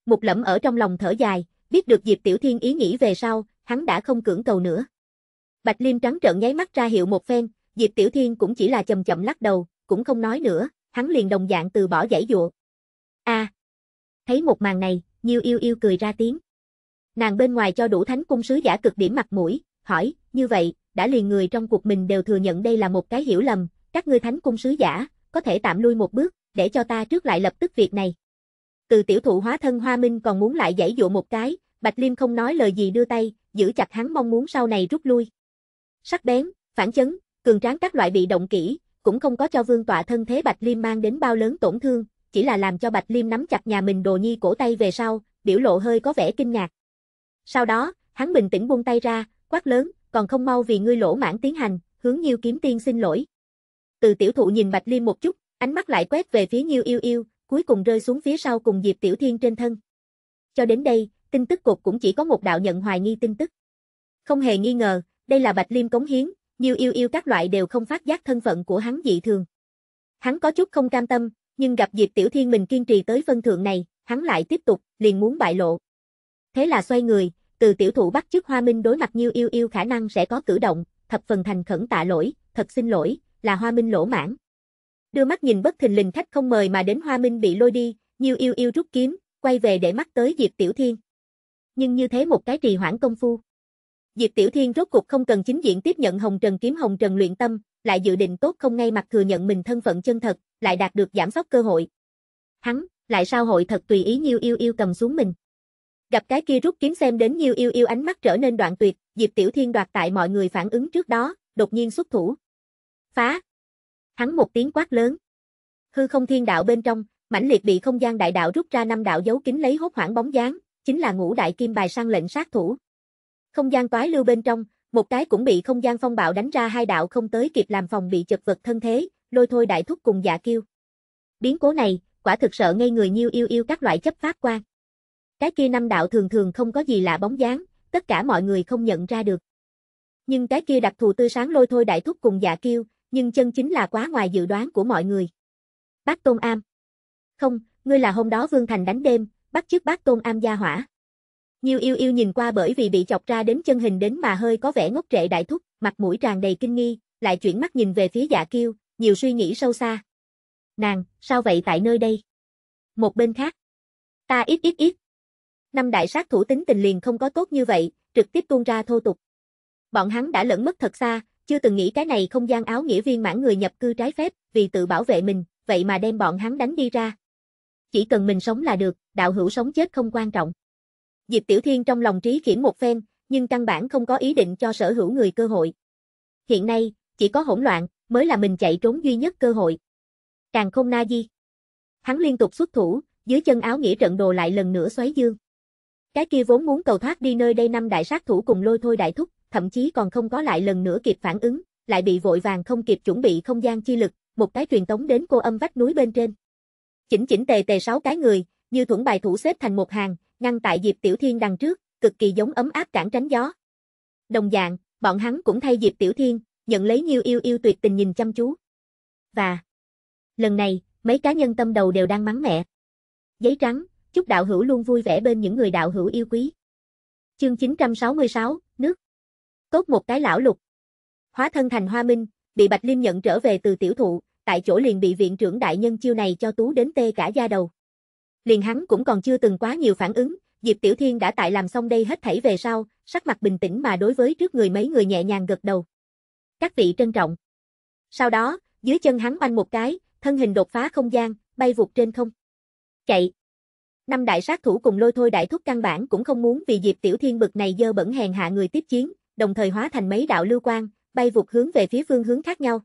Một lẫm ở trong lòng thở dài, biết được Diệp Tiểu Thiên ý nghĩ về sau, hắn đã không cưỡng cầu nữa. Bạch Liêm trắng trợn nháy mắt ra hiệu một phen, Diệp Tiểu Thiên cũng chỉ là chậm chậm lắc đầu, cũng không nói nữa, hắn liền đồng dạng từ bỏ giải dụa. A. À, thấy một màn này, Nhiêu Yêu Yêu cười ra tiếng. Nàng bên ngoài cho đủ thánh cung sứ giả cực điểm mặt mũi, hỏi, như vậy, đã liền người trong cuộc mình đều thừa nhận đây là một cái hiểu lầm, các ngươi thánh cung sứ giả, có thể tạm lui một bước, để cho ta trước lại lập tức việc này. Từ tiểu thụ hóa thân Hoa Minh còn muốn lại giải dụ một cái, Bạch Liêm không nói lời gì đưa tay, giữ chặt hắn mong muốn sau này rút lui. Sắc bén, phản chấn, cường tráng các loại bị động kỹ, cũng không có cho vương tọa thân thế Bạch Liêm mang đến bao lớn tổn thương, chỉ là làm cho Bạch Liêm nắm chặt nhà mình đồ nhi cổ tay về sau, biểu lộ hơi có vẻ kinh ngạc. Sau đó, hắn bình tĩnh buông tay ra, quát lớn, còn không mau vì ngươi lỗ mãn tiến hành, hướng nhiêu kiếm tiên xin lỗi. Từ tiểu thụ nhìn Bạch Liêm một chút, ánh mắt lại quét về phía Nhiêu Yêu Yêu, cuối cùng rơi xuống phía sau cùng Diệp Tiểu Thiên trên thân. Cho đến đây, tin tức cục cũng chỉ có một đạo nhận hoài nghi tin tức. Không hề nghi ngờ, đây là Bạch Liêm cống hiến, Nhiêu Yêu Yêu các loại đều không phát giác thân phận của hắn dị thường. Hắn có chút không cam tâm, nhưng gặp Diệp Tiểu Thiên mình kiên trì tới phân thượng này, hắn lại tiếp tục, liền muốn bại lộ. Thế là xoay người, từ tiểu thụ bắt chước Hoa Minh đối mặt Nhiêu Yêu Yêu khả năng sẽ có cử động, thập phần thành khẩn tạ lỗi, thật xin lỗi, là Hoa Minh lỗ mãn. Đưa mắt nhìn bất thình lình khách không mời mà đến Hoa Minh bị lôi đi, Nhiêu Yêu Yêu rút kiếm, quay về để mắt tới Diệp Tiểu Thiên. Nhưng như thế một cái trì hoãn công phu. Diệp Tiểu Thiên rốt cuộc không cần chính diện tiếp nhận Hồng Trần kiếm Hồng Trần luyện tâm, lại dự định tốt không ngay mặt thừa nhận mình thân phận chân thật, lại đạt được giảm sóc cơ hội. Hắn, lại sao hội thật tùy ý Nhiêu Yêu Yêu cầm xuống mình. Gặp cái kia rút kiếm xem đến Nhiêu Yêu Yêu ánh mắt trở nên đoạn tuyệt, Diệp Tiểu Thiên đoạt tại mọi người phản ứng trước đó, đột nhiên xuất thủ phá. Hắn một tiếng quát lớn. Hư không thiên đạo bên trong, mãnh liệt bị không gian đại đạo rút ra năm đạo dấu kín lấy hốt hoảng bóng dáng, chính là ngũ đại kim bài sang lệnh sát thủ. Không gian toái lưu bên trong, một cái cũng bị không gian phong bạo đánh ra hai đạo không tới kịp làm phòng bị chật vật thân thế, lôi thôi đại thúc cùng dạ kiêu. Biến cố này, quả thực sợ ngây người nhiêu yêu yêu các loại chấp pháp quan. Cái kia năm đạo thường thường không có gì lạ bóng dáng, tất cả mọi người không nhận ra được. Nhưng cái kia đặc thù tươi sáng lôi thôi đại thúc cùng dạ kiêu, nhưng chân chính là quá ngoài dự đoán của mọi người. Bác Tôn Am Không, ngươi là hôm đó Vương Thành đánh đêm, bắt trước bác Tôn Am gia hỏa. Nhiều yêu yêu nhìn qua bởi vì bị chọc ra đến chân hình đến mà hơi có vẻ ngốc trệ đại thúc, mặt mũi tràn đầy kinh nghi, lại chuyển mắt nhìn về phía dạ kiêu, nhiều suy nghĩ sâu xa. Nàng, sao vậy tại nơi đây? Một bên khác. Ta ít ít ít. Năm đại sát thủ tính tình liền không có tốt như vậy, trực tiếp tuôn ra thô tục. Bọn hắn đã lẫn mất thật xa, chưa từng nghĩ cái này không gian áo nghĩa viên mãn người nhập cư trái phép, vì tự bảo vệ mình, vậy mà đem bọn hắn đánh đi ra. Chỉ cần mình sống là được, đạo hữu sống chết không quan trọng. Diệp Tiểu Thiên trong lòng trí khiển một phen, nhưng căn bản không có ý định cho sở hữu người cơ hội. Hiện nay, chỉ có hỗn loạn, mới là mình chạy trốn duy nhất cơ hội. Càng không na di. Hắn liên tục xuất thủ, dưới chân áo nghĩa trận đồ lại lần nữa xoáy dương. Cái kia vốn muốn cầu thoát đi nơi đây năm đại sát thủ cùng lôi thôi đại thúc, thậm chí còn không có lại lần nữa kịp phản ứng, lại bị vội vàng không kịp chuẩn bị không gian chi lực, một cái truyền tống đến cô âm vách núi bên trên. Chỉnh chỉnh tề tề sáu cái người, như thuẫn bài thủ xếp thành một hàng, ngăn tại Diệp Tiểu Thiên đằng trước, cực kỳ giống ấm áp cản tránh gió. Đồng dạng, bọn hắn cũng thay Diệp Tiểu Thiên, nhận lấy nhiêu yêu yêu tuyệt tình nhìn chăm chú. Và lần này, mấy cá nhân tâm đầu đều đang mắng mẹ. Giấy trắng, chúc đạo hữu luôn vui vẻ bên những người đạo hữu yêu quý. Chương 966, nước Tốt một cái lão lục. Hóa thân thành hoa minh, bị Bạch Liêm nhận trở về từ tiểu thụ, tại chỗ liền bị viện trưởng đại nhân chiêu này cho tú đến tê cả da đầu. Liền hắn cũng còn chưa từng quá nhiều phản ứng, Diệp Tiểu Thiên đã tại làm xong đây hết thảy về sau, sắc mặt bình tĩnh mà đối với trước người mấy người nhẹ nhàng gật đầu. Các vị trân trọng. Sau đó, dưới chân hắn banh một cái, thân hình đột phá không gian, bay vụt trên không. Chạy. Năm đại sát thủ cùng lôi thôi đại thúc căn bản cũng không muốn vì Diệp Tiểu Thiên bực này dơ bẩn hèn hạ người tiếp chiến, đồng thời hóa thành mấy đạo lưu quang, bay vụt hướng về phía phương hướng khác nhau.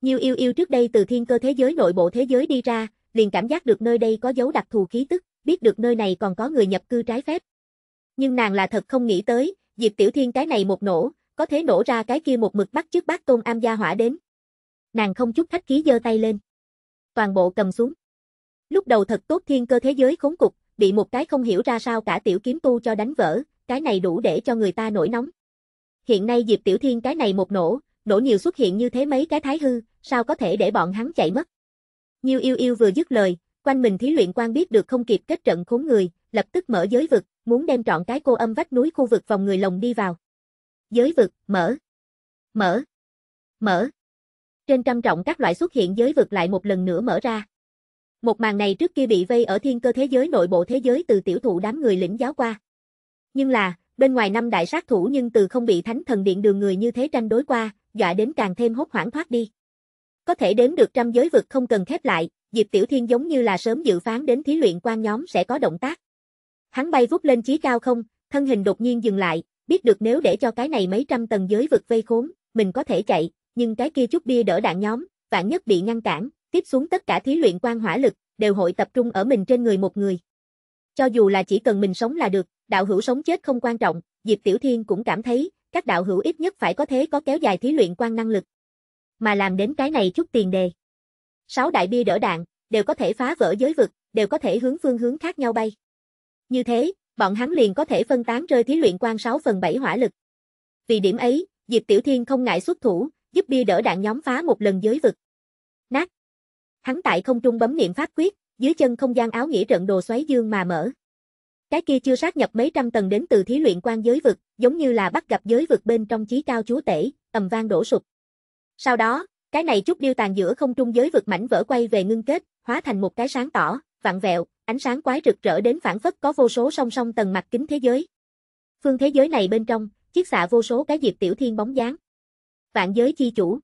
Nhiêu yêu yêu trước đây từ thiên cơ thế giới nội bộ thế giới đi ra, liền cảm giác được nơi đây có dấu đặc thù khí tức, biết được nơi này còn có người nhập cư trái phép. Nhưng nàng là thật không nghĩ tới, Diệp Tiểu Thiên cái này một nổ, có thể nổ ra cái kia một mực bắt trước bác tôn am gia hỏa đến. Nàng không chút thách khí giơ tay lên. Toàn bộ cầm xuống. Lúc đầu thật tốt thiên cơ thế giới khốn cục, bị một cái không hiểu ra sao cả tiểu kiếm tu cho đánh vỡ, cái này đủ để cho người ta nổi nóng hiện nay Diệp Tiểu Thiên cái này một nổ, nổ nhiều xuất hiện như thế mấy cái thái hư, sao có thể để bọn hắn chạy mất. Nhiêu yêu yêu vừa dứt lời, quanh mình thí luyện quan biết được không kịp kết trận khốn người, lập tức mở giới vực, muốn đem trọn cái cô âm vách núi khu vực vòng người lồng đi vào. Giới vực, mở. Mở. Mở. Trên trăm trọng các loại xuất hiện giới vực lại một lần nữa mở ra. Một màn này trước kia bị vây ở thiên cơ thế giới nội bộ thế giới từ tiểu thụ đám người lĩnh giáo qua. Nhưng là, Bên ngoài năm đại sát thủ nhưng từ không bị thánh thần điện đường người như thế tranh đối qua, dọa đến càng thêm hốt hoảng thoát đi. Có thể đến được trăm giới vực không cần khép lại, Diệp Tiểu Thiên giống như là sớm dự phán đến thí luyện quan nhóm sẽ có động tác. Hắn bay vút lên chí cao không, thân hình đột nhiên dừng lại, biết được nếu để cho cái này mấy trăm tầng giới vực vây khốn, mình có thể chạy, nhưng cái kia chút bia đỡ đạn nhóm, vạn nhất bị ngăn cản, tiếp xuống tất cả thí luyện quan hỏa lực, đều hội tập trung ở mình trên người một người. Cho dù là chỉ cần mình sống là được, đạo hữu sống chết không quan trọng, Diệp Tiểu Thiên cũng cảm thấy, các đạo hữu ít nhất phải có thế có kéo dài thí luyện quan năng lực. Mà làm đến cái này chút tiền đề. Sáu đại bia đỡ đạn, đều có thể phá vỡ giới vực, đều có thể hướng phương hướng khác nhau bay. Như thế, bọn hắn liền có thể phân tán rơi thí luyện quan 6 phần 7 hỏa lực. Vì điểm ấy, Diệp Tiểu Thiên không ngại xuất thủ, giúp bia đỡ đạn nhóm phá một lần giới vực. Nát. Hắn tại không trung bấm niệm pháp quyết, dưới chân không gian áo nghĩa trận đồ xoáy dương mà mở. Cái kia chưa sát nhập mấy trăm tầng đến từ thí luyện quan giới vực, giống như là bắt gặp giới vực bên trong chí cao chúa tể, ầm vang đổ sụp. Sau đó, cái này chút điêu tàn giữa không trung giới vực mảnh vỡ quay về ngưng kết, hóa thành một cái sáng tỏ, vặn vẹo, ánh sáng quái rực rỡ đến phản phất có vô số song song tầng mặt kính thế giới. Phương thế giới này bên trong, chiếc xạ vô số cái diệp tiểu thiên bóng dáng. Vạn giới chi chủ.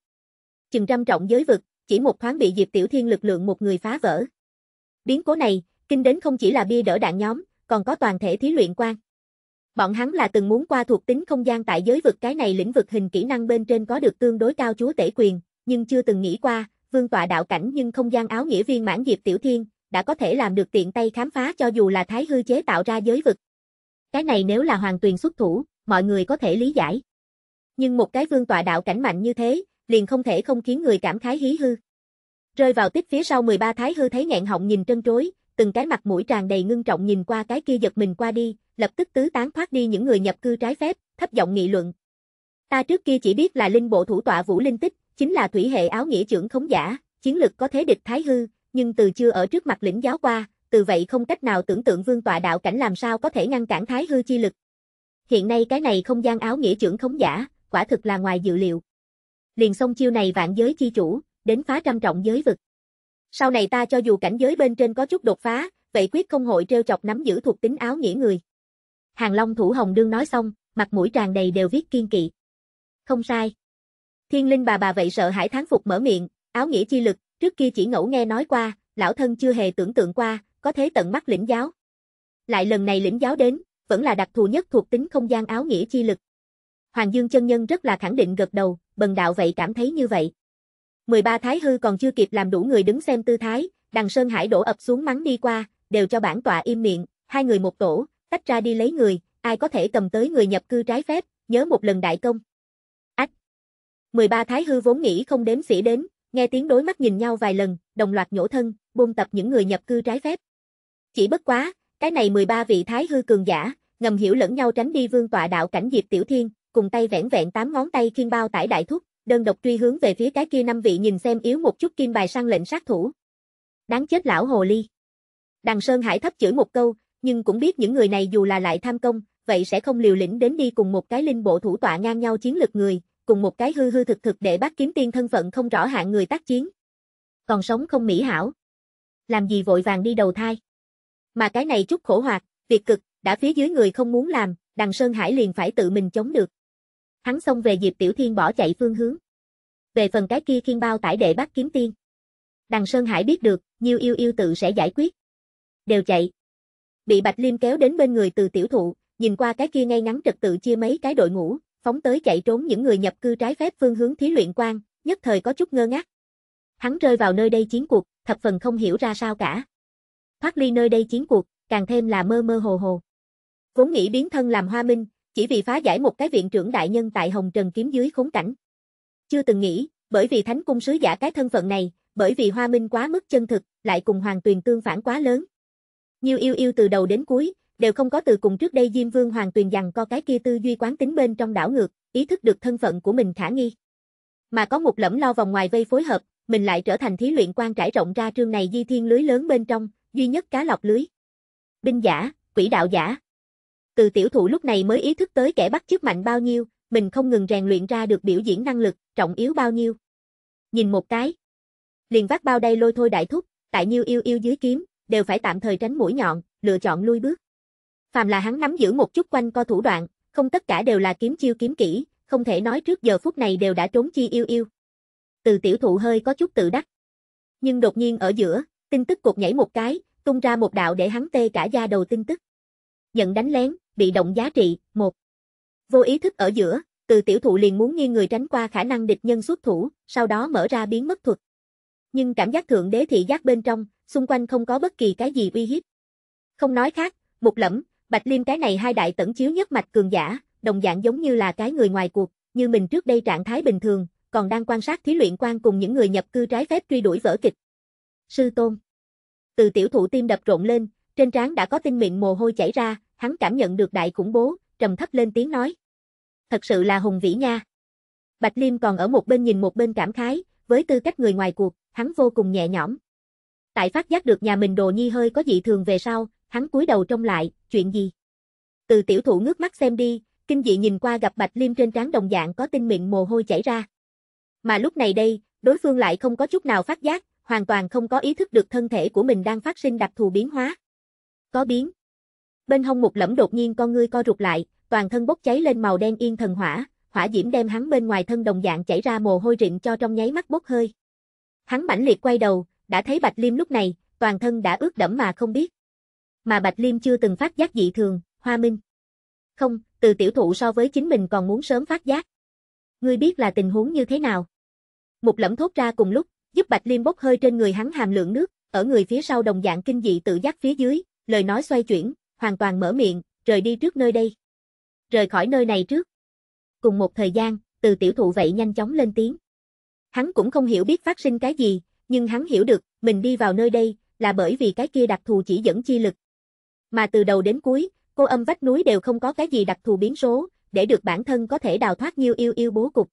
Chừng trăm trọng giới vực, chỉ một thoáng bị diệp tiểu thiên lực lượng một người phá vỡ. Biến cố này, kinh đến không chỉ là bia đỡ đạn nhóm, còn có toàn thể thí luyện quan. Bọn hắn là từng muốn qua thuộc tính không gian tại giới vực cái này lĩnh vực hình kỹ năng bên trên có được tương đối cao chúa tể quyền, nhưng chưa từng nghĩ qua, vương tọa đạo cảnh nhưng không gian áo nghĩa viên mãn Diệp Tiểu Thiên, đã có thể làm được tiện tay khám phá cho dù là thái hư chế tạo ra giới vực. Cái này nếu là hoàng tuyền xuất thủ, mọi người có thể lý giải. Nhưng một cái vương tọa đạo cảnh mạnh như thế, liền không thể không khiến người cảm khái hí hư. Rơi vào tích phía sau 13 thái hư thấy nghẹn họng nhìn trân trối, từng cái mặt mũi tràn đầy ngưng trọng nhìn qua cái kia giật mình qua đi, lập tức tứ tán thoát đi những người nhập cư trái phép, thấp giọng nghị luận. Ta trước kia chỉ biết là linh bộ thủ tọa Vũ Linh Tích, chính là thủy hệ áo nghĩa trưởng khống giả, chiến lực có thế địch thái hư, nhưng từ chưa ở trước mặt lĩnh giáo qua, từ vậy không cách nào tưởng tượng vương tọa đạo cảnh làm sao có thể ngăn cản thái hư chi lực. Hiện nay cái này không gian áo nghĩa trưởng khống giả, quả thực là ngoài dự liệu. Liền song chiêu này vạn giới chi chủ, đến phá trăm trọng giới vực. Sau này ta cho dù cảnh giới bên trên có chút đột phá, vậy quyết không hội treo chọc nắm giữ thuộc tính áo nghĩa người. Hàng Long thủ hồng đương nói xong, mặt mũi tràn đầy đều viết kiên kỵ. Không sai. Thiên linh bà bà vậy sợ hãi tháng phục mở miệng, áo nghĩa chi lực, trước kia chỉ ngẫu nghe nói qua, lão thân chưa hề tưởng tượng qua, có thế tận mắt lĩnh giáo. Lại lần này lĩnh giáo đến, vẫn là đặc thù nhất thuộc tính không gian áo nghĩa chi lực. Hoàng Dương chân nhân rất là khẳng định gật đầu, bần đạo vậy cảm thấy như vậy. 13 Thái Hư còn chưa kịp làm đủ người đứng xem tư thái, đằng Sơn Hải đổ ập xuống mắng đi qua, đều cho bản tọa im miệng, hai người một tổ, tách ra đi lấy người, ai có thể cầm tới người nhập cư trái phép, nhớ một lần đại công. Ách! 13 Thái Hư vốn nghĩ không đếm xỉa đến, nghe tiếng đối mắt nhìn nhau vài lần, đồng loạt nhổ thân, buông tập những người nhập cư trái phép. Chỉ bất quá, cái này 13 vị Thái Hư cường giả, ngầm hiểu lẫn nhau tránh đi vương tọa đạo cảnh Diệp Tiểu Thiên, cùng tay vẻn vẹn tám ngón tay khiên bao tải đại thúc, đơn độc truy hướng về phía cái kia năm vị nhìn xem yếu một chút kim bài sang lệnh sát thủ. Đáng chết lão hồ ly. Đằng Sơn Hải thấp chửi một câu, nhưng cũng biết những người này dù là lại tham công, vậy sẽ không liều lĩnh đến đi cùng một cái linh bộ thủ tọa ngang nhau chiến lược người, cùng một cái hư hư thực thực để bắt kiếm tiên thân phận không rõ hạng người tác chiến. Còn sống không mỹ hảo. Làm gì vội vàng đi đầu thai. Mà cái này chút khổ hoạt, việc cực, đã phía dưới người không muốn làm, đằng Sơn Hải liền phải tự mình chống được hắn xông về Diệp Tiểu Thiên bỏ chạy phương hướng. Về phần cái kia khiên bao tải đệ bắt kiếm tiên. Đằng Sơn Hải biết được, nhiêu yêu yêu tự sẽ giải quyết. Đều chạy. Bị Bạch Liêm kéo đến bên người từ tiểu thụ, nhìn qua cái kia ngay ngắn trật tự chia mấy cái đội ngũ, phóng tới chạy trốn những người nhập cư trái phép phương hướng thí luyện quan, nhất thời có chút ngơ ngác. Hắn rơi vào nơi đây chiến cuộc, thập phần không hiểu ra sao cả. Thoát ly nơi đây chiến cuộc, càng thêm là mơ mơ hồ hồ. Vốn nghĩ biến thân làm hoa minh, chỉ vì phá giải một cái viện trưởng đại nhân tại Hồng Trần kiếm dưới khốn cảnh. Chưa từng nghĩ, bởi vì thánh cung sứ giả cái thân phận này, bởi vì Hoa Minh quá mức chân thực, lại cùng Hoàng Tuyền tương phản quá lớn. Nhiều yêu yêu từ đầu đến cuối, đều không có từ cùng trước đây Diêm Vương Hoàng Tuyền rằng co cái kia tư duy quán tính bên trong đảo ngược, ý thức được thân phận của mình khả nghi. Mà có một lẫm lo vòng ngoài vây phối hợp, mình lại trở thành thí luyện quan trải rộng ra trương này di thiên lưới lớn bên trong, duy nhất cá lọc lưới. Binh giả, quỷ đạo giả từ tiểu thụ lúc này mới ý thức tới kẻ bắt chước mạnh bao nhiêu, mình không ngừng rèn luyện ra được biểu diễn năng lực, trọng yếu bao nhiêu. Nhìn một cái. Liền vác bao đây lôi thôi đại thúc, tại nhiêu yêu yêu dưới kiếm, đều phải tạm thời tránh mũi nhọn, lựa chọn lui bước. Phàm là hắn nắm giữ một chút quanh co thủ đoạn, không tất cả đều là kiếm chiêu kiếm kỹ, không thể nói trước giờ phút này đều đã trốn chi yêu yêu. Từ tiểu thụ hơi có chút tự đắc. Nhưng đột nhiên ở giữa, tin tức cột nhảy một cái, tung ra một đạo để hắn tê cả da đầu tin tức. Nhận đánh lén, bị động giá trị, 1. Vô ý thức ở giữa, từ tiểu thụ liền muốn nghiêng người tránh qua khả năng địch nhân xuất thủ, sau đó mở ra biến mất thuật. Nhưng cảm giác thượng đế thị giác bên trong, xung quanh không có bất kỳ cái gì uy hiếp. Không nói khác, một lẫm, Bạch Liêm cái này hai đại tẩn chiếu nhất mạch cường giả, đồng dạng giống như là cái người ngoài cuộc, như mình trước đây trạng thái bình thường, còn đang quan sát thí luyện quan cùng những người nhập cư trái phép truy đuổi vở kịch. Sư Tôn Từ tiểu thụ tim đập rộn lên, trên trán đã có tinh mịn mồ hôi chảy ra, hắn cảm nhận được đại khủng bố, trầm thấp lên tiếng nói. Thật sự là hùng vĩ nha. Bạch Liêm còn ở một bên nhìn một bên cảm khái, với tư cách người ngoài cuộc, hắn vô cùng nhẹ nhõm. Tại phát giác được nhà mình đồ nhi hơi có dị thường về sau, hắn cúi đầu trông lại, chuyện gì? Từ tiểu thụ ngước mắt xem đi, kinh dị nhìn qua gặp Bạch Liêm trên trán đồng dạng có tinh mịn mồ hôi chảy ra. Mà lúc này đây, đối phương lại không có chút nào phát giác, hoàn toàn không có ý thức được thân thể của mình đang phát sinh đặc thù biến hóa. Có biến. Bên hông một lẫm đột nhiên con ngươi co rụt lại, toàn thân bốc cháy lên màu đen yên thần hỏa, hỏa diễm đem hắn bên ngoài thân đồng dạng chảy ra mồ hôi rịn cho trong nháy mắt bốc hơi. Hắn mãnh liệt quay đầu, đã thấy Bạch Liêm lúc này, toàn thân đã ướt đẫm mà không biết. Mà Bạch Liêm chưa từng phát giác dị thường, Hoa Minh. Không, từ tiểu thụ so với chính mình còn muốn sớm phát giác. Ngươi biết là tình huống như thế nào? Một lẫm thốt ra cùng lúc, giúp Bạch Liêm bốc hơi trên người hắn hàm lượng nước, ở người phía sau đồng dạng kinh dị tự giác phía dưới, lời nói xoay chuyển, hoàn toàn mở miệng, rời đi trước nơi đây. Rời khỏi nơi này trước. Cùng một thời gian, từ tiểu thụ vậy nhanh chóng lên tiếng. Hắn cũng không hiểu biết phát sinh cái gì, nhưng hắn hiểu được, mình đi vào nơi đây, là bởi vì cái kia đặc thù chỉ dẫn chi lực. Mà từ đầu đến cuối, cô âm vách núi đều không có cái gì đặc thù biến số, để được bản thân có thể đào thoát nhiêu yêu yêu bố cục.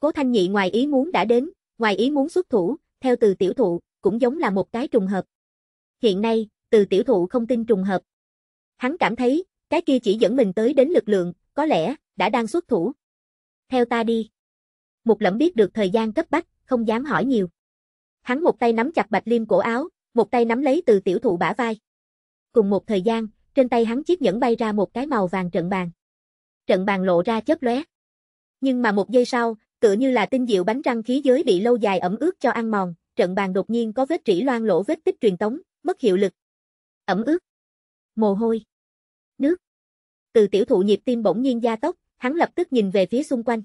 Cố Thanh Nhị ngoài ý muốn đã đến, ngoài ý muốn xuất thủ, theo từ tiểu thụ, cũng giống là một cái trùng hợp. Hiện nay, từ tiểu thụ không tin trùng hợp, Hắn cảm thấy, cái kia chỉ dẫn mình tới đến lực lượng, có lẽ, đã đang xuất thủ. Theo ta đi. Một lẫm biết được thời gian cấp bách, không dám hỏi nhiều. Hắn một tay nắm chặt Bạch Liêm cổ áo, một tay nắm lấy từ tiểu thụ bả vai. Cùng một thời gian, trên tay hắn chiếc nhẫn bay ra một cái màu vàng trận bàn. Trận bàn lộ ra chớp lóe. Nhưng mà một giây sau, tựa như là tinh diệu bánh răng khí giới bị lâu dài ẩm ướt cho ăn mòn, trận bàn đột nhiên có vết rỉ loang lỗ vết tích truyền tống, mất hiệu lực. Ẩm ướt mồ hôi, nước. Từ tiểu thụ nhịp tim bỗng nhiên gia tốc, hắn lập tức nhìn về phía xung quanh.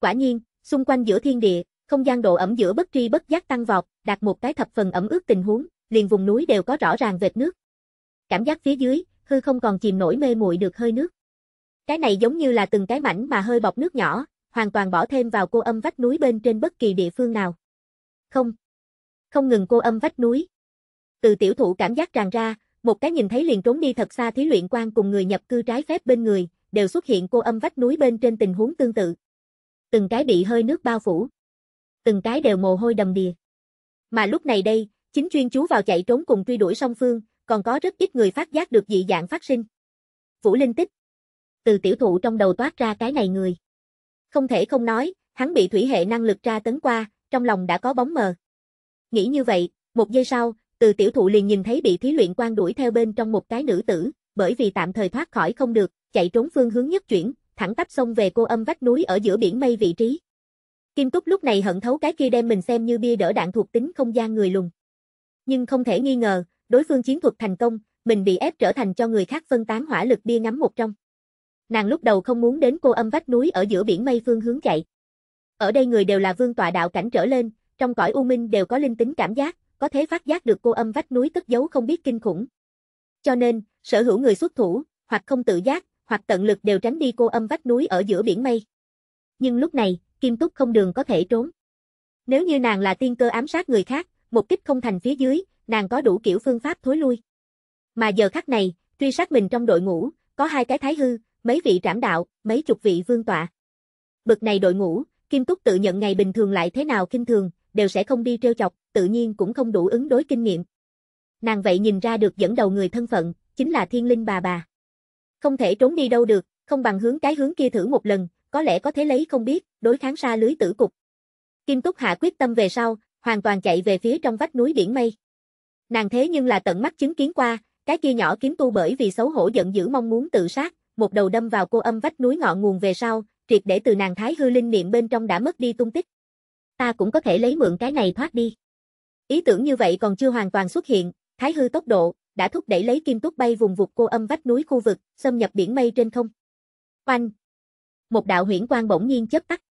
Quả nhiên, xung quanh giữa thiên địa, không gian độ ẩm giữa bất tri bất giác tăng vọt, đạt một cái thập phần ẩm ướt tình huống, liền vùng núi đều có rõ ràng vệt nước. Cảm giác phía dưới, hư không còn chìm nổi mê muội được hơi nước. Cái này giống như là từng cái mảnh mà hơi bọc nước nhỏ, hoàn toàn bỏ thêm vào cô âm vách núi bên trên bất kỳ địa phương nào. Không. Không ngừng cô âm vách núi. Từ tiểu thụ cảm giác tràn ra, một cái nhìn thấy liền trốn đi thật xa thí luyện quan cùng người nhập cư trái phép bên người, đều xuất hiện cô âm vách núi bên trên tình huống tương tự. Từng cái bị hơi nước bao phủ. Từng cái đều mồ hôi đầm đìa. Mà lúc này đây, chính chuyên chú vào chạy trốn cùng truy đuổi song phương, còn có rất ít người phát giác được dị dạng phát sinh. Vũ Linh tích. Từ tiểu thụ trong đầu toát ra cái này người. Không thể không nói, hắn bị thủy hệ năng lực tra tấn qua, trong lòng đã có bóng mờ. Nghĩ như vậy, một giây sau, từ tiểu thụ liền nhìn thấy bị thí luyện quan đuổi theo bên trong một cái nữ tử, bởi vì tạm thời thoát khỏi không được, chạy trốn phương hướng nhất chuyển, thẳng tắp xông về cô âm vách núi ở giữa biển mây vị trí. Kim Túc lúc này hận thấu cái kia đem mình xem như bia đỡ đạn thuộc tính không gian người lùng. Nhưng không thể nghi ngờ, đối phương chiến thuật thành công, mình bị ép trở thành cho người khác phân tán hỏa lực bia ngắm một trong. Nàng lúc đầu không muốn đến cô âm vách núi ở giữa biển mây phương hướng chạy. Ở đây người đều là vương tọa đạo cảnh trở lên, trong cõi u minh đều có linh tính cảm giác, có thể phát giác được cô âm vách núi cất giấu không biết kinh khủng. Cho nên, sở hữu người xuất thủ, hoặc không tự giác, hoặc tận lực đều tránh đi cô âm vách núi ở giữa biển mây. Nhưng lúc này, Kim Túc không đường có thể trốn. Nếu như nàng là tiên cơ ám sát người khác, một kích không thành phía dưới, nàng có đủ kiểu phương pháp thối lui. Mà giờ khắc này, truy sát mình trong đội ngũ, có hai cái thái hư, mấy vị trảm đạo, mấy chục vị vương tọa. Bực này đội ngũ, Kim Túc tự nhận ngày bình thường lại thế nào kinh thường, đều sẽ không đi trêu chọc, tự nhiên cũng không đủ ứng đối kinh nghiệm. Nàng vậy nhìn ra được dẫn đầu người thân phận, chính là thiên linh bà bà. Không thể trốn đi đâu được, không bằng hướng cái hướng kia thử một lần, có lẽ có thế lấy không biết, đối kháng xa lưới tử cục. Kim Túc hạ quyết tâm về sau, hoàn toàn chạy về phía trong vách núi biển mây. Nàng thế nhưng là tận mắt chứng kiến qua, cái kia nhỏ kiếm tu bởi vì xấu hổ giận dữ mong muốn tự sát, một đầu đâm vào cô âm vách núi ngọn nguồn về sau, triệt để từ nàng thái hư linh niệm bên trong đã mất đi tung tích. Ta cũng có thể lấy mượn cái này thoát đi. Ý tưởng như vậy còn chưa hoàn toàn xuất hiện, thái hư tốc độ, đã thúc đẩy lấy kim túc bay vùng vụt cô âm vách núi khu vực, xâm nhập biển mây trên không. Oanh! Một đạo huyễn Quan bỗng nhiên chớp tắt.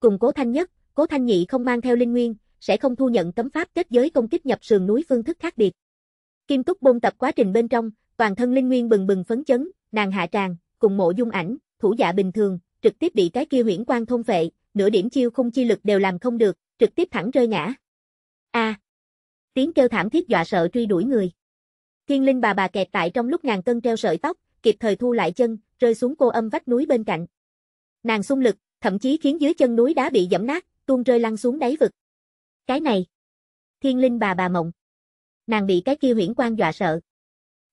Cùng Cố Thanh Nhất, Cố Thanh Nhị không mang theo linh nguyên, sẽ không thu nhận cấm pháp kết giới công kích nhập sườn núi phương thức khác biệt. Kim Túc bôn tập quá trình bên trong, toàn thân linh nguyên bừng bừng phấn chấn, nàng hạ tràng, cùng mộ dung ảnh, thủ dạ bình thường, trực tiếp bị cái kia huyễn Quan thôn vệ, nửa điểm chiêu không chi lực đều làm không được, trực tiếp thẳng rơi ngã. A. À, tiếng kêu thảm thiết dọa sợ truy đuổi người. Thiên linh bà bà kẹt tại trong lúc ngàn cân treo sợi tóc, kịp thời thu lại chân, rơi xuống cô âm vách núi bên cạnh. Nàng xung lực, thậm chí khiến dưới chân núi đá bị dẫm nát, tuôn rơi lăn xuống đáy vực. Cái này. Thiên linh bà bà mộng. Nàng bị cái kia huyễn quang dọa sợ.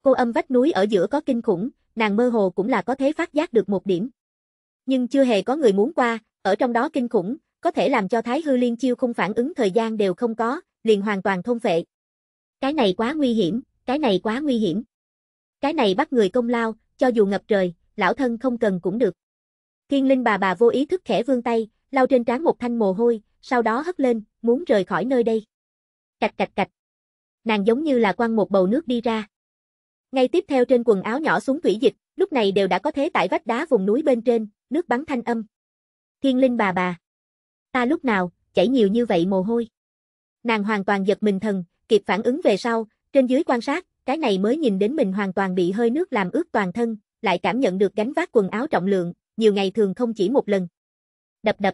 Cô âm vách núi ở giữa có kinh khủng, nàng mơ hồ cũng là có thể phát giác được một điểm. Nhưng chưa hề có người muốn qua, ở trong đó kinh khủng, có thể làm cho Thái Hư Liên Chiêu không phản ứng thời gian đều không có, liền hoàn toàn thôn phệ. Cái này quá nguy hiểm, cái này quá nguy hiểm. Cái này bắt người công lao, cho dù ngập trời, lão thân không cần cũng được. Thiên linh bà bà vô ý thức khẽ vương tay, lau trên trán một thanh mồ hôi, sau đó hất lên, muốn rời khỏi nơi đây. Cạch cạch cạch. Nàng giống như là quăng một bầu nước đi ra. Ngay tiếp theo trên quần áo nhỏ xuống thủy dịch, lúc này đều đã có thế tại vách đá vùng núi bên trên, nước bắn thanh âm. Thiên linh bà bà. Ta lúc nào, chảy nhiều như vậy mồ hôi nàng hoàn toàn giật mình thần, kịp phản ứng về sau, trên dưới quan sát, cái này mới nhìn đến mình hoàn toàn bị hơi nước làm ướt toàn thân, lại cảm nhận được gánh vác quần áo trọng lượng, nhiều ngày thường không chỉ một lần. Đập đập.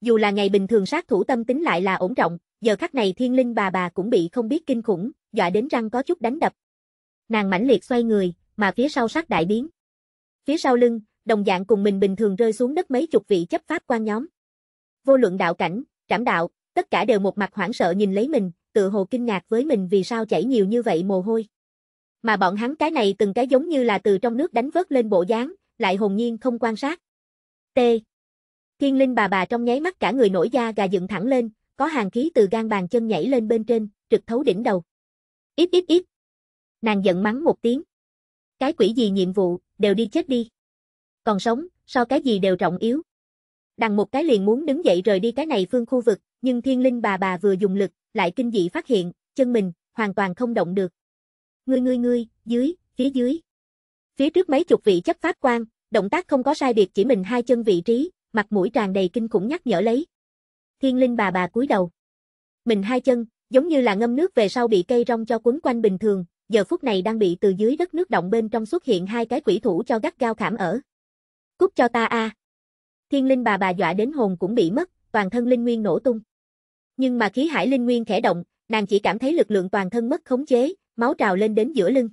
Dù là ngày bình thường sát thủ tâm tính lại là ổn trọng, giờ khắc này thiên linh bà bà cũng bị không biết kinh khủng, dọa đến răng có chút đánh đập. Nàng mãnh liệt xoay người, mà phía sau sát đại biến. Phía sau lưng, đồng dạng cùng mình bình thường rơi xuống đất mấy chục vị chấp pháp quan nhóm. Vô luận đạo cảnh, trảm đạo, tất cả đều một mặt hoảng sợ nhìn lấy mình, tự hồ kinh ngạc với mình vì sao chảy nhiều như vậy mồ hôi. Mà bọn hắn cái này từng cái giống như là từ trong nước đánh vớt lên bộ dáng, lại hồn nhiên không quan sát. T. Thiên linh bà bà trong nháy mắt cả người nổi da gà dựng thẳng lên, có hàng khí từ gan bàn chân nhảy lên bên trên, trực thấu đỉnh đầu. Ít ít ít. Nàng giận mắng một tiếng. Cái quỷ gì nhiệm vụ, đều đi chết đi. Còn sống, so cái gì đều trọng yếu. Đằng một cái liền muốn đứng dậy rời đi cái này phương khu vực, nhưng thiên linh bà bà vừa dùng lực, lại kinh dị phát hiện, chân mình, hoàn toàn không động được. Ngươi ngươi ngươi, dưới, phía dưới. Phía trước mấy chục vị chấp pháp quan, động tác không có sai biệt chỉ mình hai chân vị trí, mặt mũi tràn đầy kinh khủng nhắc nhở lấy. Thiên linh bà bà cúi đầu. Mình hai chân, giống như là ngâm nước về sau bị cây rong cho quấn quanh bình thường, giờ phút này đang bị từ dưới đất nước động bên trong xuất hiện hai cái quỷ thủ cho gắt gao khảm ở. Cút cho ta a. À. Thiên linh bà bà dọa đến hồn cũng bị mất, toàn thân linh nguyên nổ tung. Nhưng mà khí hải linh nguyên khẽ động, nàng chỉ cảm thấy lực lượng toàn thân mất khống chế, máu trào lên đến giữa lưng.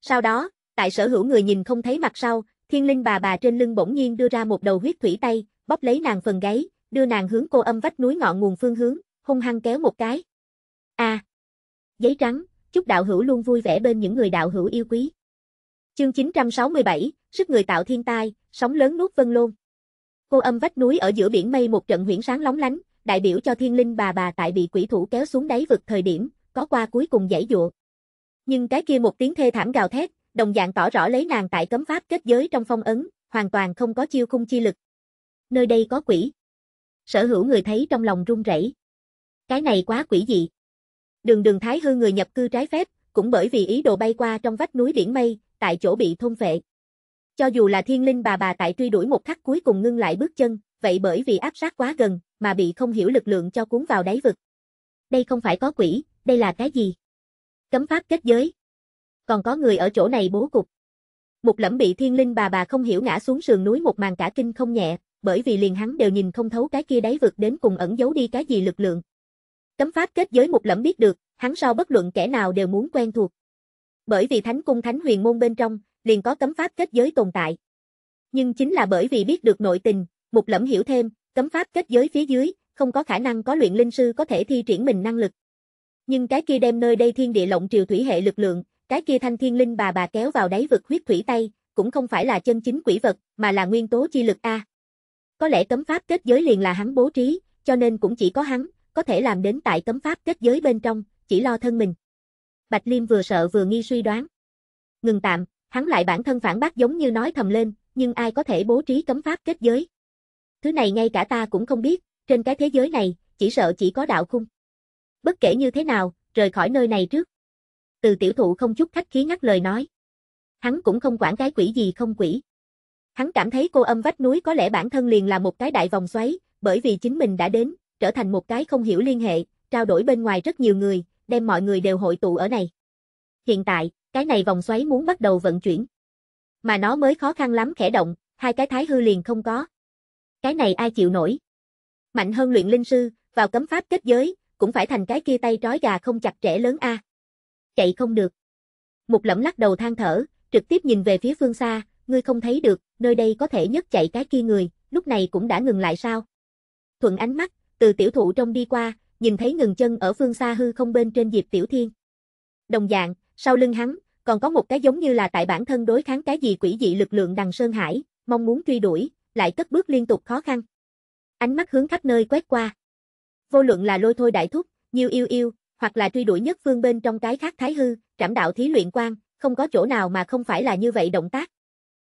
Sau đó, tại sở hữu người nhìn không thấy mặt sau, thiên linh bà bà trên lưng bỗng nhiên đưa ra một đầu huyết thủy tay, bóp lấy nàng phần gáy, đưa nàng hướng cô âm vách núi ngọn nguồn phương hướng, hung hăng kéo một cái. A. À, giấy trắng, chúc đạo hữu luôn vui vẻ bên những người đạo hữu yêu quý. Chương 967, sức người tạo thiên tai, sóng lớn nuốt vân lôn. Cô âm vách núi ở giữa biển mây một trận huyễn sáng lóng lánh, đại biểu cho thiên linh bà bà tại bị quỷ thủ kéo xuống đáy vực thời điểm, có qua cuối cùng giải dụa. Nhưng cái kia một tiếng thê thảm gào thét, đồng dạng tỏ rõ lấy nàng tại cấm pháp kết giới trong phong ấn, hoàn toàn không có chiêu khung chi lực. Nơi đây có quỷ. Sở hữu người thấy trong lòng run rẩy. Cái này quá quỷ dị. Đường đường thái hư người nhập cư trái phép, cũng bởi vì ý đồ bay qua trong vách núi biển mây, tại chỗ bị thôn phệ. Cho dù là thiên linh bà bà tại truy đuổi một khắc cuối cùng ngưng lại bước chân, vậy bởi vì áp sát quá gần, mà bị không hiểu lực lượng cho cuốn vào đáy vực. Đây không phải có quỷ, đây là cái gì? Cấm pháp kết giới. Còn có người ở chỗ này bố cục. Một lẫm bị thiên linh bà bà không hiểu ngã xuống sườn núi một màn cả kinh không nhẹ, bởi vì liền hắn đều nhìn không thấu cái kia đáy vực đến cùng ẩn giấu đi cái gì lực lượng. Cấm pháp kết giới một lẫm biết được, hắn sau bất luận kẻ nào đều muốn quen thuộc. Bởi vì thánh cung thánh huyền môn bên trong, liền có cấm pháp kết giới tồn tại. Nhưng chính là bởi vì biết được nội tình, Mục Lẫm hiểu thêm, cấm pháp kết giới phía dưới, không có khả năng có luyện linh sư có thể thi triển mình năng lực. Nhưng cái kia đem nơi đây thiên địa lộng triều thủy hệ lực lượng, cái kia thanh thiên linh bà bà kéo vào đáy vực huyết thủy tay, cũng không phải là chân chính quỷ vật, mà là nguyên tố chi lực a. Có lẽ cấm pháp kết giới liền là hắn bố trí, cho nên cũng chỉ có hắn có thể làm đến tại cấm pháp kết giới bên trong, chỉ lo thân mình. Bạch Liêm vừa sợ vừa nghi suy đoán. Ngừng tạm, Hắn lại bản thân phản bác giống như nói thầm lên, nhưng ai có thể bố trí cấm pháp kết giới. Thứ này ngay cả ta cũng không biết, trên cái thế giới này, chỉ sợ chỉ có đạo khung. Bất kể như thế nào, rời khỏi nơi này trước. Từ tiểu thụ không chút khách khí ngắt lời nói. Hắn cũng không quản cái quỷ gì không quỷ. Hắn cảm thấy cô âm vách núi có lẽ bản thân liền là một cái đại vòng xoáy, bởi vì chính mình đã đến, trở thành một cái không hiểu liên hệ, trao đổi bên ngoài rất nhiều người, đem mọi người đều hội tụ ở này. Hiện tại, cái này vòng xoáy muốn bắt đầu vận chuyển. Mà nó mới khó khăn lắm khẽ động, hai cái thái hư liền không có. Cái này ai chịu nổi? Mạnh hơn luyện linh sư, vào cấm pháp kết giới, cũng phải thành cái kia tay trói gà không chặt trẻ lớn a. Chạy không được. Một lẫm lắc đầu than thở, trực tiếp nhìn về phía phương xa, ngươi không thấy được, nơi đây có thể nhất chạy cái kia người, lúc này cũng đã ngừng lại sao? Thuận ánh mắt, từ tiểu thụ trong đi qua, nhìn thấy ngừng chân ở phương xa hư không bên trên Diệp Tiểu Thiên. Đồng dạng, sau lưng hắn, còn có một cái giống như là tại bản thân đối kháng cái gì quỷ dị lực lượng đằng Sơn Hải, mong muốn truy đuổi, lại cất bước liên tục khó khăn. Ánh mắt hướng khắp nơi quét qua. Vô luận là lôi thôi đại thúc, nhiều yêu yêu, hoặc là truy đuổi nhất phương bên trong cái khác thái hư, trảm đạo thí luyện quan, không có chỗ nào mà không phải là như vậy động tác.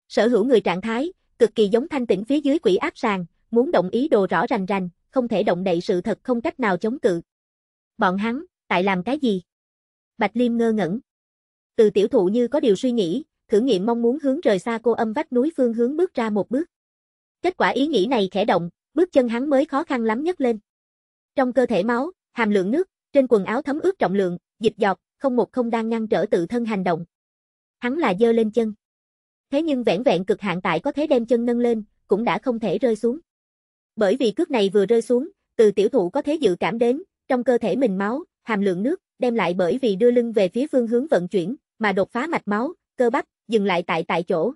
Sở hữu người trạng thái, cực kỳ giống thanh tĩnh phía dưới quỷ áp sàng muốn động ý đồ rõ rành rành, không thể động đậy sự thật không cách nào chống cự. Bọn hắn, tại làm cái gì? Bạch Liêm ngơ ngẩn. Từ tiểu thụ như có điều suy nghĩ, thử nghiệm mong muốn hướng rời xa cô âm vách núi phương hướng bước ra một bước. Kết quả ý nghĩ này khẽ động, bước chân hắn mới khó khăn lắm nhất lên. Trong cơ thể máu, hàm lượng nước, trên quần áo thấm ướt trọng lượng, dịch giọt, không một không đang ngăn trở tự thân hành động. Hắn là dơ lên chân. Thế nhưng vẻn vẹn cực hạn tại có thế đem chân nâng lên, cũng đã không thể rơi xuống. Bởi vì cước này vừa rơi xuống, từ tiểu thụ có thế dự cảm đến, trong cơ thể mình máu, hàm lượng nước, đem lại bởi vì đưa lưng về phía phương hướng vận chuyển, mà đột phá mạch máu, cơ bắp, dừng lại tại tại chỗ.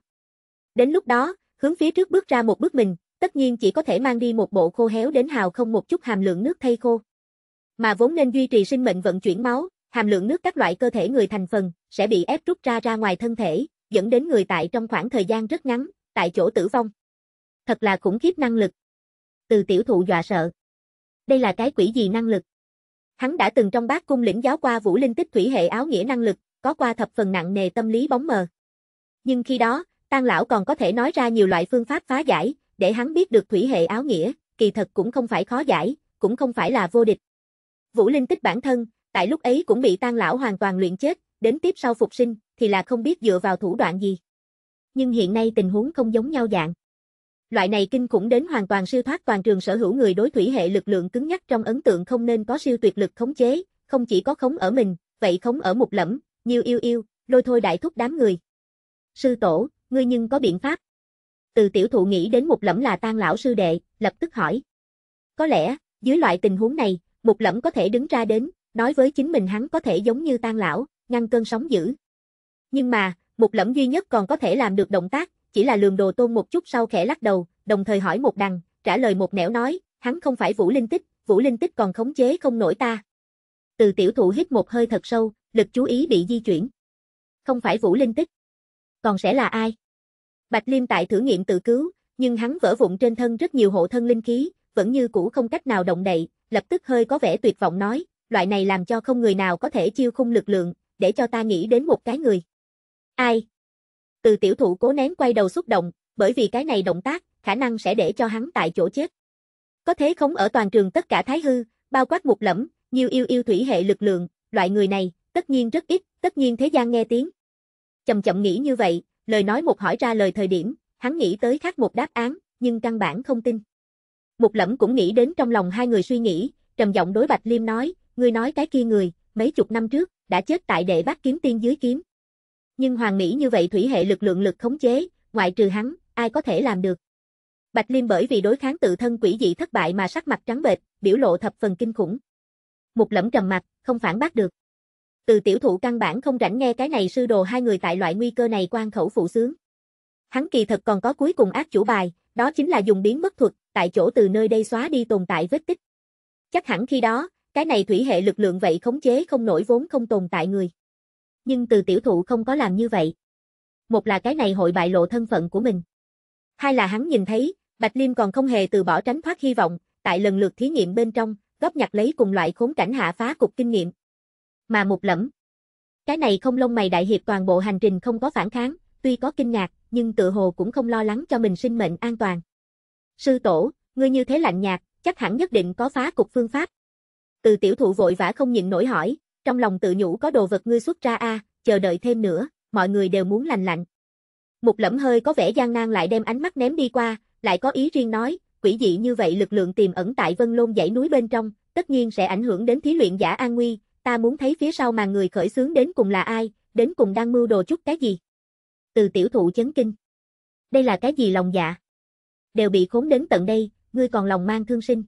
Đến lúc đó, hướng phía trước bước ra một bước mình, tất nhiên chỉ có thể mang đi một bộ khô héo đến hào không một chút hàm lượng nước thay khô. Mà vốn nên duy trì sinh mệnh vận chuyển máu, hàm lượng nước các loại cơ thể người thành phần sẽ bị ép rút ra ra ngoài thân thể, dẫn đến người tại trong khoảng thời gian rất ngắn, tại chỗ tử vong. Thật là khủng khiếp năng lực. Từ tiểu thụ dọa sợ. Đây là cái quỷ gì năng lực? Hắn đã từng trong bát cung lĩnh giáo qua vũ linh tích thủy hệ áo nghĩa năng lực, có qua thập phần nặng nề tâm lý bóng mờ. Nhưng khi đó, Tang lão còn có thể nói ra nhiều loại phương pháp phá giải, để hắn biết được thủy hệ áo nghĩa, kỳ thật cũng không phải khó giải, cũng không phải là vô địch. Vũ Linh tích bản thân, tại lúc ấy cũng bị Tang lão hoàn toàn luyện chết, đến tiếp sau phục sinh thì là không biết dựa vào thủ đoạn gì. Nhưng hiện nay tình huống không giống nhau dạng. Loại này kinh khủng đến hoàn toàn siêu thoát toàn trường sở hữu người đối thủy hệ lực lượng cứng nhắc trong ấn tượng không nên có siêu tuyệt lực khống chế, không chỉ có khống ở mình, vậy khống ở một lẫm, Diêu yêu yêu, lôi thôi đại thúc đám người. Sư tổ, ngươi nhưng có biện pháp. Từ tiểu thụ nghĩ đến một lẫm là tan lão sư đệ, lập tức hỏi. Có lẽ, dưới loại tình huống này, một lẫm có thể đứng ra đến, nói với chính mình hắn có thể giống như tan lão, ngăn cơn sóng dữ. Nhưng mà, một lẫm duy nhất còn có thể làm được động tác, chỉ là lường đồ tôn một chút sau khẽ lắc đầu, đồng thời hỏi một đằng, trả lời một nẻo nói, hắn không phải vũ linh tích, vũ linh tích còn khống chế không nổi ta. Từ tiểu thụ hít một hơi thật sâu, lực chú ý bị di chuyển. Không phải Vũ Linh Tích. Còn sẽ là ai? Bạch Liêm tại thử nghiệm tự cứu, nhưng hắn vỡ vụn trên thân rất nhiều hộ thân linh khí, vẫn như cũ không cách nào động đậy, lập tức hơi có vẻ tuyệt vọng nói, loại này làm cho không người nào có thể chiêu khung lực lượng, để cho ta nghĩ đến một cái người. Ai? Từ tiểu thụ cố nén quay đầu xúc động, bởi vì cái này động tác, khả năng sẽ để cho hắn tại chỗ chết. Có thế không ở toàn trường tất cả thái hư, bao quát một lẫm, Nhiêu yêu yêu thủy hệ lực lượng, loại người này, tất nhiên rất ít, tất nhiên thế gian nghe tiếng. Chậm chậm nghĩ như vậy, lời nói một hỏi ra lời thời điểm, hắn nghĩ tới khác một đáp án, nhưng căn bản không tin. Một lẫm cũng nghĩ đến trong lòng hai người suy nghĩ, trầm giọng đối Bạch Liêm nói, ngươi nói cái kia người, mấy chục năm trước, đã chết tại đệ bát kiếm tiên dưới kiếm. Nhưng hoàng mỹ như vậy thủy hệ lực lượng lực khống chế, ngoại trừ hắn, ai có thể làm được. Bạch Liêm bởi vì đối kháng tự thân quỷ dị thất bại mà sắc mặt trắng bệch, biểu lộ thập phần kinh khủng. Mục lẫm trầm mặt, không phản bác được. Từ tiểu thụ căn bản không rảnh nghe cái này sư đồ hai người tại loại nguy cơ này quan khẩu phụ sướng. Hắn kỳ thật còn có cuối cùng ác chủ bài, đó chính là dùng biến mất thuật, tại chỗ từ nơi đây xóa đi tồn tại vết tích. Chắc hẳn khi đó, cái này thủy hệ lực lượng vậy khống chế không nổi vốn không tồn tại người. Nhưng từ tiểu thụ không có làm như vậy. Một là cái này hội bại lộ thân phận của mình. Hai là hắn nhìn thấy, Bạch Liêm còn không hề từ bỏ tránh thoát hy vọng, tại lần lượt thí nghiệm bên trong, góp nhặt lấy cùng loại khốn cảnh hạ phá cục kinh nghiệm. Mà một lẫm. Cái này không lông mày đại hiệp toàn bộ hành trình không có phản kháng, tuy có kinh ngạc, nhưng tự hồ cũng không lo lắng cho mình sinh mệnh an toàn. Sư tổ, ngươi như thế lạnh nhạt, chắc hẳn nhất định có phá cục phương pháp. Từ tiểu thụ vội vã không nhịn nổi hỏi, trong lòng tự nhủ có đồ vật ngươi xuất ra a, chờ đợi thêm nữa, mọi người đều muốn lành lạnh. Một lẫm hơi có vẻ gian nan lại đem ánh mắt ném đi qua, lại có ý riêng nói, quỷ dị như vậy lực lượng tiềm ẩn tại vân lôn dãy núi bên trong, tất nhiên sẽ ảnh hưởng đến thí luyện giả an nguy, ta muốn thấy phía sau mà người khởi xướng đến cùng là ai, đến cùng đang mưu đồ chút cái gì. Từ tiểu thụ chấn kinh. Đây là cái gì lòng dạ? Đều bị khốn đến tận đây, ngươi còn lòng mang thương sinh.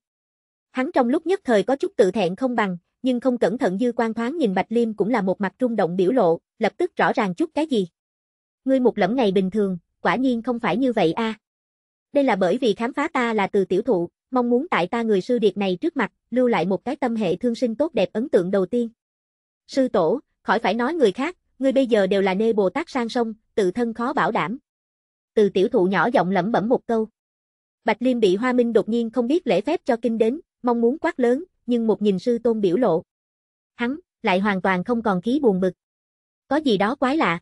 Hắn trong lúc nhất thời có chút tự thẹn không bằng, nhưng không cẩn thận dư quan thoáng nhìn Bạch Liêm cũng là một mặt rung động biểu lộ, lập tức rõ ràng chút cái gì. Ngươi một lẫm ngày bình thường, quả nhiên không phải như vậy a. À. Đây là bởi vì khám phá ta là từ tiểu thụ, mong muốn tại ta người sư điệt này trước mặt, lưu lại một cái tâm hệ thương sinh tốt đẹp ấn tượng đầu tiên. Sư tổ, khỏi phải nói người khác, người bây giờ đều là nê Bồ Tát sang sông, tự thân khó bảo đảm. Từ tiểu thụ nhỏ giọng lẩm bẩm một câu. Bạch Liêm bị Hoa Minh đột nhiên không biết lễ phép cho kinh đến, mong muốn quát lớn, nhưng một nhìn sư tôn biểu lộ. Hắn, lại hoàn toàn không còn khí buồn bực. Có gì đó quái lạ.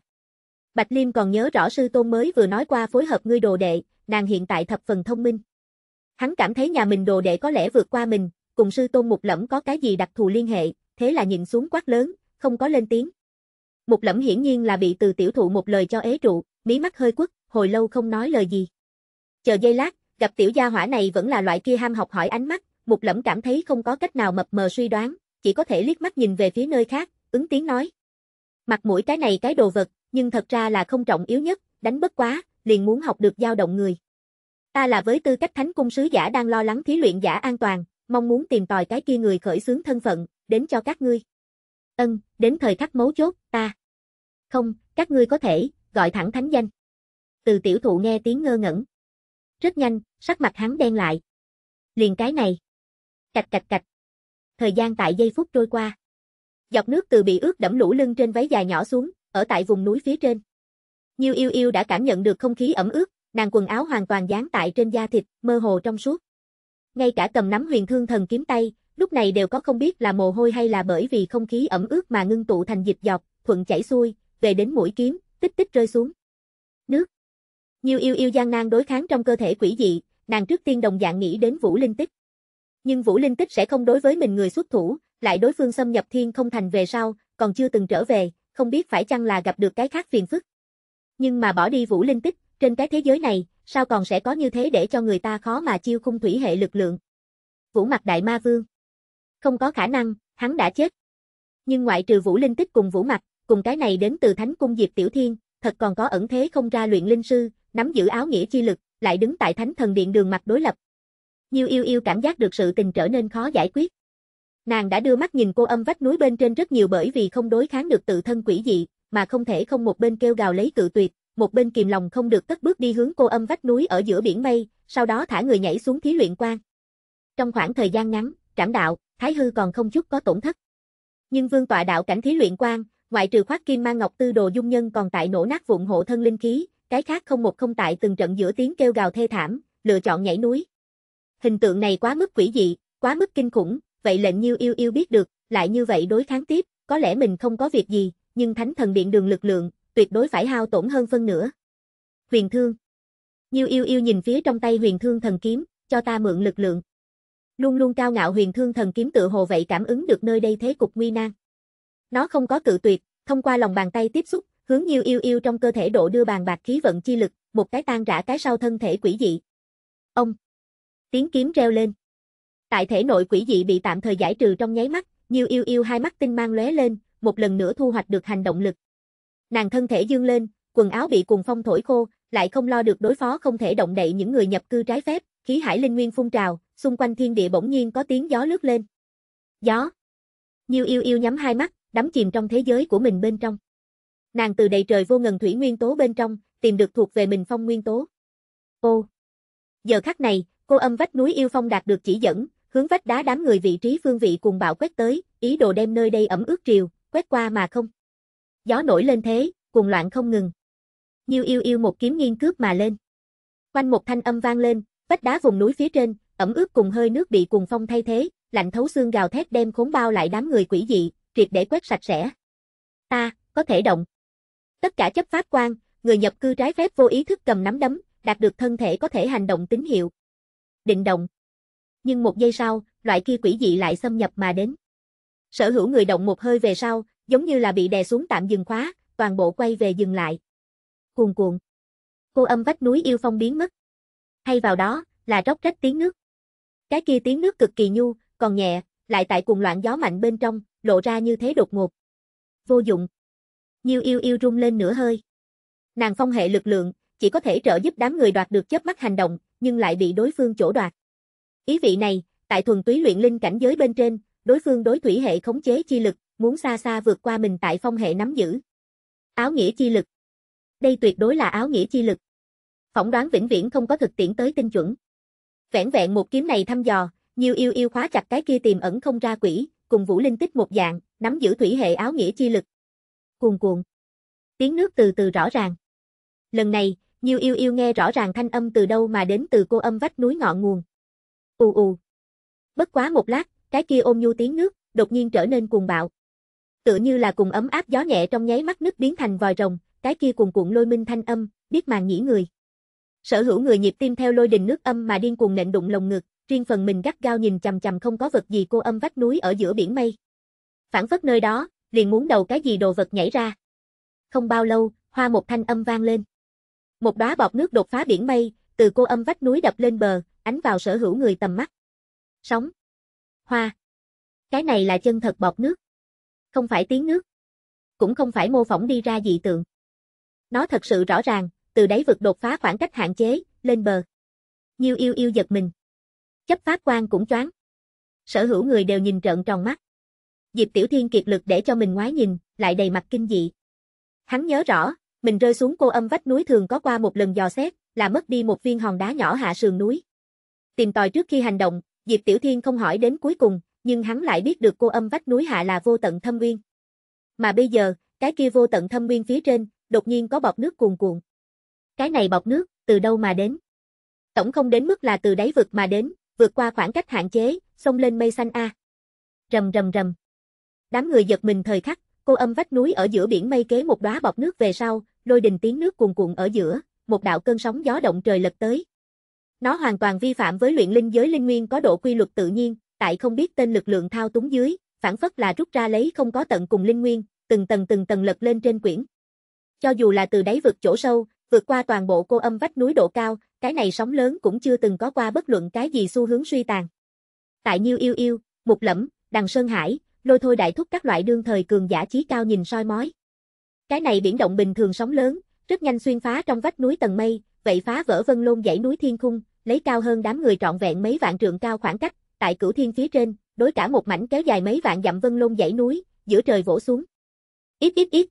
Bạch Liêm còn nhớ rõ sư tôn mới vừa nói qua phối hợp ngươi đồ đệ, nàng hiện tại thập phần thông minh. Hắn cảm thấy nhà mình đồ đệ có lẽ vượt qua mình, cùng sư tôn Mục Lẫm có cái gì đặc thù liên hệ, thế là nhìn xuống quát lớn, không có lên tiếng. Mục Lẫm hiển nhiên là bị từ tiểu thụ một lời cho ế trụ, mí mắt hơi quất, hồi lâu không nói lời gì. Chờ giây lát, gặp tiểu gia hỏa này vẫn là loại kia ham học hỏi ánh mắt, Mục Lẫm cảm thấy không có cách nào mập mờ suy đoán, chỉ có thể liếc mắt nhìn về phía nơi khác, ứng tiếng nói. Mặt mũi cái này cái đồ vật, nhưng thật ra là không trọng yếu nhất, đánh bất quá, liền muốn học được dao động người. Ta là với tư cách thánh cung sứ giả đang lo lắng thí luyện giả an toàn, mong muốn tìm tòi cái kia người khởi xướng thân phận, đến cho các ngươi. Ân, đến thời khắc mấu chốt, ta. Không, các ngươi có thể, gọi thẳng thánh danh. Từ tiểu thụ nghe tiếng ngơ ngẩn. Rất nhanh, sắc mặt hắn đen lại. Liền cái này. Cạch cạch cạch. Thời gian tại giây phút trôi qua. Dọc nước từ bị ướt đẫm lũ lưng trên váy dài nhỏ xuống, ở tại vùng núi phía trên. Nhiêu yêu yêu đã cảm nhận được không khí ẩm ướt, nàng quần áo hoàn toàn dán tại trên da thịt, mơ hồ trong suốt. Ngay cả cầm nắm huyền thương thần kiếm tay, lúc này đều có không biết là mồ hôi hay là bởi vì không khí ẩm ướt mà ngưng tụ thành dịch dọc, thuận chảy xuôi, về đến mũi kiếm, tích tích rơi xuống. Nước. Nhiêu yêu yêu gian nan đối kháng trong cơ thể quỷ dị, nàng trước tiên đồng dạng nghĩ đến Vũ Linh Tích. Nhưng Vũ Linh Tích sẽ không đối với mình người xuất thủ, lại đối phương xâm nhập thiên không thành về sau, còn chưa từng trở về, không biết phải chăng là gặp được cái khác phiền phức. Nhưng mà bỏ đi Vũ Linh Tích, trên cái thế giới này, sao còn sẽ có như thế để cho người ta khó mà chiêu khung thủy hệ lực lượng. Vũ mặt đại ma vương. Không có khả năng, hắn đã chết. Nhưng ngoại trừ Vũ Linh Tích cùng Vũ mặt, cùng cái này đến từ Thánh Cung Diệp Tiểu Thiên, thật còn có ẩn thế không ra luyện linh sư, nắm giữ áo nghĩa chi lực, lại đứng tại Thánh Thần Điện đường mặt đối lập. Nhiêu yêu yêu cảm giác được sự tình trở nên khó giải quyết. Nàng đã đưa mắt nhìn cô âm vách núi bên trên rất nhiều bởi vì không đối kháng được tự thân quỷ dị, mà không thể không một bên kêu gào lấy cự tuyệt, một bên kìm lòng không được tất bước đi hướng cô âm vách núi ở giữa biển mây, sau đó thả người nhảy xuống thí luyện quan. Trong khoảng thời gian ngắn, trảm đạo, Thái Hư còn không chút có tổn thất. Nhưng vương tọa đạo cảnh thí luyện quan, ngoại trừ khoác kim mang ngọc tư đồ dung nhân còn tại nổ nát vụn hộ thân linh khí, cái khác không một không tại từng trận giữa tiếng kêu gào thê thảm, lựa chọn nhảy núi. Hình tượng này quá mức quỷ dị, quá mức kinh khủng, vậy lệnh như yêu yêu biết được, lại như vậy đối kháng tiếp, có lẽ mình không có việc gì, nhưng thánh thần điện đường lực lượng, tuyệt đối phải hao tổn hơn phân nửa. Huyền thương. Nhiêu yêu yêu nhìn phía trong tay huyền thương thần kiếm, cho ta mượn lực lượng. Luôn luôn cao ngạo huyền thương thần kiếm tự hồ vậy cảm ứng được nơi đây thế cục nguy nan. Nó không có cự tuyệt, thông qua lòng bàn tay tiếp xúc, hướng nhiêu yêu yêu trong cơ thể độ đưa bàn bạc khí vận chi lực, một cái tan rã cái sau thân thể quỷ dị. Ông. Tiếng kiếm reo lên. Tại thể nội quỷ dị bị tạm thời giải trừ trong nháy mắt, nhiêu yêu yêu hai mắt tinh mang lóe lên, một lần nữa thu hoạch được hành động lực. Nàng thân thể dương lên, quần áo bị cuồng phong thổi khô, lại không lo được đối phó không thể động đậy những người nhập cư trái phép, khí hải linh nguyên phun trào, xung quanh thiên địa bỗng nhiên có tiếng gió lướt lên. Gió. Nhiêu yêu yêu nhắm hai mắt, đắm chìm trong thế giới của mình bên trong. Nàng từ đầy trời vô ngần thủy nguyên tố bên trong, tìm được thuộc về mình phong nguyên tố. Ô. Giờ khắc này, cô âm vách núi yêu phong đạt được chỉ dẫn, hướng vách đá đám người vị trí phương vị cùng bạo quét tới, ý đồ đem nơi đây ẩm ướt triều, quét qua mà không. Gió nổi lên thế, cuồng loạn không ngừng. Nhiêu yêu yêu một kiếm nghiêng cướp mà lên. Quanh một thanh âm vang lên, vách đá vùng núi phía trên, ẩm ướt cùng hơi nước bị cuồng phong thay thế, lạnh thấu xương gào thét đem khốn bao lại đám người quỷ dị, triệt để quét sạch sẽ. Ta, có thể động. Tất cả chấp pháp quan, người nhập cư trái phép vô ý thức cầm nắm đấm, đạt được thân thể có thể hành động tín hiệu. Định động. Nhưng một giây sau, loại kia quỷ dị lại xâm nhập mà đến. Sở hữu người động một hơi về sau, giống như là bị đè xuống tạm dừng khóa, toàn bộ quay về dừng lại. Cuồn cuộn. Cô âm vách núi yêu phong biến mất. Hay vào đó, là róc rách tiếng nước. Cái kia tiếng nước cực kỳ nhu, còn nhẹ, lại tại cuồng loạn gió mạnh bên trong, lộ ra như thế đột ngột. Vô dụng. Nhiêu yêu yêu rung lên nửa hơi. Nàng phong hệ lực lượng, chỉ có thể trợ giúp đám người đoạt được chớp mắt hành động, nhưng lại bị đối phương chỗ đoạt. Ý vị này, tại thuần túy luyện linh cảnh giới bên trên, đối phương đối thủy hệ khống chế chi lực, muốn xa xa vượt qua mình tại phong hệ nắm giữ. Áo nghĩa chi lực. Đây tuyệt đối là áo nghĩa chi lực. Phỏng đoán vĩnh viễn không có thực tiễn tới tinh chuẩn. Vẹn vẹn một kiếm này thăm dò, nhiều yêu yêu khóa chặt cái kia tiềm ẩn không ra quỷ, cùng Vũ Linh Tích một dạng, nắm giữ thủy hệ áo nghĩa chi lực. Cuồn cuộn. Tiếng nước từ từ rõ ràng. Lần này, nhiều yêu yêu nghe rõ ràng thanh âm từ đâu mà đến từ cô âm vách núi ngọn nguồn. Ù ù. Bất quá một lát, cái kia ôm nhu tiếng nước, đột nhiên trở nên cuồng bạo. Tựa như là cùng ấm áp gió nhẹ trong nháy mắt nước biến thành vòi rồng, cái kia cuồng cuộn lôi minh thanh âm, biết màng nhĩ người. Sở hữu người nhịp tim theo lôi đình nước âm mà điên cuồng nện đụng lồng ngực, riêng phần mình gắt gao nhìn chằm chằm không có vật gì cô âm vách núi ở giữa biển mây. Phản phất nơi đó, liền muốn đầu cái gì đồ vật nhảy ra. Không bao lâu, hoa một thanh âm vang lên. Một đóa bọt nước đột phá biển mây, từ cô âm vách núi đập lên bờ, ánh vào sở hữu người tầm mắt. Sóng, hoa. Cái này là chân thật bọt nước. Không phải tiếng nước. Cũng không phải mô phỏng đi ra dị tượng. Nó thật sự rõ ràng, từ đáy vực đột phá khoảng cách hạn chế, lên bờ. Nhiêu yêu yêu giật mình. Chấp pháp quan cũng choáng. Sở hữu người đều nhìn trợn tròn mắt. Diệp Tiểu Thiên kiệt lực để cho mình ngoái nhìn, lại đầy mặt kinh dị. Hắn nhớ rõ, mình rơi xuống cô âm vách núi thường có qua một lần dò xét, là mất đi một viên hòn đá nhỏ hạ sườn núi. Tìm tòi trước khi hành động, Diệp Tiểu Thiên không hỏi đến cuối cùng, nhưng hắn lại biết được cô âm vách núi hạ là vô tận thâm nguyên. Mà bây giờ, cái kia vô tận thâm nguyên phía trên, đột nhiên có bọt nước cuồn cuộn. Cái này bọt nước, từ đâu mà đến? Tổng không đến mức là từ đáy vực mà đến, vượt qua khoảng cách hạn chế, xông lên mây xanh a. Rầm rầm rầm. Đám người giật mình thời khắc, cô âm vách núi ở giữa biển mây kế một đóa bọt nước về sau, lôi đình tiếng nước cuồn cuộn ở giữa, một đạo cơn sóng gió động trời lật tới, nó hoàn toàn vi phạm với luyện linh giới linh nguyên có độ quy luật tự nhiên, tại không biết tên lực lượng thao túng dưới, phản phất là rút ra lấy không có tận cùng linh nguyên, từng tầng từng tầng lật lên trên quyển. Cho dù là từ đáy vực chỗ sâu, vượt qua toàn bộ cô âm vách núi độ cao, cái này sóng lớn cũng chưa từng có qua bất luận cái gì xu hướng suy tàn. Tại Nhiêu Yêu Yêu, Mục Lẫm, Đằng Sơn Hải, lôi thôi đại thúc các loại đương thời cường giả trí cao nhìn soi mói. Cái này biển động bình thường sóng lớn, rất nhanh xuyên phá trong vách núi tầng mây, vậy phá vỡ vân lôn dãy núi thiên khung, lấy cao hơn đám người trọn vẹn mấy vạn trượng cao khoảng cách, tại cửu thiên phía trên, đối cả một mảnh kéo dài mấy vạn dặm vân lôn dãy núi, giữa trời vỗ xuống. Ít ít ít.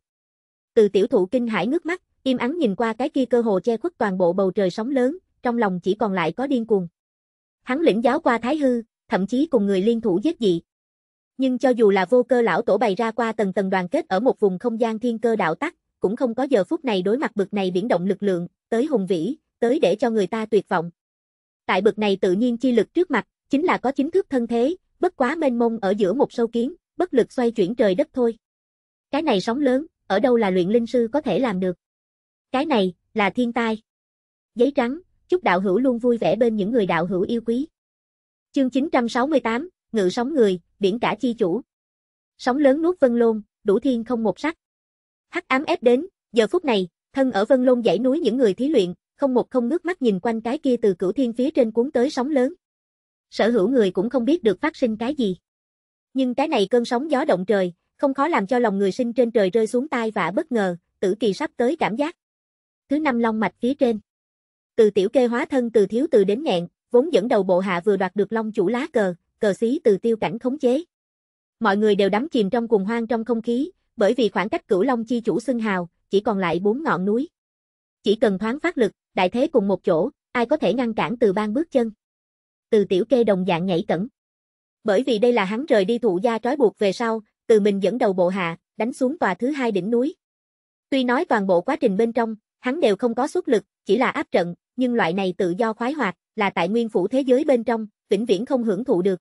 Từ tiểu thụ kinh hải ngước mắt, im ắng nhìn qua cái kia cơ hồ che khuất toàn bộ bầu trời sóng lớn, trong lòng chỉ còn lại có điên cuồng. Hắn lĩnh giáo qua thái hư, thậm chí cùng người liên thủ giết dị. Nhưng cho dù là vô cơ lão tổ bày ra qua tầng tầng đoàn kết ở một vùng không gian thiên cơ đạo tắc, cũng không có giờ phút này đối mặt bực này biển động lực lượng, tới hùng vĩ, tới để cho người ta tuyệt vọng tại bực này tự nhiên chi lực trước mặt, chính là có chính thức thân thế, bất quá mênh mông ở giữa một sâu kiến, bất lực xoay chuyển trời đất thôi. Cái này sóng lớn, ở đâu là luyện linh sư có thể làm được. Cái này, là thiên tai. Giấy trắng, chúc đạo hữu luôn vui vẻ bên những người đạo hữu yêu quý. Chương 968, Ngự sóng người, biển cả chi chủ. Sóng lớn nuốt vân lôn, đủ thiên không một sắc. Hắc ám ép đến, giờ phút này, thân ở vân lôn dãy núi những người thí luyện, không một không ngước mắt nhìn quanh cái kia từ cửu thiên phía trên cuốn tới sóng lớn. Sở hữu người cũng không biết được phát sinh cái gì. Nhưng cái này cơn sóng gió động trời, không khó làm cho lòng người sinh trên trời rơi xuống tai vạ bất ngờ, tử kỳ sắp tới cảm giác. Thứ năm long mạch phía trên. Từ tiểu kê hóa thân từ thiếu từ đến nghẹn, vốn dẫn đầu bộ hạ vừa đoạt được long chủ lá cờ, cờ xí từ tiêu cảnh khống chế. Mọi người đều đắm chìm trong cuồng hoang trong không khí, bởi vì khoảng cách cửu long chi chủ xưng hào, chỉ còn lại bốn ngọn núi. Chỉ cần thoáng phát lực, đại thế cùng một chỗ, ai có thể ngăn cản từ ban bước chân. Từ tiểu kê đồng dạng nhảy cẩn. Bởi vì đây là hắn rời đi thụ gia trói buộc về sau, từ mình dẫn đầu bộ hạ, đánh xuống tòa thứ hai đỉnh núi. Tuy nói toàn bộ quá trình bên trong, hắn đều không có xuất lực, chỉ là áp trận, nhưng loại này tự do khoái hoạt, là tại nguyên phủ thế giới bên trong, vĩnh viễn không hưởng thụ được.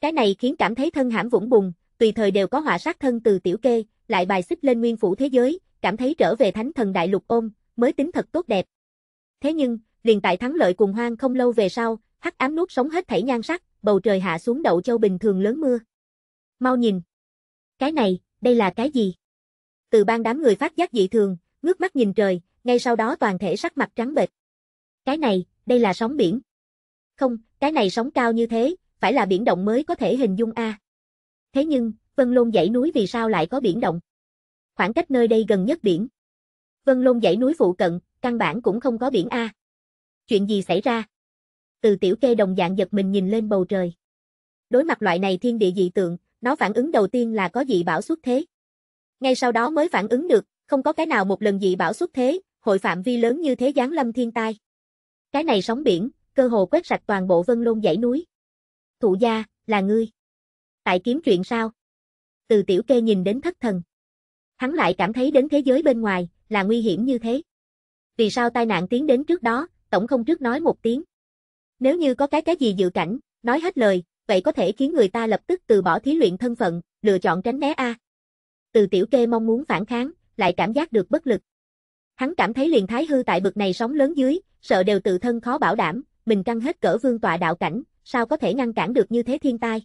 Cái này khiến cảm thấy thân hãm vũng bùng, tùy thời đều có họa sát thân từ tiểu kê, lại bài xích lên nguyên phủ thế giới, cảm thấy trở về thánh thần đại lục ôm, mới tính thật tốt đẹp. Thế nhưng, liền tại thắng lợi cùng hoang không lâu về sau, hắc ám nuốt sống hết thảy nhan sắc, bầu trời hạ xuống đậu châu bình thường lớn mưa. Mau nhìn. Cái này, đây là cái gì? Từ ban đám người phát giác dị thường, ngước mắt nhìn trời, ngay sau đó toàn thể sắc mặt trắng bệch. Cái này, đây là sóng biển. Không, cái này sóng cao như thế, phải là biển động mới có thể hình dung a. Thế nhưng, Vân Lôn dãy núi vì sao lại có biển động? Khoảng cách nơi đây gần nhất biển. Vân Lôn dãy núi phụ cận, căn bản cũng không có biển A. Chuyện gì xảy ra? Từ tiểu kê đồng dạng giật mình nhìn lên bầu trời. Đối mặt loại này thiên địa dị tượng, nó phản ứng đầu tiên là có dị bảo xuất thế. Ngay sau đó mới phản ứng được, không có cái nào một lần dị bảo xuất thế, hội phạm vi lớn như thế giáng lâm thiên tai. Cái này sóng biển, cơ hồ quét sạch toàn bộ vân lôn dãy núi. Thụ gia, là ngươi. Tại kiếm chuyện sao? Từ tiểu kê nhìn đến thất thần. Hắn lại cảm thấy đến thế giới bên ngoài, là nguy hiểm như thế. Vì sao tai nạn tiến đến trước đó, tổng không trước nói một tiếng. Nếu như có cái cái gì dự cảnh, nói hết lời, vậy có thể khiến người ta lập tức từ bỏ thí luyện thân phận, lựa chọn tránh né A. Từ tiểu kê mong muốn phản kháng, lại cảm giác được bất lực. Hắn cảm thấy liền thái hư tại bực này sóng lớn dưới, sợ đều tự thân khó bảo đảm, mình căng hết cỡ vương tọa đạo cảnh, sao có thể ngăn cản được như thế thiên tai.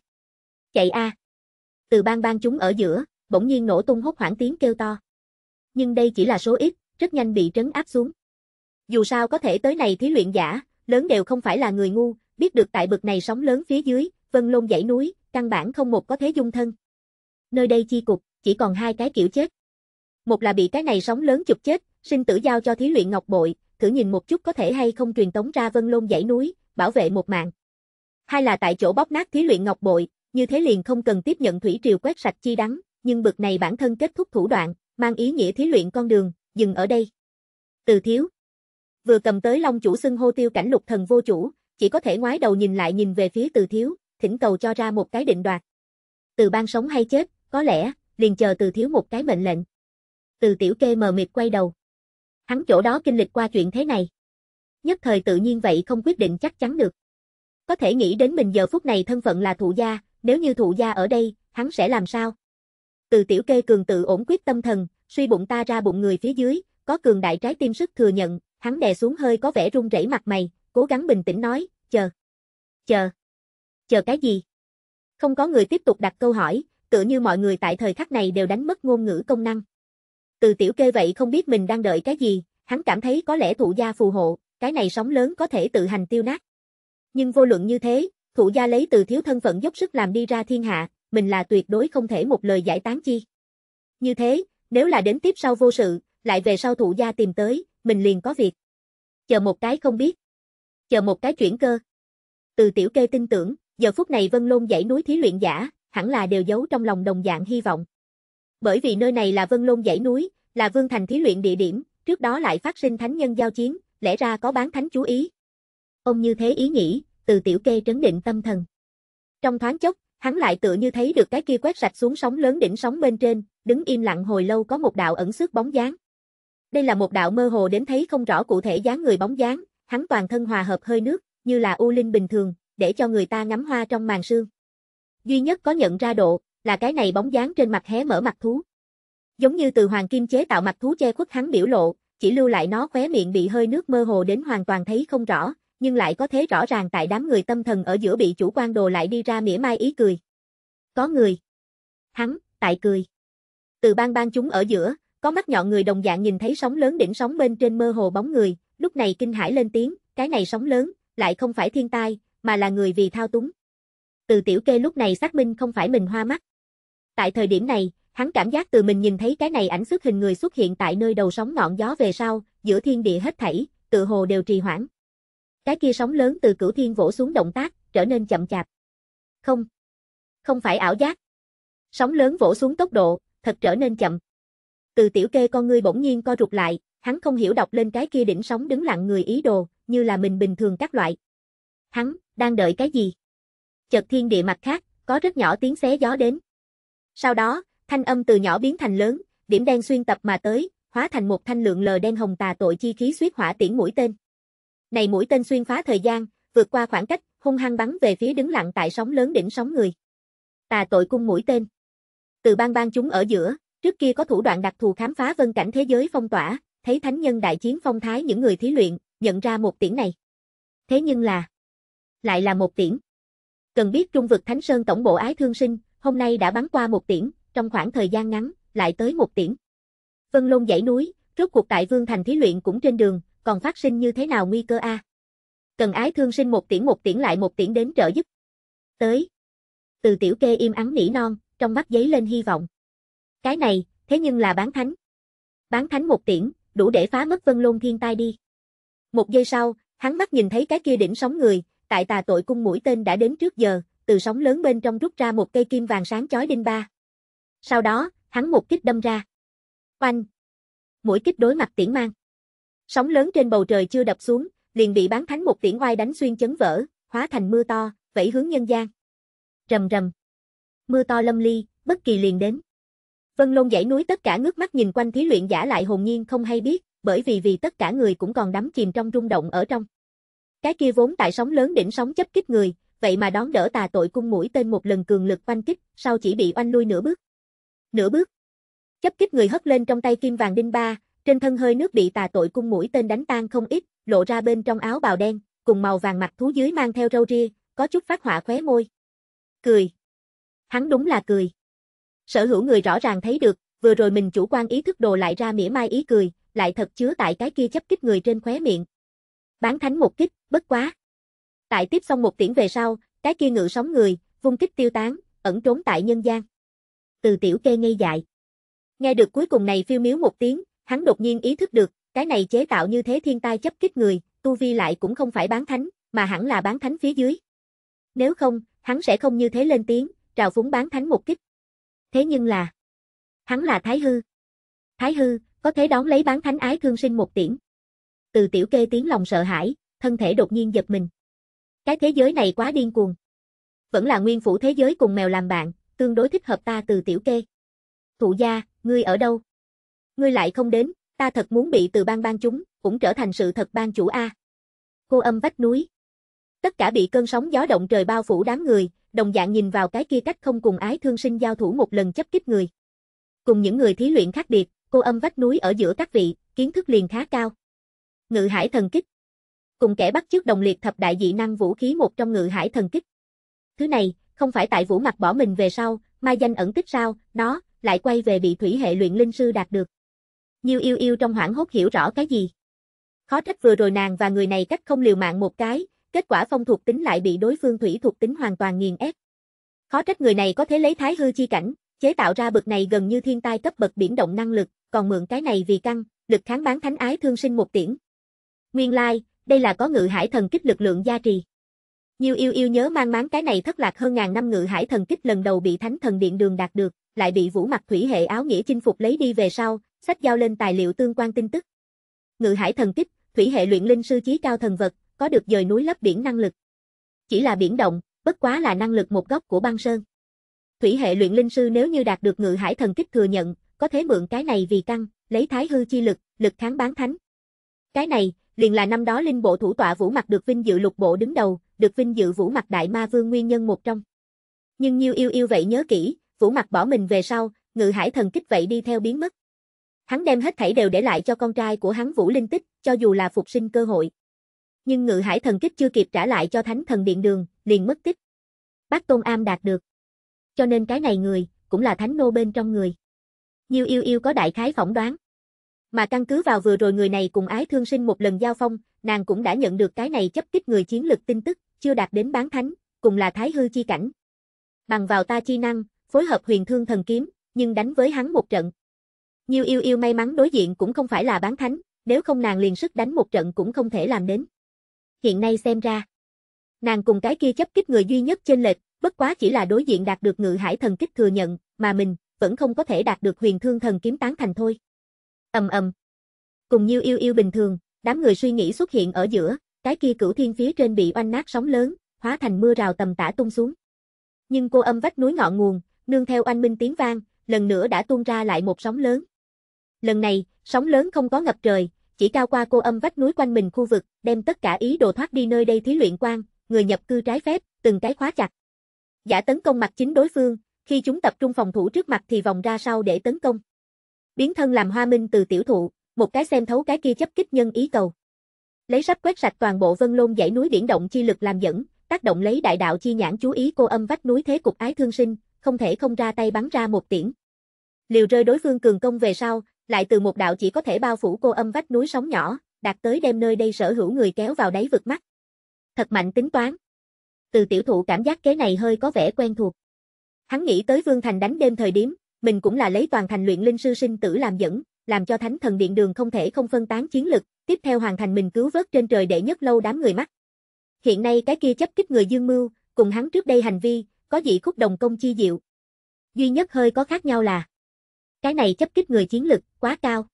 Chạy A. Từ bang bang chúng ở giữa, bỗng nhiên nổ tung hốt hoảng tiếng kêu to nhưng đây chỉ là số ít, rất nhanh bị trấn áp xuống. Dù sao có thể tới này thí luyện giả, lớn đều không phải là người ngu, biết được tại bực này sóng lớn phía dưới, vân lôn dãy núi, căn bản không một có thế dung thân. Nơi đây chi cục, chỉ còn hai cái kiểu chết. Một là bị cái này sóng lớn chụp chết, sinh tử giao cho thí luyện ngọc bội, thử nhìn một chút có thể hay không truyền tống ra vân lôn dãy núi, bảo vệ một mạng. Hai là tại chỗ bóc nát thí luyện ngọc bội, như thế liền không cần tiếp nhận thủy triều quét sạch chi đắng, nhưng bực này bản thân kết thúc thủ đoạn, mang ý nghĩa thí luyện con đường, dừng ở đây. Từ thiếu. Vừa cầm tới long chủ xưng hô tiêu cảnh lục thần vô chủ, chỉ có thể ngoái đầu nhìn lại nhìn về phía từ thiếu, thỉnh cầu cho ra một cái định đoạt. Từ ban sống hay chết, có lẽ, liền chờ từ thiếu một cái mệnh lệnh. Từ tiểu kê mờ mịt quay đầu. Hắn chỗ đó kinh lịch qua chuyện thế này. Nhất thời tự nhiên vậy không quyết định chắc chắn được. Có thể nghĩ đến mình giờ phút này thân phận là thụ gia, nếu như thụ gia ở đây, hắn sẽ làm sao? từ tiểu kê cường tự ổn quyết tâm thần, suy bụng ta ra bụng người phía dưới, có cường đại trái tim sức thừa nhận, hắn đè xuống hơi có vẻ run rẩy mặt mày, cố gắng bình tĩnh nói, chờ. Chờ. Chờ cái gì? Không có người tiếp tục đặt câu hỏi, tựa như mọi người tại thời khắc này đều đánh mất ngôn ngữ công năng. Từ tiểu kê vậy không biết mình đang đợi cái gì, hắn cảm thấy có lẽ thụ gia phù hộ, cái này sóng lớn có thể tự hành tiêu nát. Nhưng vô luận như thế, thụ gia lấy từ thiếu thân phận dốc sức làm đi ra thiên hạ, mình là tuyệt đối không thể một lời giải tán chi. Như thế, nếu là đến tiếp sau vô sự, lại về sau thủ gia tìm tới, mình liền có việc. Chờ một cái không biết. Chờ một cái chuyển cơ. Từ tiểu kê tin tưởng, giờ phút này Vân Lôn dãy núi thí luyện giả, hẳn là đều giấu trong lòng đồng dạng hy vọng. Bởi vì nơi này là Vân Lôn dãy núi, là vương thành thí luyện địa điểm, trước đó lại phát sinh thánh nhân giao chiến, lẽ ra có bán thánh chú ý. Ông như thế ý nghĩ, từ tiểu kê trấn định tâm thần. Trong thoáng chốc, Hắn lại tựa như thấy được cái kia quét sạch xuống sóng lớn đỉnh sóng bên trên, đứng im lặng hồi lâu có một đạo ẩn xước bóng dáng. Đây là một đạo mơ hồ đến thấy không rõ cụ thể dáng người bóng dáng, hắn toàn thân hòa hợp hơi nước, như là u linh bình thường, để cho người ta ngắm hoa trong màn sương. Duy nhất có nhận ra độ, là cái này bóng dáng trên mặt hé mở mặt thú. Giống như từ hoàng kim chế tạo mặt thú che khuất hắn biểu lộ, chỉ lưu lại nó khóe miệng bị hơi nước mơ hồ đến hoàn toàn thấy không rõ, nhưng lại có thế rõ ràng tại đám người tâm thần ở giữa bị chủ quan đồ lại đi ra mỉa mai ý cười. Có người. Hắn, tại cười. Từ bang bang chúng ở giữa, có mắt nhọn người đồng dạng nhìn thấy sóng lớn đỉnh sóng bên trên mơ hồ bóng người, lúc này kinh hãi lên tiếng, cái này sóng lớn, lại không phải thiên tai, mà là người vì thao túng. Từ tiểu kê lúc này xác minh không phải mình hoa mắt. Tại thời điểm này, hắn cảm giác từ mình nhìn thấy cái này ảnh xuất hình người xuất hiện tại nơi đầu sóng ngọn gió về sau, giữa thiên địa hết thảy, tự hồ đều trì hoãn. Cái kia sóng lớn từ cửu thiên vỗ xuống động tác, trở nên chậm chạp. Không. Không phải ảo giác. Sóng lớn vỗ xuống tốc độ, thật trở nên chậm. Từ tiểu kê con ngươi bỗng nhiên co rụt lại, hắn không hiểu đọc lên cái kia đỉnh sóng đứng lặng người ý đồ, như là mình bình thường các loại. Hắn, đang đợi cái gì? Chợt thiên địa mặt khác, có rất nhỏ tiếng xé gió đến. Sau đó, thanh âm từ nhỏ biến thành lớn, điểm đen xuyên tập mà tới, hóa thành một thanh lượng lờ đen hồng tà tội chi khí suýt hỏa tiễn mũi tên. Này mũi tên xuyên phá thời gian, vượt qua khoảng cách, hung hăng bắn về phía đứng lặng tại sóng lớn đỉnh sóng người. Tà tội cung mũi tên. Từ bang bang chúng ở giữa, trước kia có thủ đoạn đặc thù khám phá vân cảnh thế giới phong tỏa, thấy thánh nhân đại chiến phong thái những người thí luyện, nhận ra một tiễn này. Thế nhưng là, lại là một tiễn. Cần biết trung vực Thánh Sơn tổng bộ ái thương sinh, hôm nay đã bắn qua một tiễn, trong khoảng thời gian ngắn, lại tới một tiễn. Vân Lôn dãy núi, rốt cuộc tại Vương Thành thí luyện cũng trên đường, còn phát sinh như thế nào nguy cơ a? Cần ái thương sinh một tiễn một tiễn lại một tiễn đến trợ giúp. Tới. Từ tiểu kê im ắng nỉ non, trong mắt giấy lên hy vọng. Cái này, thế nhưng là bán thánh. Bán thánh một tiễn, đủ để phá mất vân lôn thiên tai đi. Một giây sau, hắn mắt nhìn thấy cái kia đỉnh sóng người, tại tà tội cung mũi tên đã đến trước giờ, từ sóng lớn bên trong rút ra một cây kim vàng sáng chói đinh ba. Sau đó, hắn một kích đâm ra. Oanh! Mũi kích đối mặt tiễn mang. Sóng lớn trên bầu trời chưa đập xuống, liền bị bán thánh một tiễn oai đánh xuyên chấn vỡ, hóa thành mưa to, vẫy hướng nhân gian. Rầm rầm. Mưa to lâm ly, bất kỳ liền đến. Vân Lôn dãy núi tất cả ngước mắt nhìn quanh thí luyện giả lại hồn nhiên không hay biết, bởi vì vì tất cả người cũng còn đắm chìm trong rung động ở trong. Cái kia vốn tại sóng lớn đỉnh sóng chấp kích người, vậy mà đón đỡ tà tội cung mũi tên một lần cường lực oanh kích, sau chỉ bị oanh lui nửa bước. Nửa bước. Chấp kích người hất lên trong tay kim vàng đinh ba, trên thân hơi nước bị tà tội cung mũi tên đánh tan không ít, lộ ra bên trong áo bào đen, cùng màu vàng mặt thú dưới mang theo râu ria, có chút phát họa khóe môi. Cười. Hắn đúng là cười. Sở hữu người rõ ràng thấy được, vừa rồi mình chủ quan ý thức đồ lại ra mỉa mai ý cười, lại thật chứa tại cái kia chấp kích người trên khóe miệng. Bán thánh một kích, bất quá. Tại tiếp xong một tiễn về sau, cái kia ngự sóng người, vung kích tiêu tán, ẩn trốn tại nhân gian. Từ tiểu kê ngây dại. Nghe được cuối cùng này phiêu miếu một tiếng, hắn đột nhiên ý thức được, cái này chế tạo như thế thiên tai chấp kích người, tu vi lại cũng không phải bán thánh, mà hẳn là bán thánh phía dưới. Nếu không, hắn sẽ không như thế lên tiếng, trào phúng bán thánh một kích. Thế nhưng là, hắn là Thái Hư. Thái Hư, có thể đón lấy bán thánh ái thương sinh một tiễn. Từ tiểu kê tiếng lòng sợ hãi, thân thể đột nhiên giật mình. Cái thế giới này quá điên cuồng. Vẫn là nguyên phủ thế giới cùng mèo làm bạn, tương đối thích hợp ta từ tiểu kê. Thụ gia, ngươi ở đâu? ngươi lại không đến, ta thật muốn bị từ ban ban chúng, cũng trở thành sự thật ban chủ A. Cô âm vách núi. Tất cả bị cơn sóng gió động trời bao phủ đám người, đồng dạng nhìn vào cái kia cách không cùng ái thương sinh giao thủ một lần chấp kích người. Cùng những người thí luyện khác biệt, cô âm vách núi ở giữa các vị, kiến thức liền khá cao. Ngự hải thần kích. Cùng kẻ bắt chước đồng liệt thập đại dị năng vũ khí một trong ngự hải thần kích. Thứ này, không phải tại vũ mặt bỏ mình về sau, mai danh ẩn tích sao, nó, lại quay về bị thủy hệ luyện linh sư đạt được. Nhiêu yêu yêu trong hoảng hốt hiểu rõ cái gì. Khó trách vừa rồi nàng và người này cách không liều mạng một cái, kết quả phong thuộc tính lại bị đối phương thủy thuộc tính hoàn toàn nghiền ép. Khó trách người này có thể lấy thái hư chi cảnh, chế tạo ra bực này gần như thiên tai cấp bậc biển động năng lực, còn mượn cái này vì căng, lực kháng bán thánh ái thương sinh một tiễn. Nguyên lai, like, đây là có ngự hải thần kích lực lượng gia trì. Nhiều yêu yêu nhớ mang máng cái này thất lạc hơn ngàn năm ngự hải thần kích lần đầu bị thánh thần điện đường đạt được, lại bị vũ mặt thủy hệ áo nghĩa chinh phục lấy đi về sau, sách giao lên tài liệu tương quan tin tức. Ngự hải thần kích, thủy hệ luyện linh sư trí cao thần vật, có được dời núi lấp biển năng lực. Chỉ là biển động, bất quá là năng lực một góc của băng sơn. Thủy hệ luyện linh sư nếu như đạt được ngự hải thần kích thừa nhận, có thể mượn cái này vì căng, lấy thái hư chi lực, lực kháng bán thánh. Cái này, liền là năm đó linh bộ thủ tọa Vũ Mặc được vinh dự lục bộ đứng đầu, được vinh dự Vũ Mặc đại ma vương nguyên nhân một trong. Nhưng Nhiêu Yêu Yêu vậy nhớ kỹ, Vũ Mặc bỏ mình về sau, Ngự Hải thần kích vậy đi theo biến mất. Hắn đem hết thảy đều để lại cho con trai của hắn Vũ Linh Tích, cho dù là phục sinh cơ hội. Nhưng ngự hải thần kích chưa kịp trả lại cho thánh thần điện đường, liền mất tích. Bác Tôn Am đạt được. Cho nên cái này người, cũng là thánh nô bên trong người. Nhiêu yêu yêu có đại khái phỏng đoán. Mà căn cứ vào vừa rồi người này cùng ái thương sinh một lần giao phong, nàng cũng đã nhận được cái này chấp kích người chiến lực tin tức, chưa đạt đến bán thánh, cùng là thái hư chi cảnh. Bằng vào ta chi năng, phối hợp huyền thương thần kiếm, nhưng đánh với hắn một trận, Nhiêu yêu yêu may mắn đối diện cũng không phải là bán thánh, nếu không nàng liền sức đánh một trận cũng không thể làm đến. Hiện nay xem ra, nàng cùng cái kia chấp kích người duy nhất trên lệch, bất quá chỉ là đối diện đạt được ngự hải thần kích thừa nhận, mà mình, vẫn không có thể đạt được huyền thương thần kiếm tán thành thôi. ầm ầm Cùng nhiêu yêu yêu bình thường, đám người suy nghĩ xuất hiện ở giữa, cái kia cửu thiên phía trên bị oanh nát sóng lớn, hóa thành mưa rào tầm tả tung xuống. Nhưng cô âm vách núi ngọn nguồn, nương theo oanh minh tiếng vang, lần nữa đã tuôn ra lại một sóng lớn. Lần này, sóng lớn không có ngập trời, chỉ cao qua cô âm vách núi quanh mình khu vực, đem tất cả ý đồ thoát đi nơi đây thí luyện quan, người nhập cư trái phép, từng cái khóa chặt. Giả tấn công mặt chính đối phương, khi chúng tập trung phòng thủ trước mặt thì vòng ra sau để tấn công. Biến thân làm hoa minh từ tiểu thụ, một cái xem thấu cái kia chấp kích nhân ý cầu. Lấy sách quét sạch toàn bộ vân lôn dãy núi biển động chi lực làm dẫn, tác động lấy đại đạo chi nhãn chú ý cô âm vách núi thế cục ái thương sinh, không thể không ra tay bắn ra một tiễn. Liều rơi đối phương cường công về sau, lại từ một đạo chỉ có thể bao phủ cô âm vách núi sóng nhỏ, đạt tới đem nơi đây sở hữu người kéo vào đáy vực mắt. Thật mạnh tính toán. Từ tiểu thụ cảm giác kế này hơi có vẻ quen thuộc. Hắn nghĩ tới Vương Thành đánh đêm thời điểm, mình cũng là lấy toàn thành luyện linh sư sinh tử làm dẫn, làm cho thánh thần điện đường không thể không phân tán chiến lực, tiếp theo hoàn thành mình cứu vớt trên trời để nhất lâu đám người mắt. Hiện nay cái kia chấp kích người Dương Mưu, cùng hắn trước đây hành vi, có dị khúc đồng công chi diệu. Duy nhất hơi có khác nhau là cái này chấp kích người chiến lực, quá cao.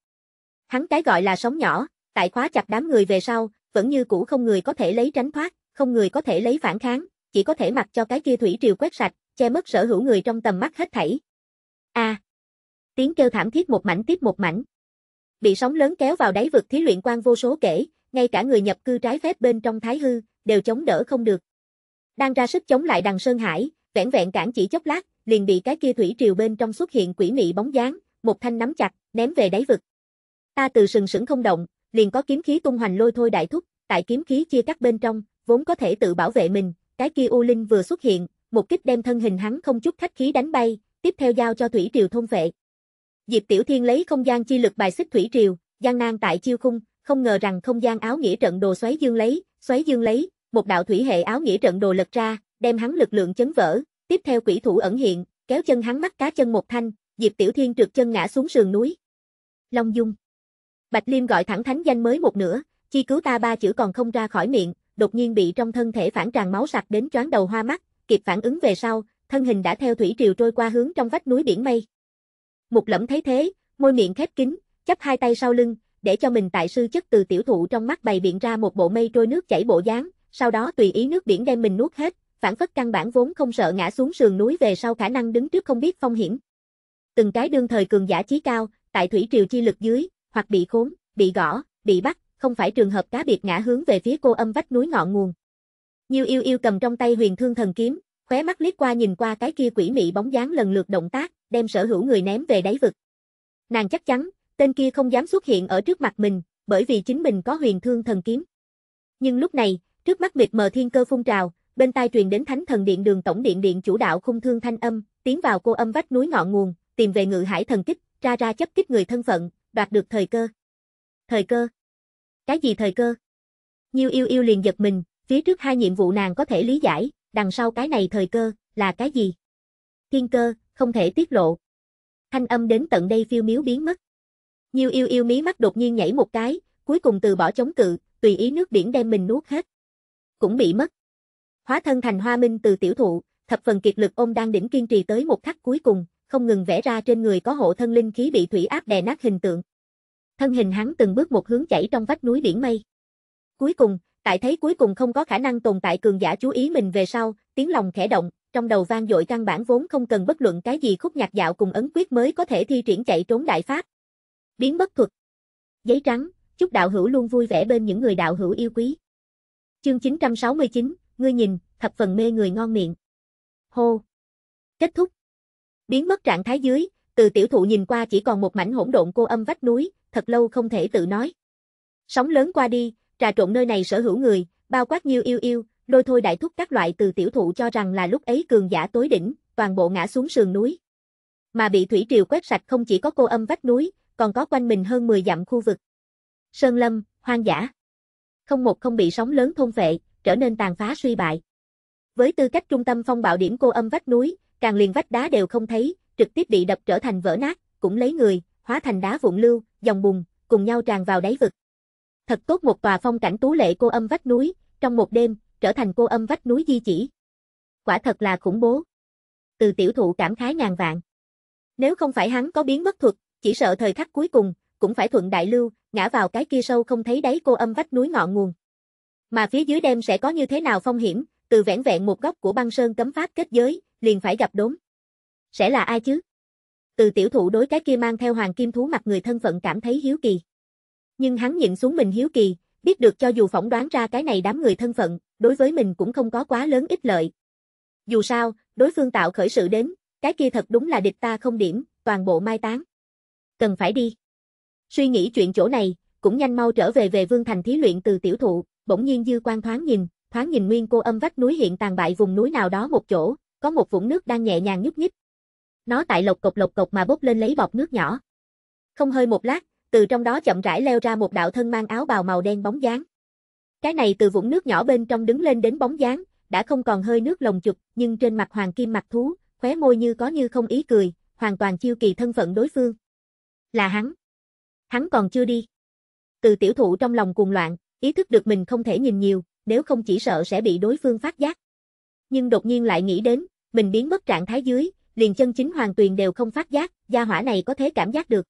Hắn cái gọi là sóng nhỏ, tại khóa chặt đám người về sau, vẫn như cũ không người có thể lấy tránh thoát, không người có thể lấy phản kháng, chỉ có thể mặc cho cái kia thủy triều quét sạch, che mất sở hữu người trong tầm mắt hết thảy. A. À, tiếng kêu thảm thiết một mảnh tiếp một mảnh. Bị sóng lớn kéo vào đáy vực thí luyện quan vô số kể, ngay cả người nhập cư trái phép bên trong Thái hư đều chống đỡ không được. Đang ra sức chống lại Đằng Sơn Hải, vẹn vẹn cản chỉ chốc lát, liền bị cái kia thủy triều bên trong xuất hiện quỷ mị bóng dáng, một thanh nắm chặt, ném về đáy vực. Ta từ sừng sững không động, liền có kiếm khí tung hoành lôi thôi đại thúc, tại kiếm khí chia cắt bên trong, vốn có thể tự bảo vệ mình, cái kia U Linh vừa xuất hiện, một kích đem thân hình hắn không chút khách khí đánh bay, tiếp theo giao cho thủy triều thôn vệ. Diệp Tiểu Thiên lấy không gian chi lực bài xích thủy triều, gian nan tại chiêu khung, không ngờ rằng không gian áo nghĩa trận đồ xoáy dương lấy, xoáy dương lấy, một đạo thủy hệ áo nghĩa trận đồ lật ra, đem hắn lực lượng chấn vỡ, Tiếp theo quỷ thủ ẩn hiện, kéo chân hắn mắt cá chân một thanh, Diệp Tiểu Thiên trượt chân ngã xuống sườn núi. Long Dung. Bạch Liêm gọi thẳng thánh danh mới một nửa, chi cứu ta ba chữ còn không ra khỏi miệng, đột nhiên bị trong thân thể phản tràn máu sặc đến choáng đầu hoa mắt, kịp phản ứng về sau, thân hình đã theo thủy triều trôi qua hướng trong vách núi biển mây. Mục Lẫm thấy thế, môi miệng khép kín, chắp hai tay sau lưng, để cho mình tại sư chất từ tiểu thụ trong mắt bày biện ra một bộ mây trôi nước chảy bộ dáng, sau đó tùy ý nước biển đem mình nuốt hết, phản phất căn bản vốn không sợ ngã xuống sườn núi về sau khả năng đứng trước không biết phong hiểm. Từng cái đương thời cường giả chí cao, tại thủy triều chi lực dưới, hoặc bị khốn, bị gõ, bị bắt, không phải trường hợp cá biệt ngã hướng về phía cô âm vách núi ngọn nguồn. Nhiêu yêu yêu cầm trong tay huyền thương thần kiếm, khóe mắt liếc qua nhìn qua cái kia quỷ mị bóng dáng lần lượt động tác, đem sở hữu người ném về đáy vực. Nàng chắc chắn, tên kia không dám xuất hiện ở trước mặt mình, bởi vì chính mình có huyền thương thần kiếm. Nhưng lúc này, trước mắt mịt mờ thiên cơ phun trào, bên tai truyền đến thánh thần điện đường tổng điện điện chủ đạo khung thương thanh âm, tiến vào cô âm vách núi ngọn nguồn, tìm về ngự hải thần kích, ra ra chấp kích người thân phận, đoạt được thời cơ. Thời cơ? Cái gì thời cơ? Nhiêu yêu yêu liền giật mình, phía trước hai nhiệm vụ nàng có thể lý giải, đằng sau cái này thời cơ, là cái gì? Thiên cơ, không thể tiết lộ. Thanh âm đến tận đây phiêu miếu biến mất. Nhiêu yêu yêu mí mắt đột nhiên nhảy một cái, cuối cùng từ bỏ chống cự, tùy ý nước biển đem mình nuốt hết. Cũng bị mất hóa thân thành hoa minh từ tiểu thụ, thập phần kiệt lực ôm đang đỉnh kiên trì tới một khắc cuối cùng, không ngừng vẽ ra trên người có hộ thân linh khí bị thủy áp đè nát hình tượng. Thân hình hắn từng bước một hướng chảy trong vách núi biển mây. Cuối cùng, tại thấy cuối cùng không có khả năng tồn tại cường giả chú ý mình về sau, tiếng lòng khẽ động, trong đầu vang dội căn bản vốn không cần bất luận cái gì khúc nhạc dạo cùng ấn quyết mới có thể thi triển chạy trốn đại pháp. Biến bất thuật. Giấy trắng, chúc đạo hữu luôn vui vẻ bên những người đạo hữu yêu quý. Chương 969, ngươi nhìn, thập phần mê người ngon miệng. Hô! Kết thúc! Biến mất trạng thái dưới, từ tiểu thụ nhìn qua chỉ còn một mảnh hỗn độn cô âm vách núi, thật lâu không thể tự nói. Sóng lớn qua đi, trà trộn nơi này sở hữu người, bao quát nhiêu yêu yêu, lôi thôi đại thúc các loại từ tiểu thụ cho rằng là lúc ấy cường giả tối đỉnh, toàn bộ ngã xuống sườn núi. Mà bị thủy triều quét sạch không chỉ có cô âm vách núi, còn có quanh mình hơn 10 dặm khu vực. Sơn lâm, hoang dã. Không một không bị sóng lớn thôn vệ, trở nên tàn phá suy bại. Với tư cách trung tâm phong bạo điểm cô âm vách núi, càng liền vách đá đều không thấy, trực tiếp bị đập trở thành vỡ nát, cũng lấy người, hóa thành đá vụn lưu, dòng bùn, cùng nhau tràn vào đáy vực. Thật tốt một tòa phong cảnh tú lệ cô âm vách núi, trong một đêm, trở thành cô âm vách núi di chỉ. Quả thật là khủng bố. Từ tiểu thụ cảm khái ngàn vạn. Nếu không phải hắn có biến bất thuật, chỉ sợ thời khắc cuối cùng, cũng phải thuận đại lưu, ngã vào cái kia sâu không thấy đáy cô âm vách núi ngọn nguồn. Mà phía dưới đêm sẽ có như thế nào phong hiểm, từ vẻn vẹn một góc của băng sơn cấm pháp kết giới, liền phải gặp đốn. Sẽ là ai chứ? Từ tiểu thụ đối cái kia mang theo hoàng kim thú mặt người thân phận cảm thấy hiếu kỳ. Nhưng hắn nhịn xuống mình hiếu kỳ, biết được cho dù phỏng đoán ra cái này đám người thân phận, đối với mình cũng không có quá lớn ích lợi. Dù sao, đối phương tạo khởi sự đến, cái kia thật đúng là địch ta không điểm, toàn bộ mai táng. Cần phải đi. Suy nghĩ chuyện chỗ này, cũng nhanh mau trở về về Vương Thành thí luyện từ tiểu thụ, bỗng nhiên dư quan thoáng nhìn, thoáng nhìn nguyên cô âm vách núi hiện tàn bại vùng núi nào đó một chỗ, có một vũng nước đang nhẹ nhàng nhúc nhích. Nó tại lộc cộc lộc cộc mà bốc lên lấy bọt nước nhỏ. Không hơi một lát, từ trong đó chậm rãi leo ra một đạo thân mang áo bào màu đen bóng dáng. Cái này từ vũng nước nhỏ bên trong đứng lên đến bóng dáng, đã không còn hơi nước lồng chụp, nhưng trên mặt hoàng kim mặt thú, khóe môi như có như không ý cười, hoàn toàn chiêu kỳ thân phận đối phương. Là hắn. Hắn còn chưa đi. Từ tiểu thụ trong lòng cuồng loạn, ý thức được mình không thể nhìn nhiều, nếu không chỉ sợ sẽ bị đối phương phát giác. Nhưng đột nhiên lại nghĩ đến, mình biến mất trạng thái dưới, liền chân chính hoàn toàn đều không phát giác, gia hỏa này có thể cảm giác được.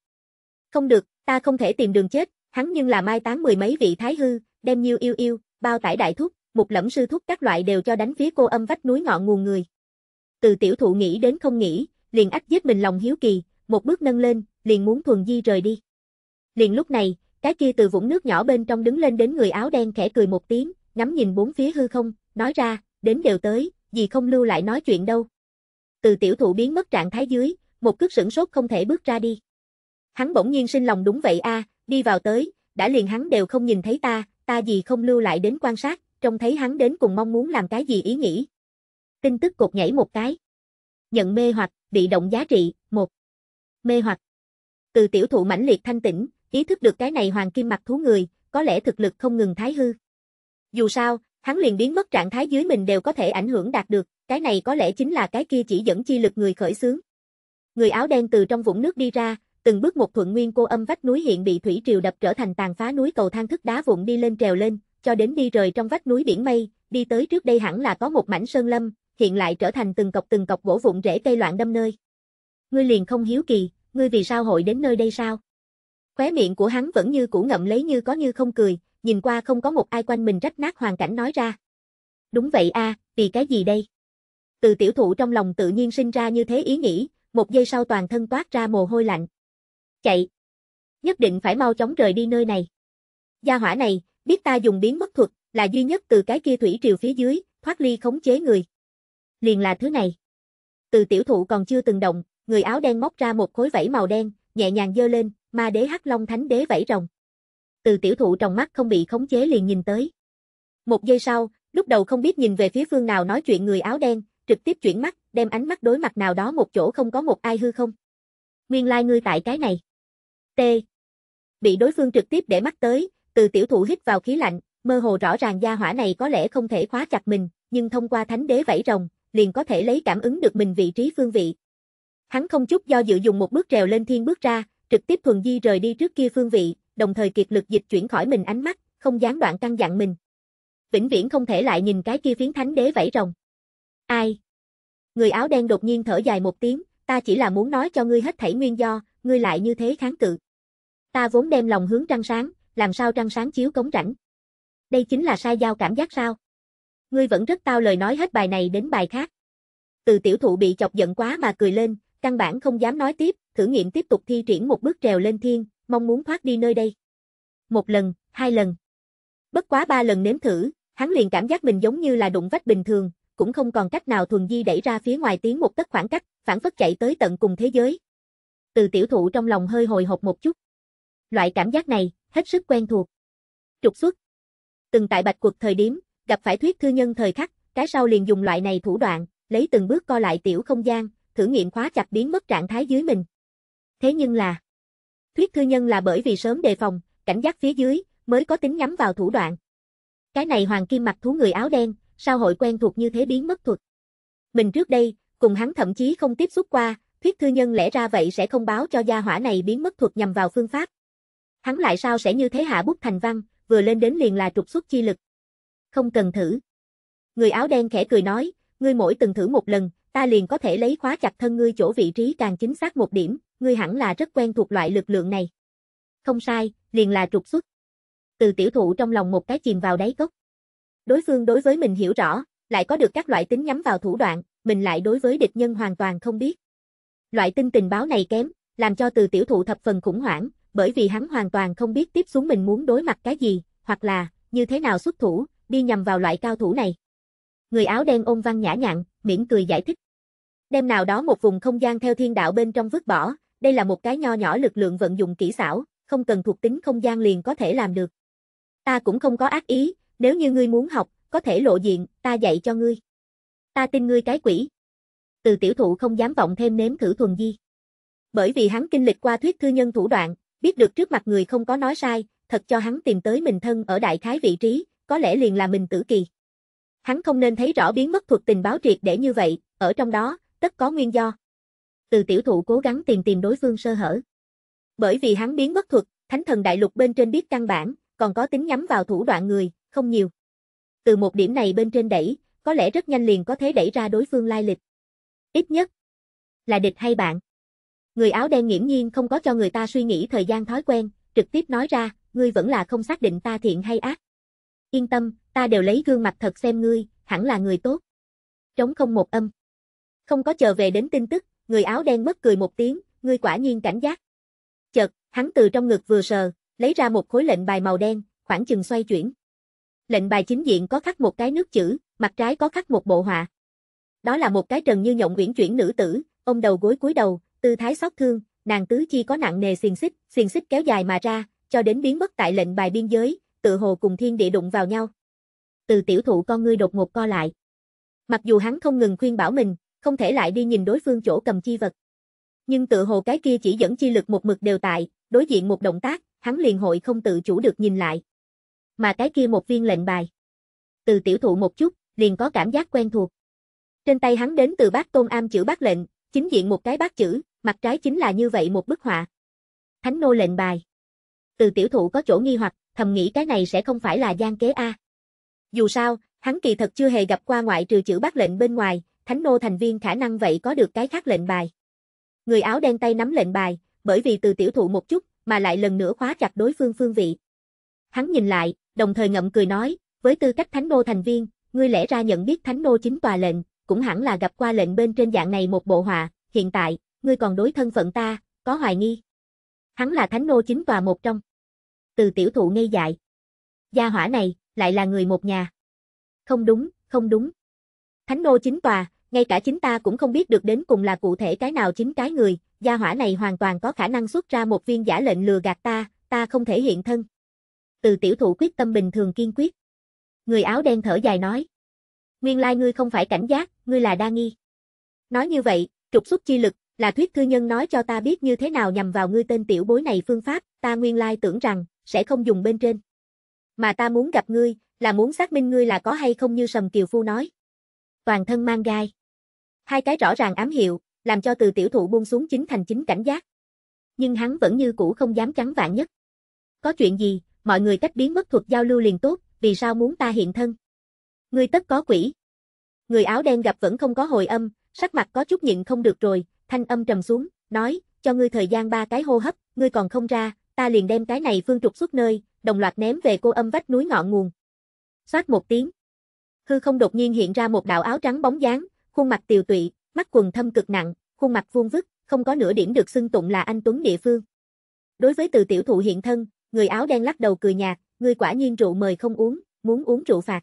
Không được, ta không thể tìm đường chết, hắn nhưng là mai tán mười mấy vị thái hư, đem nhiêu yêu yêu, bao tải đại thúc, một lẫm sư thúc các loại đều cho đánh phía cô âm vách núi ngọn nguồn người. Từ tiểu thụ nghĩ đến không nghĩ, liền ách giết mình lòng hiếu kỳ, một bước nâng lên, liền muốn thuần di rời đi. Liền lúc này, cái kia từ vũng nước nhỏ bên trong đứng lên đến người áo đen khẽ cười một tiếng, ngắm nhìn bốn phía hư không, nói ra, đến đều tới, gì không lưu lại nói chuyện đâu. Từ tiểu thụ biến mất trạng thái dưới, một cước sửng sốt không thể bước ra đi. Hắn bỗng nhiên sinh lòng đúng vậy a, đi vào tới, đã liền hắn đều không nhìn thấy ta, ta gì không lưu lại đến quan sát, trông thấy hắn đến cùng mong muốn làm cái gì ý nghĩ. Tin tức cột nhảy một cái. Nhận mê hoặc, bị động giá trị, một. Mê hoặc. Từ tiểu thụ mãnh liệt thanh tĩnh, ý thức được cái này hoàng kim mặt thú người, có lẽ thực lực không ngừng thái hư. Dù sao, hắn liền biến mất trạng thái dưới mình đều có thể ảnh hưởng đạt được, cái này có lẽ chính là cái kia chỉ dẫn chi lực người khởi xướng. Người áo đen từ trong vũng nước đi ra, từng bước một thuận nguyên cô âm vách núi hiện bị thủy triều đập trở thành tàn phá núi cầu thang thức đá vụn đi lên trèo lên, cho đến đi rời trong vách núi biển mây, đi tới trước đây hẳn là có một mảnh sơn lâm, hiện lại trở thành từng cọc từng cọc gỗ vụn rễ cây loạn đâm nơi. Ngươi liền không hiếu kỳ, ngươi vì sao hội đến nơi đây sao? Khóe miệng của hắn vẫn như cũ ngậm lấy như có như không cười, nhìn qua không có một ai quanh mình rách nát hoàn cảnh nói ra. Đúng vậy a, vì cái gì đây? Từ tiểu thụ trong lòng tự nhiên sinh ra như thế ý nghĩ, một giây sau toàn thân toát ra mồ hôi lạnh. Chạy! Nhất định phải mau chóng rời đi nơi này. Gia hỏa này, biết ta dùng biến mất thuật, là duy nhất từ cái kia thủy triều phía dưới, thoát ly khống chế người. Liền là thứ này. Từ tiểu thụ còn chưa từng động, người áo đen móc ra một khối vảy màu đen, nhẹ nhàng dơ lên, ma đế hắc long thánh đế vẫy rồng. Từ tiểu thụ trong mắt không bị khống chế liền nhìn tới. Một giây sau, lúc đầu không biết nhìn về phía phương nào nói chuyện người áo đen, trực tiếp chuyển mắt, đem ánh mắt đối mặt nào đó một chỗ không có một ai hư không. Nguyên lai like ngươi tại cái này. T. Bị đối phương trực tiếp để mắt tới, từ tiểu thụ hít vào khí lạnh, mơ hồ rõ ràng gia hỏa này có lẽ không thể khóa chặt mình, nhưng thông qua thánh đế vẫy rồng, liền có thể lấy cảm ứng được mình vị trí phương vị. Hắn không chút do dự dùng một bước trèo lên thiên bước ra, trực tiếp thuần di rời đi trước kia phương vị, đồng thời kiệt lực dịch chuyển khỏi mình ánh mắt, không gián đoạn căng dặn mình. Vĩnh viễn không thể lại nhìn cái kia phiến thánh đế vẫy rồng. Ai? Người áo đen đột nhiên thở dài một tiếng, ta chỉ là muốn nói cho ngươi hết thảy nguyên do, ngươi lại như thế kháng cự. Ta vốn đem lòng hướng trăng sáng, làm sao trăng sáng chiếu cống rảnh. Đây chính là sai giao cảm giác sao? Ngươi vẫn rất tao lời nói hết bài này đến bài khác. Từ tiểu thụ bị chọc giận quá mà cười lên, căn bản không dám nói tiếp, thử nghiệm tiếp tục thi triển một bước trèo lên thiên, mong muốn thoát đi nơi đây. Một lần, hai lần. Bất quá ba lần nếm thử, hắn liền cảm giác mình giống như là đụng vách bình thường, cũng không còn cách nào thuần di đẩy ra phía ngoài tiến một tấc khoảng cách, phản phất chạy tới tận cùng thế giới. Từ tiểu thụ trong lòng hơi hồi hộp một chút. Loại cảm giác này, hết sức quen thuộc. Trục xuất. Từng tại bạch cuộc thời điểm, gặp phải thuyết thư nhân thời khắc, cái sau liền dùng loại này thủ đoạn, lấy từng bước co lại tiểu không gian, thử nghiệm khóa chặt biến mất trạng thái dưới mình. Thế nhưng là, thuyết thư nhân là bởi vì sớm đề phòng, cảnh giác phía dưới, mới có tính nhắm vào thủ đoạn. Cái này hoàng kim mặc thú người áo đen, sao hội quen thuộc như thế biến mất thuật. Mình trước đây, cùng hắn thậm chí không tiếp xúc qua, thuyết thư nhân lẽ ra vậy sẽ không báo cho gia hỏa này biến mất thuật nhằm vào phương pháp. Hắn lại sao sẽ như thế hạ bút thành văn, vừa lên đến liền là trục xuất chi lực. Không cần thử. Người áo đen khẽ cười nói, ngươi mỗi từng thử một lần, ta liền có thể lấy khóa chặt thân ngươi chỗ vị trí càng chính xác một điểm, ngươi hẳn là rất quen thuộc loại lực lượng này. Không sai, liền là trục xuất. Từ tiểu thụ trong lòng một cái chìm vào đáy cốc. Đối phương đối với mình hiểu rõ, lại có được các loại tính nhắm vào thủ đoạn, mình lại đối với địch nhân hoàn toàn không biết. Loại tin tình báo này kém, làm cho từ tiểu thụ thập phần khủng hoảng, bởi vì hắn hoàn toàn không biết tiếp xuống mình muốn đối mặt cái gì, hoặc là, như thế nào xuất thủ, đi nhầm vào loại cao thủ này. Người áo đen ôn văn nhã nhặn, miễn cười giải thích. Đem nào đó một vùng không gian theo thiên đạo bên trong vứt bỏ, đây là một cái nho nhỏ lực lượng vận dụng kỹ xảo, không cần thuộc tính không gian liền có thể làm được. Ta cũng không có ác ý, nếu như ngươi muốn học, có thể lộ diện, ta dạy cho ngươi. Ta tin ngươi cái quỷ. Từ tiểu thụ không dám vọng thêm nếm thử thuần di. Bởi vì hắn kinh lịch qua thuyết thư nhân thủ đoạn, biết được trước mặt người không có nói sai, thật cho hắn tìm tới mình thân ở đại khái vị trí, có lẽ liền là mình tử kỳ. Hắn không nên thấy rõ biến mất thuật tình báo triệt để như vậy, ở trong đó, tất có nguyên do. Từ tiểu thụ cố gắng tìm tìm đối phương sơ hở. Bởi vì hắn biến bất thuật, thánh thần đại lục bên trên biết căn bản, còn có tính nhắm vào thủ đoạn người, không nhiều. Từ một điểm này bên trên đẩy, có lẽ rất nhanh liền có thể đẩy ra đối phương lai lịch. Ít nhất là địch hay bạn. Người áo đen nghiễm nhiên không có cho người ta suy nghĩ thời gian thói quen, trực tiếp nói ra, ngươi vẫn là không xác định ta thiện hay ác. Yên tâm, ta đều lấy gương mặt thật xem ngươi, hẳn là người tốt. Trống không một âm. Không có chờ về đến tin tức, người áo đen mất cười một tiếng, ngươi quả nhiên cảnh giác. Chợt, hắn từ trong ngực vừa sờ, lấy ra một khối lệnh bài màu đen, khoảng chừng xoay chuyển. Lệnh bài chính diện có khắc một cái nước chữ, mặt trái có khắc một bộ họa. Đó là một cái trần như nhộng uyển chuyển nữ tử, ông đầu gối cúi đầu, tư thái xót thương, nàng tứ chi có nặng nề xiềng xích, xiềng xích kéo dài mà ra, cho đến biến mất tại lệnh bài biên giới, tự hồ cùng thiên địa đụng vào nhau. Từ tiểu thụ con ngươi đột ngột co lại. Mặc dù hắn không ngừng khuyên bảo mình, không thể lại đi nhìn đối phương chỗ cầm chi vật. Nhưng tự hồ cái kia chỉ dẫn chi lực một mực đều tại, đối diện một động tác, hắn liền hội không tự chủ được nhìn lại. Mà cái kia một viên lệnh bài. Từ tiểu thụ một chút, liền có cảm giác quen thuộc. Trên tay hắn đến từ bác tôn am chữ bác lệnh, chính diện một cái bác chữ, mặt trái chính là như vậy một bức họa. Thánh nô lệnh bài. Từ tiểu thụ có chỗ nghi hoặc, thầm nghĩ cái này sẽ không phải là gian kế A. Dù sao, hắn kỳ thật chưa hề gặp qua ngoại trừ chữ bác lệnh bên ngoài, thánh nô thành viên khả năng vậy có được cái khác lệnh bài. Người áo đen tay nắm lệnh bài, bởi vì từ tiểu thụ một chút, mà lại lần nữa khóa chặt đối phương phương vị. Hắn nhìn lại, đồng thời ngậm cười nói, với tư cách thánh nô thành viên, ngươi lẽ ra nhận biết thánh nô chính tòa lệnh, cũng hẳn là gặp qua lệnh bên trên dạng này một bộ họa, hiện tại, ngươi còn đối thân phận ta, có hoài nghi. Hắn là thánh nô chính tòa một trong. Từ tiểu thụ ngây dại. Gia hỏa này, lại là người một nhà. Không đúng, không đúng. Thánh nô chính tòa, ngay cả chính ta cũng không biết được đến cùng là cụ thể cái nào chính cái người, gia hỏa này hoàn toàn có khả năng xuất ra một viên giả lệnh lừa gạt ta, ta không thể hiện thân. Từ tiểu thụ quyết tâm bình thường kiên quyết. Người áo đen thở dài nói. Nguyên lai ngươi không phải cảnh giác, ngươi là đa nghi. Nói như vậy, trục xuất chi lực, là thuyết thư nhân nói cho ta biết như thế nào nhằm vào ngươi tên tiểu bối này phương pháp, ta nguyên lai tưởng rằng, sẽ không dùng bên trên. Mà ta muốn gặp ngươi, là muốn xác minh ngươi là có hay không như sầm kiều phu nói. Toàn thân mang gai. Hai cái rõ ràng ám hiệu, làm cho từ tiểu thụ buông xuống chính thành chính cảnh giác. Nhưng hắn vẫn như cũ không dám trắng vạn nhất. Có chuyện gì, mọi người cách biến mất thuật giao lưu liền tốt, vì sao muốn ta hiện thân? Ngươi tất có quỷ. Người áo đen gặp vẫn không có hồi âm, sắc mặt có chút nhịn không được rồi, thanh âm trầm xuống, nói, cho ngươi thời gian ba cái hô hấp, ngươi còn không ra, ta liền đem cái này phương trục suốt nơi, đồng loạt ném về cô âm vách núi ngọn nguồn. Xoát một tiếng. Hư không đột nhiên hiện ra một đạo áo trắng bóng dáng, Khuôn mặt tiều tụy, mắt quần thâm cực nặng, khuôn mặt vuông vức, không có nửa điểm được xưng tụng là anh tuấn địa phương. Đối với Từ tiểu thụ hiện thân, người áo đen lắc đầu cười nhạt, người quả nhiên rượu mời không uống, muốn uống rượu phạt.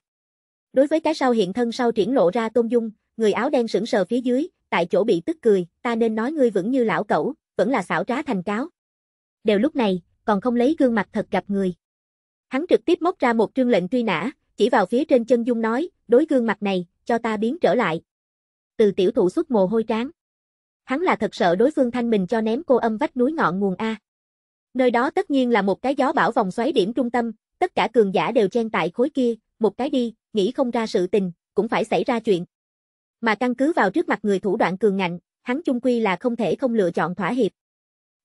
Đối với cái sau hiện thân sau triển lộ ra tôn dung, người áo đen sững sờ phía dưới, tại chỗ bị tức cười, ta nên nói ngươi vẫn như lão cẩu, vẫn là xảo trá thành cáo. Đều lúc này, còn không lấy gương mặt thật gặp người. Hắn trực tiếp móc ra một trương lệnh truy nã, chỉ vào phía trên chân dung nói, đối gương mặt này, cho ta biến trở lại từ tiểu thụ xuất mồ hôi trán. Hắn là thật sợ đối phương thanh mình cho ném cô âm vách núi ngọn nguồn A. Nơi đó tất nhiên là một cái gió bão vòng xoáy điểm trung tâm, tất cả cường giả đều chen tại khối kia, một cái đi, nghĩ không ra sự tình, cũng phải xảy ra chuyện. Mà căn cứ vào trước mặt người thủ đoạn cường ngạnh, hắn chung quy là không thể không lựa chọn thỏa hiệp.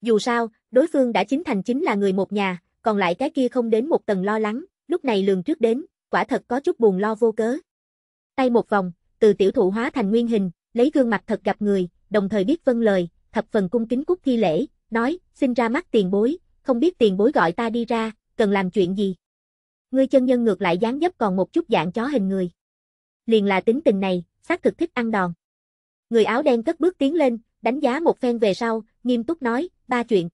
Dù sao, đối phương đã chính thành chính là người một nhà, còn lại cái kia không đến một tầng lo lắng, lúc này lường trước đến, quả thật có chút buồn lo vô cớ. Tay một vòng, từ tiểu thụ hóa thành nguyên hình, lấy gương mặt thật gặp người, đồng thời biết vâng lời, thập phần cung kính cúc thi lễ, nói, xin ra mắt tiền bối, không biết tiền bối gọi ta đi ra, cần làm chuyện gì. Ngươi chân nhân ngược lại dáng dấp còn một chút dạng chó hình người. Liền là tính tình này, xác thực thích ăn đòn. Người áo đen cất bước tiến lên, đánh giá một phen về sau, nghiêm túc nói, ba chuyện.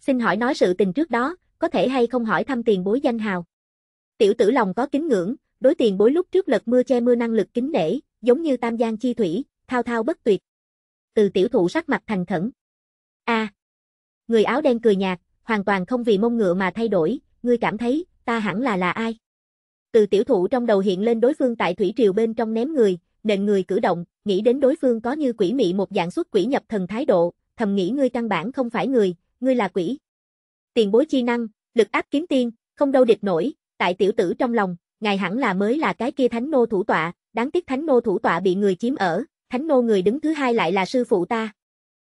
Xin hỏi nói sự tình trước đó, có thể hay không hỏi thăm tiền bối danh hào. Tiểu tử lòng có kính ngưỡng, đối tiền bối lúc trước lật mưa che mưa năng lực kính nể, giống như tam giang chi thủy, thao thao bất tuyệt. Từ tiểu thụ sắc mặt thành khẩn. A. người áo đen cười nhạt, hoàn toàn không vì mông ngựa mà thay đổi, ngươi cảm thấy, ta hẳn là là ai? Từ tiểu thụ trong đầu hiện lên đối phương tại thủy triều bên trong ném người, nền người cử động, nghĩ đến đối phương có như quỷ mị một dạng xuất quỷ nhập thần thái độ, thầm nghĩ ngươi căn bản không phải người, ngươi là quỷ. Tiền bối chi năng, lực áp kiếm tiên, không đâu địch nổi, tại tiểu tử trong lòng, ngài hẳn là mới là cái kia thánh nô thủ tọa, đáng tiếc thánh nô thủ tọa bị người chiếm ở, thánh nô người đứng thứ hai lại là sư phụ ta.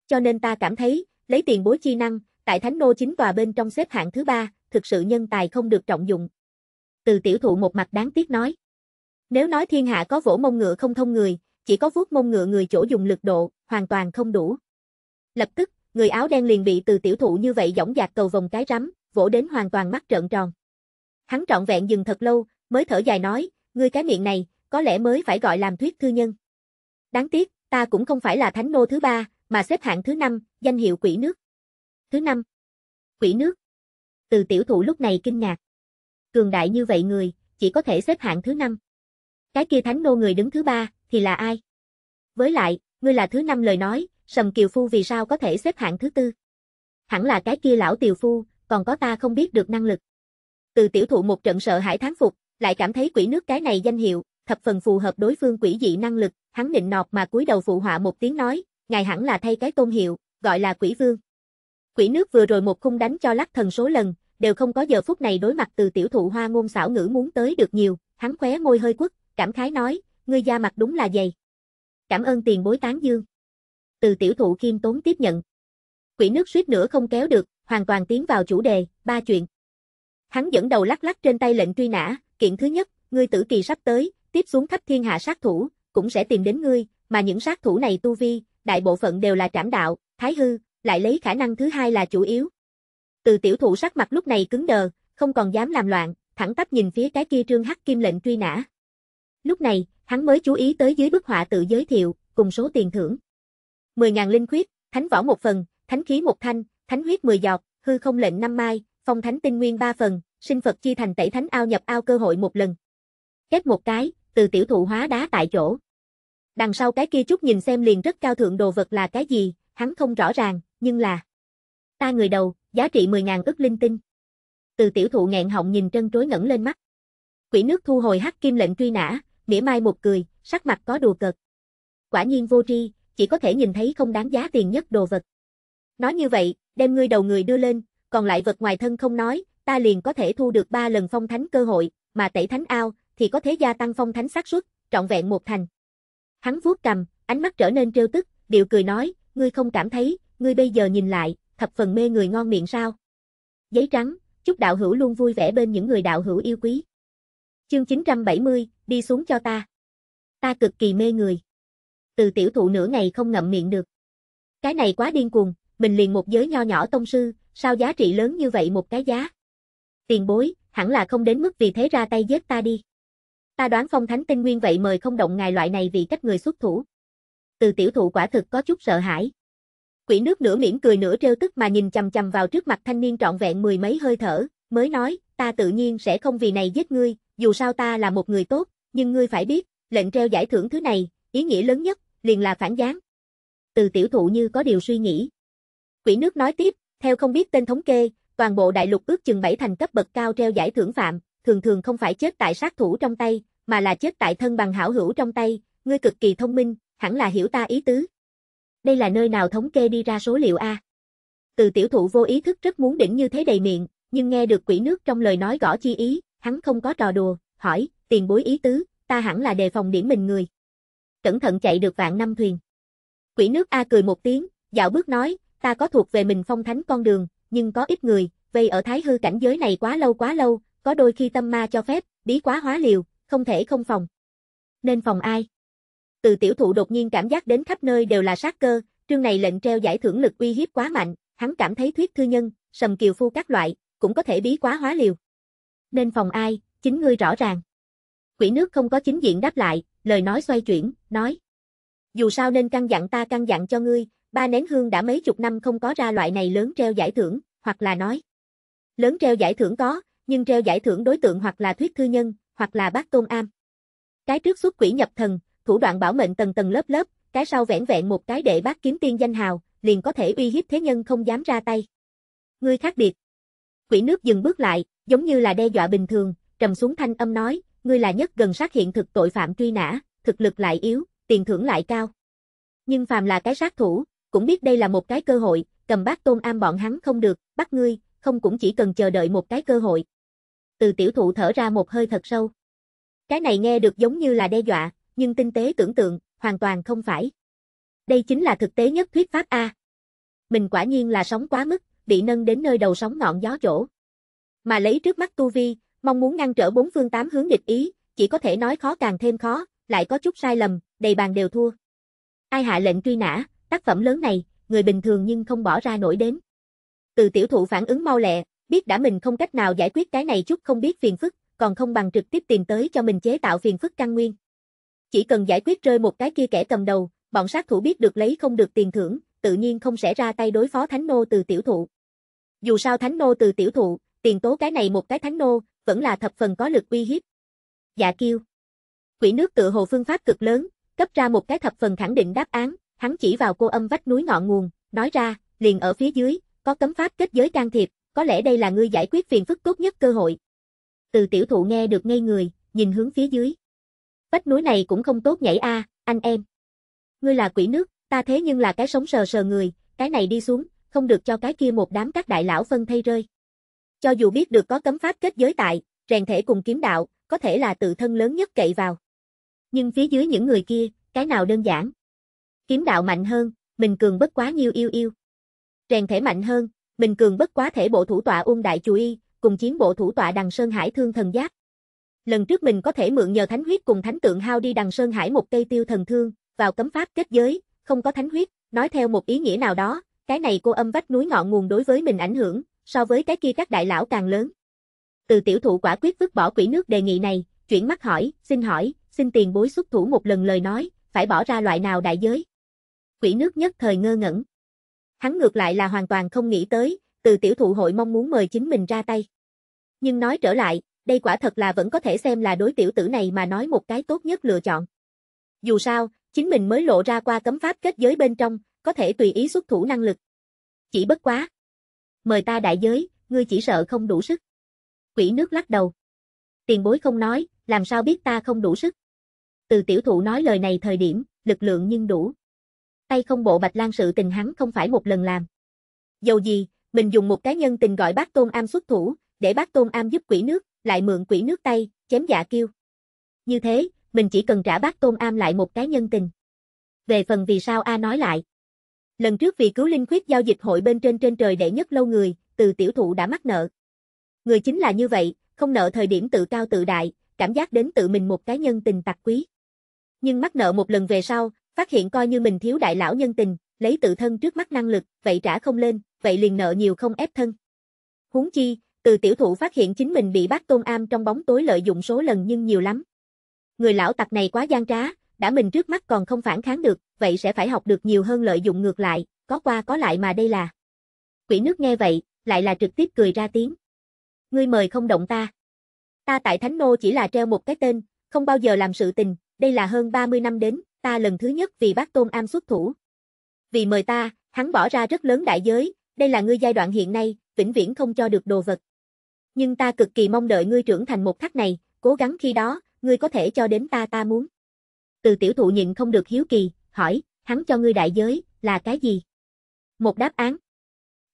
Cho nên ta cảm thấy, lấy tiền bối chi năng, tại thánh nô chính tòa bên trong xếp hạng thứ ba, thực sự nhân tài không được trọng dụng. Từ tiểu thụ một mặt đáng tiếc nói. Nếu nói thiên hạ có vỗ mông ngựa không thông người, chỉ có vuốt mông ngựa người chỗ dùng lực độ, hoàn toàn không đủ. Lập tức, người áo đen liền bị từ tiểu thụ như vậy dõng dạc cầu vòng cái rắm, vỗ đến hoàn toàn mắt trợn tròn. Hắn trọn vẹn dừng thật lâu, mới thở dài nói, ngươi cái miệng này, có lẽ mới phải gọi làm thuyết thư nhân. Đáng tiếc, ta cũng không phải là thánh nô thứ ba, mà xếp hạng thứ năm, danh hiệu quỷ nước. Thứ năm, quỷ nước. Từ tiểu thụ lúc này kinh ngạc. Cường đại như vậy người, chỉ có thể xếp hạng thứ năm. Cái kia thánh nô người đứng thứ ba, thì là ai? Với lại, ngươi là thứ năm lời nói, sầm kiều phu vì sao có thể xếp hạng thứ tư? Hẳn là cái kia lão tiều phu, còn có ta không biết được năng lực. Từ tiểu thụ một trận sợ hãi thán phục, lại cảm thấy quỷ nước cái này danh hiệu, thập phần phù hợp đối phương quỷ dị năng lực, hắn nịnh nọt mà cúi đầu phụ họa một tiếng nói, ngài hẳn là thay cái tôn hiệu, gọi là quỷ vương. Quỷ nước vừa rồi một khung đánh cho lắc thần số lần, đều không có giờ phút này đối mặt từ tiểu thụ hoa ngôn xảo ngữ muốn tới được nhiều, hắn khóe môi hơi quất, cảm khái nói, ngươi da mặt đúng là dày. Cảm ơn tiền bối tán dương. Từ tiểu thụ khiêm tốn tiếp nhận. Quỷ nước suýt nữa không kéo được, hoàn toàn tiến vào chủ đề, ba chuyện. Hắn dẫn đầu lắc lắc trên tay lệnh truy nã, Kiện thứ nhất, ngươi tử kỳ sắp tới, tiếp xuống thấp thiên hạ sát thủ, cũng sẽ tìm đến ngươi, mà những sát thủ này tu vi, đại bộ phận đều là trảm đạo, thái hư, lại lấy khả năng thứ hai là chủ yếu. Từ tiểu thụ sắc mặt lúc này cứng đờ, không còn dám làm loạn, thẳng tắp nhìn phía cái kia trương hắc kim lệnh truy nã. Lúc này, hắn mới chú ý tới dưới bức họa tự giới thiệu, cùng số tiền thưởng. 10.000 linh khuyết, thánh võ một phần, thánh khí một thanh, thánh huyết 10 giọt, hư không lệnh năm mai, phong thánh tinh nguyên 3 phần, sinh Phật chi thành tẩy thánh ao nhập ao cơ hội một lần. Kết một cái, từ tiểu thụ hóa đá tại chỗ. Đằng sau cái kia chút nhìn xem liền rất cao thượng đồ vật là cái gì, hắn không rõ ràng, nhưng là ta người đầu, giá trị 10.000 ức linh tinh. Từ tiểu thụ nghẹn họng nhìn trân trối ngẩng lên mắt. Quỷ nước thu hồi hắc kim lệnh truy nã, mỉa mai một cười, sắc mặt có đùa cợt. Quả nhiên vô tri, chỉ có thể nhìn thấy không đáng giá tiền nhất đồ vật. Nói như vậy, đem ngươi đầu người đưa lên, còn lại vật ngoài thân không nói, ta liền có thể thu được 3 lần phong thánh cơ hội, mà tẩy thánh ao thì có thể gia tăng phong thánh xác suất, trọn vẹn một thành. Hắn vuốt cầm, ánh mắt trở nên trêu tức, điệu cười nói, ngươi không cảm thấy, ngươi bây giờ nhìn lại, thập phần mê người ngon miệng sao? Giấy trắng, chúc đạo hữu luôn vui vẻ bên những người đạo hữu yêu quý. Chương 970, đi xuống cho ta. Ta cực kỳ mê người. Từ tiểu thụ nửa ngày không ngậm miệng được. Cái này quá điên cuồng, mình liền một giới nho nhỏ tông sư, sao giá trị lớn như vậy một cái giá tiền bối, hẳn là không đến mức vì thế ra tay giết ta đi. Ta đoán phong thánh tinh nguyên vậy mời không động ngài loại này vì cách người xuất thủ. Từ tiểu thụ quả thực có chút sợ hãi. Quỷ nước nửa mỉm cười nửa trêu tức mà nhìn chầm chầm vào trước mặt thanh niên trọn vẹn mười mấy hơi thở, mới nói, ta tự nhiên sẽ không vì này giết ngươi, dù sao ta là một người tốt, nhưng ngươi phải biết, lệnh treo giải thưởng thứ này, ý nghĩa lớn nhất, liền là phản gián. Từ tiểu thụ như có điều suy nghĩ. Quỷ nước nói tiếp, theo không biết tên thống kê, Toàn bộ đại lục ước chừng bảy thành cấp bậc cao treo giải thưởng phạm, thường thường không phải chết tại sát thủ trong tay, mà là chết tại thân bằng hảo hữu trong tay, ngươi cực kỳ thông minh, hẳn là hiểu ta ý tứ. Đây là nơi nào thống kê đi ra số liệu a? Từ tiểu thụ vô ý thức rất muốn đỉnh như thế đầy miệng, nhưng nghe được quỷ nước trong lời nói gõ chi ý, hắn không có trò đùa, hỏi, tiền bối ý tứ, ta hẳn là đề phòng điểm mình người. Cẩn thận chạy được vạn năm thuyền. Quỷ nước A cười một tiếng, dạo bước nói, ta có thuộc về mình phong thánh con đường, nhưng có ít người, vây ở thái hư cảnh giới này quá lâu quá lâu, có đôi khi tâm ma cho phép, bí quá hóa liều, không thể không phòng. Nên phòng ai? Từ tiểu thụ đột nhiên cảm giác đến khắp nơi đều là sát cơ, trương này lệnh treo giải thưởng lực uy hiếp quá mạnh, hắn cảm thấy thuyết thư nhân, sầm kiều phu các loại, cũng có thể bí quá hóa liều. Nên phòng ai, chính ngươi rõ ràng. Quỷ nước không có chính diện đáp lại, lời nói xoay chuyển, nói. Dù sao nên căn dặn ta căn dặn cho ngươi, ba nén hương đã mấy chục năm không có ra loại này lớn treo giải thưởng, hoặc là nói. Lớn treo giải thưởng có, nhưng treo giải thưởng đối tượng hoặc là thuyết thư nhân, hoặc là bác tôn am. Cái trước xuất quỷ nhập thần, thủ đoạn bảo mệnh tầng tầng lớp lớp, cái sau vẻn vẹn một cái để bác kiếm tiên danh hào, liền có thể uy hiếp thế nhân không dám ra tay. Ngươi khác biệt. Quỷ nước dừng bước lại, giống như là đe dọa bình thường, trầm xuống thanh âm nói, ngươi là nhất gần sát hiện thực tội phạm truy nã, thực lực lại yếu, tiền thưởng lại cao. Nhưng phàm là cái sát thủ, cũng biết đây là một cái cơ hội, cầm bát tôn am bọn hắn không được, bắt ngươi, không cũng chỉ cần chờ đợi một cái cơ hội. Từ tiểu thụ thở ra một hơi thật sâu. Cái này nghe được giống như là đe dọa, nhưng tinh tế tưởng tượng, hoàn toàn không phải. Đây chính là thực tế nhất thuyết pháp A. Mình quả nhiên là sống quá mức, bị nâng đến nơi đầu sóng ngọn gió chỗ Mà lấy trước mắt tu vi, mong muốn ngăn trở bốn phương tám hướng địch ý, chỉ có thể nói khó càng thêm khó, lại có chút sai lầm, đầy bàn đều thua. Ai hạ lệnh truy nã, tác phẩm lớn này, người bình thường nhưng không bỏ ra nổi đến. Từ tiểu thụ phản ứng mau lẹ, biết đã mình không cách nào giải quyết cái này chút không biết phiền phức, còn không bằng trực tiếp tìm tới cho mình chế tạo phiền phức căn nguyên. Chỉ cần giải quyết rơi một cái kia kẻ cầm đầu, bọn sát thủ biết được lấy không được tiền thưởng, tự nhiên không sẽ ra tay đối phó thánh nô từ tiểu thụ. Dù sao thánh nô từ tiểu thụ, tiền tố cái này một cái thánh nô, vẫn là thập phần có lực uy hiếp. Dạ kiêu. Quỷ nước tự hồ phương pháp cực lớn, cấp ra một cái thập phần khẳng định đáp án, Hắn chỉ vào cô âm vách núi ngọn nguồn, nói ra, liền ở phía dưới, có cấm pháp kết giới can thiệp, có lẽ đây là ngươi giải quyết phiền phức tốt nhất cơ hội. Từ tiểu thụ nghe được ngây người, nhìn hướng phía dưới. Vách núi này cũng không tốt nhảy a, anh em. Ngươi là quỷ nước, ta thế nhưng là cái sống sờ sờ người, cái này đi xuống, không được cho cái kia một đám các đại lão phân thay rơi. Cho dù biết được có cấm pháp kết giới tại, rèn thể cùng kiếm đạo, có thể là tự thân lớn nhất cậy vào. Nhưng phía dưới những người kia, cái nào đơn giản. Kiếm đạo mạnh hơn, mình cường bất quá nhiêu yêu yêu. Rèn thể mạnh hơn, mình cường bất quá thể bộ thủ tọa Uông Đại Chú Y, cùng chiến bộ thủ tọa Đằng Sơn Hải Thương Thần Giáp. Lần trước mình có thể mượn nhờ thánh huyết cùng thánh tượng hao đi Đằng Sơn Hải một cây tiêu thần thương, vào cấm pháp kết giới, không có thánh huyết, nói theo một ý nghĩa nào đó, cái này cô âm vách núi ngọn nguồn đối với mình ảnh hưởng, so với cái kia các đại lão càng lớn. Từ tiểu thụ quả quyết vứt bỏ quỷ nước đề nghị này, chuyển mắt hỏi, xin hỏi, xin tiền bối xuất thủ một lần lời nói, phải bỏ ra loại nào đại giới? quỷ nước nhất thời ngơ ngẩn. Hắn ngược lại là hoàn toàn không nghĩ tới, từ tiểu thụ hội mong muốn mời chính mình ra tay. Nhưng nói trở lại, đây quả thật là vẫn có thể xem là đối tiểu tử này mà nói một cái tốt nhất lựa chọn. Dù sao, chính mình mới lộ ra qua cấm pháp kết giới bên trong, có thể tùy ý xuất thủ năng lực. Chỉ bất quá. Mời ta đại giới, ngươi chỉ sợ không đủ sức. Quỷ nước lắc đầu. Tiền bối không nói, làm sao biết ta không đủ sức. Từ tiểu thụ nói lời này thời điểm, lực lượng nhưng đủ tay không bộ Bạch Lan sự tình hắn không phải một lần làm. Dầu gì, mình dùng một cá nhân tình gọi bác Tôn Am xuất thủ, để bác Tôn Am giúp quỷ nước, lại mượn quỷ nước tay, chém dạ kêu. Như thế, mình chỉ cần trả bác Tôn Am lại một cá nhân tình. Về phần vì sao A nói lại. Lần trước vì cứu linh khuyết giao dịch hội bên trên trên trời đệ nhất lâu người, từ tiểu thụ đã mắc nợ. Người chính là như vậy, không nợ thời điểm tự cao tự đại, cảm giác đến tự mình một cá nhân tình tặc quý. Nhưng mắc nợ một lần về sau, phát hiện coi như mình thiếu đại lão nhân tình, lấy tự thân trước mắt năng lực, vậy trả không lên, vậy liền nợ nhiều không ép thân. Huống chi, từ tiểu thụ phát hiện chính mình bị bác tôn am trong bóng tối lợi dụng số lần nhưng nhiều lắm. Người lão tặc này quá gian trá, đã mình trước mắt còn không phản kháng được, vậy sẽ phải học được nhiều hơn lợi dụng ngược lại, có qua có lại mà đây là. Quỷ nước nghe vậy, lại là trực tiếp cười ra tiếng. Ngươi mời không động ta. Ta tại Thánh Nô chỉ là treo một cái tên, không bao giờ làm sự tình, đây là hơn 30 năm đến, ta lần thứ nhất vì bác Tôn Am xuất thủ. Vì mời ta, hắn bỏ ra rất lớn đại giới, đây là ngươi giai đoạn hiện nay, vĩnh viễn không cho được đồ vật. Nhưng ta cực kỳ mong đợi ngươi trưởng thành một khắc này, cố gắng khi đó, ngươi có thể cho đến ta ta muốn. Từ tiểu thụ nhịn không được hiếu kỳ, hỏi, hắn cho ngươi đại giới, là cái gì? Một đáp án.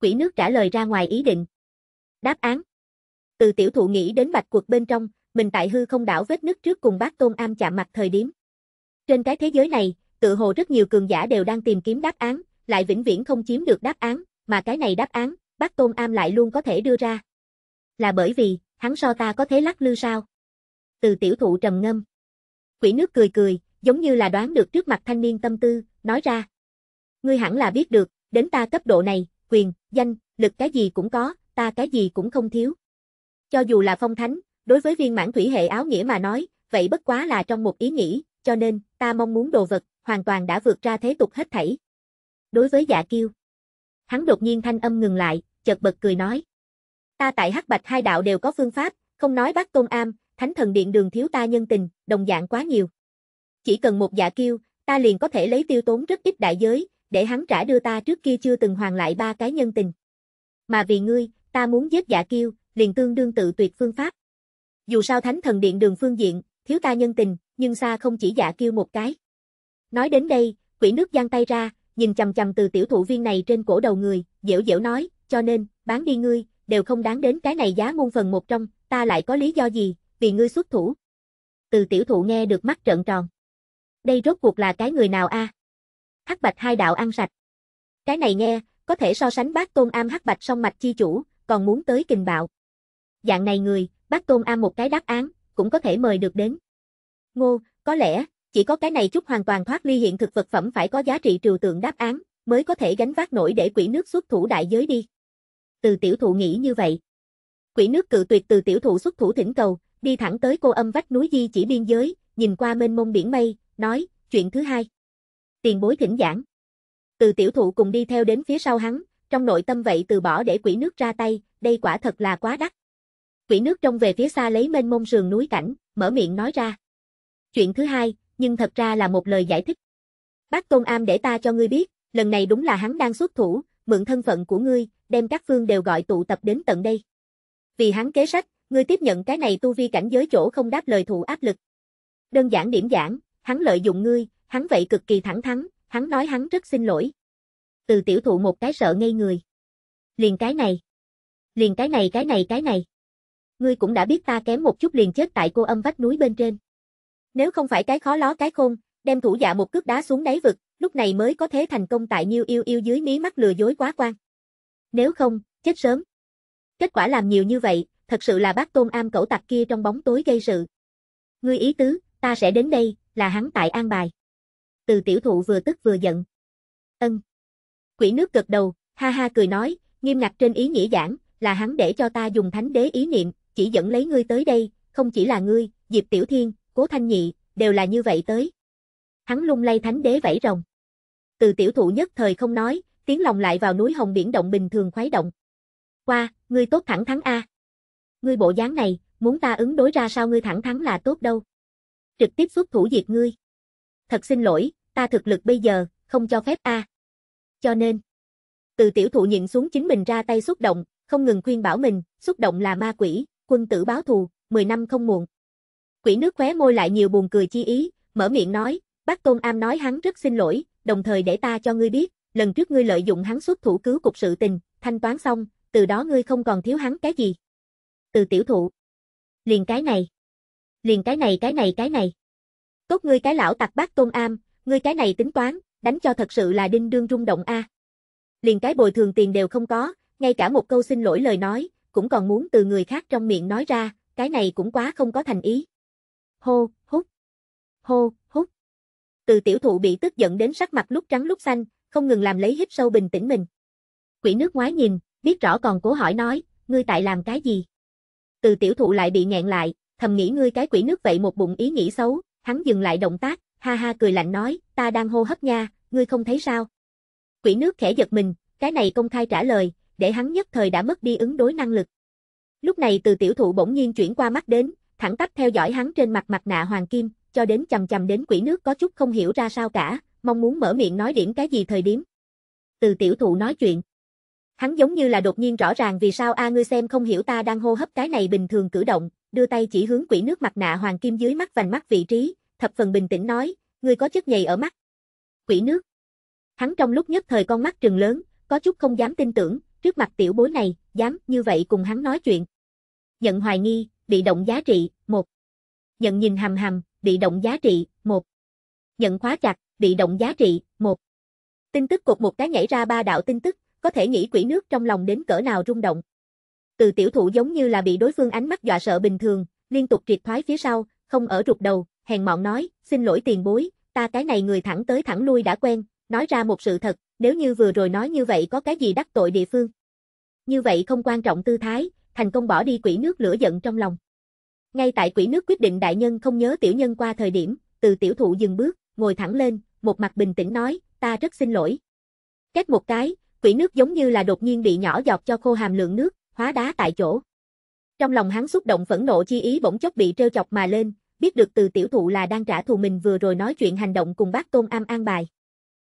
Quỷ nước trả lời ra ngoài ý định. Đáp án. Từ tiểu thụ nghĩ đến bạch cuộc bên trong, mình tại hư không đảo vết nứt trước cùng bác Tôn Am chạm mặt thời điểm. Trên cái thế giới này, tự hồ rất nhiều cường giả đều đang tìm kiếm đáp án, lại vĩnh viễn không chiếm được đáp án, mà cái này đáp án, bác Tôn Am lại luôn có thể đưa ra. Là bởi vì, hắn so ta có thế lắc lư sao? Từ tiểu thụ trầm ngâm. Quỷ nước cười cười, giống như là đoán được trước mặt thanh niên tâm tư, nói ra. Ngươi hẳn là biết được, đến ta cấp độ này, quyền, danh, lực cái gì cũng có, ta cái gì cũng không thiếu. Cho dù là phong thánh, đối với viên mãn thủy hệ áo nghĩa mà nói, vậy bất quá là trong một ý nghĩ, cho nên, ta mong muốn đồ vật, hoàn toàn đã vượt ra thế tục hết thảy. Đối với dạ kiêu, hắn đột nhiên thanh âm ngừng lại, chợt bật cười nói. Ta tại Hắc Bạch hai đạo đều có phương pháp, không nói bác Tôn Am, Thánh Thần Điện đường thiếu ta nhân tình, đồng dạng quá nhiều. Chỉ cần một dạ kiêu, ta liền có thể lấy tiêu tốn rất ít đại giới, để hắn trả đưa ta trước kia chưa từng hoàn lại ba cái nhân tình. Mà vì ngươi, ta muốn giết dạ kiêu, liền tương đương tự tuyệt phương pháp. Dù sao Thánh Thần Điện đường phương diện, thiếu ta nhân tình, nhưng xa không chỉ dạ kêu một cái. Nói đến đây, quỷ nước giang tay ra, nhìn chầm chầm từ tiểu thụ viên này trên cổ đầu người, dễu dễu nói, cho nên, bán đi ngươi, đều không đáng đến cái này giá muôn phần một trong, ta lại có lý do gì, vì ngươi xuất thủ. Từ tiểu thụ nghe được mắt trợn tròn. Đây rốt cuộc là cái người nào a? Hắc bạch hai đạo ăn sạch. Cái này nghe, có thể so sánh bác tôn am hắc bạch song mạch chi chủ, còn muốn tới kình bạo. Dạng này người, bác tôn am một cái đáp án, cũng có thể mời được đến. Ngô, có lẽ, chỉ có cái này chút hoàn toàn thoát ly hiện thực vật phẩm phải có giá trị trừu tượng đáp án, mới có thể gánh vác nổi để quỷ nước xuất thủ đại giới đi. Từ tiểu thụ nghĩ như vậy. Quỷ nước cự tuyệt từ tiểu thụ xuất thủ thỉnh cầu, đi thẳng tới cô âm vách núi di chỉ biên giới, nhìn qua mênh mông biển mây, nói, chuyện thứ hai. Tiền bối thỉnh giảng. Từ tiểu thụ cùng đi theo đến phía sau hắn, trong nội tâm vậy từ bỏ để quỷ nước ra tay, đây quả thật là quá đắt. Quỷ nước trông về phía xa lấy mênh mông sườn núi cảnh, mở miệng nói ra. Chuyện thứ hai, nhưng thật ra là một lời giải thích. Bác Tôn Am để ta cho ngươi biết, lần này đúng là hắn đang xuất thủ, mượn thân phận của ngươi, đem các phương đều gọi tụ tập đến tận đây. Vì hắn kế sách, ngươi tiếp nhận cái này tu vi cảnh giới chỗ không đáp lời thụ áp lực. Đơn giản điểm giảng, hắn lợi dụng ngươi, hắn vậy cực kỳ thẳng thắn, hắn nói hắn rất xin lỗi. Từ tiểu thụ một cái sợ ngây người. Liền cái này. Liền cái này cái này cái này. Ngươi cũng đã biết ta kém một chút liền chết tại cô âm vách núi bên trên. Nếu không phải cái khó ló cái khôn, đem thủ dạ một cước đá xuống đáy vực, lúc này mới có thế thành công tại Nhiêu Yêu Yêu dưới mí mắt lừa dối quá quan. Nếu không, chết sớm. Kết quả làm nhiều như vậy, thật sự là bác Tôn Am cẩu tặc kia trong bóng tối gây sự. Ngươi ý tứ, ta sẽ đến đây, là hắn tại an bài. Từ tiểu thụ vừa tức vừa giận. Ân. Quỷ nước gật đầu, ha ha cười nói, nghiêm ngặt trên ý nghĩa giảng, là hắn để cho ta dùng thánh đế ý niệm, chỉ dẫn lấy ngươi tới đây, không chỉ là ngươi, Diệp Tiểu Thiên, cố thanh nhị, đều là như vậy tới. Hắn lung lay thánh đế vẫy rồng. Từ tiểu thụ nhất thời không nói, tiếng lòng lại vào núi hồng biển động bình thường khoái động. Qua, ngươi tốt thẳng thắng A. Ngươi bộ dáng này, muốn ta ứng đối ra sao ngươi thẳng thắng là tốt đâu. Trực tiếp xuất thủ diệt ngươi. Thật xin lỗi, ta thực lực bây giờ, không cho phép A. Cho nên, từ tiểu thụ nhịn xuống chính mình ra tay xúc động, không ngừng khuyên bảo mình, xúc động là ma quỷ, quân tử báo thù, 10 năm không muộn. Quỷ nước khóe môi lại nhiều buồn cười chi ý, mở miệng nói, bác Tôn Am nói hắn rất xin lỗi, đồng thời để ta cho ngươi biết, lần trước ngươi lợi dụng hắn xuất thủ cứu cục sự tình, thanh toán xong, từ đó ngươi không còn thiếu hắn cái gì. Từ tiểu thụ. Liền cái này. Liền cái này cái này cái này. Tốt ngươi cái lão tặc bác Tôn Am, ngươi cái này tính toán, đánh cho thật sự là đinh đương rung động a. Liền cái bồi thường tiền đều không có, ngay cả một câu xin lỗi lời nói, cũng còn muốn từ người khác trong miệng nói ra, cái này cũng quá không có thành ý hô, hút, hô, hút. Từ tiểu thụ bị tức giận đến sắc mặt lúc trắng lúc xanh, không ngừng làm lấy hít sâu bình tĩnh mình. Quỷ nước ngoái nhìn, biết rõ còn cố hỏi nói, ngươi tại làm cái gì? Từ tiểu thụ lại bị nghẹn lại, thầm nghĩ ngươi cái quỷ nước vậy một bụng ý nghĩ xấu, hắn dừng lại động tác, ha ha cười lạnh nói, ta đang hô hấp nha, ngươi không thấy sao? Quỷ nước khẽ giật mình, cái này công khai trả lời, để hắn nhất thời đã mất đi ứng đối năng lực. Lúc này từ tiểu thụ bỗng nhiên chuyển qua mắt đến, thẳng tắp theo dõi hắn trên mặt mặt nạ hoàng kim, cho đến chầm chầm đến quỷ nước có chút không hiểu ra sao cả, mong muốn mở miệng nói điểm cái gì thời điểm. Từ tiểu thụ nói chuyện. Hắn giống như là đột nhiên rõ ràng vì sao a ngươi xem không hiểu ta đang hô hấp cái này bình thường cử động, đưa tay chỉ hướng quỷ nước mặt nạ hoàng kim dưới mắt vành mắt vị trí, thập phần bình tĩnh nói, ngươi có chất nhầy ở mắt. Quỷ nước. Hắn trong lúc nhất thời con mắt trừng lớn, có chút không dám tin tưởng, trước mặt tiểu bối này, dám như vậy cùng hắn nói chuyện. Nhận hoài nghi, bị động giá trị, 1. Nhận nhìn hầm hầm, bị động giá trị, 1. Nhận khóa chặt, bị động giá trị, 1. Tin tức cột một cái nhảy ra ba đạo tin tức, có thể nghĩ quỷ nước trong lòng đến cỡ nào rung động. Từ tiểu thụ giống như là bị đối phương ánh mắt dọa sợ bình thường, liên tục triệt thoái phía sau, không ở rụt đầu, hèn mọn nói, xin lỗi tiền bối, ta cái này người thẳng tới thẳng lui đã quen, nói ra một sự thật, nếu như vừa rồi nói như vậy có cái gì đắc tội địa phương. Như vậy không quan trọng tư thái, thành công bỏ đi quỷ nước lửa giận trong lòng. Ngay tại quỷ nước quyết định đại nhân không nhớ tiểu nhân qua thời điểm, từ tiểu thụ dừng bước, ngồi thẳng lên, một mặt bình tĩnh nói, ta rất xin lỗi. Kết một cái, quỷ nước giống như là đột nhiên bị nhỏ giọt cho khô hàm lượng nước, hóa đá tại chỗ. Trong lòng hắn xúc động phẫn nộ chi ý bỗng chốc bị trêu chọc mà lên, biết được từ tiểu thụ là đang trả thù mình vừa rồi nói chuyện hành động cùng bác Tôn Am an bài.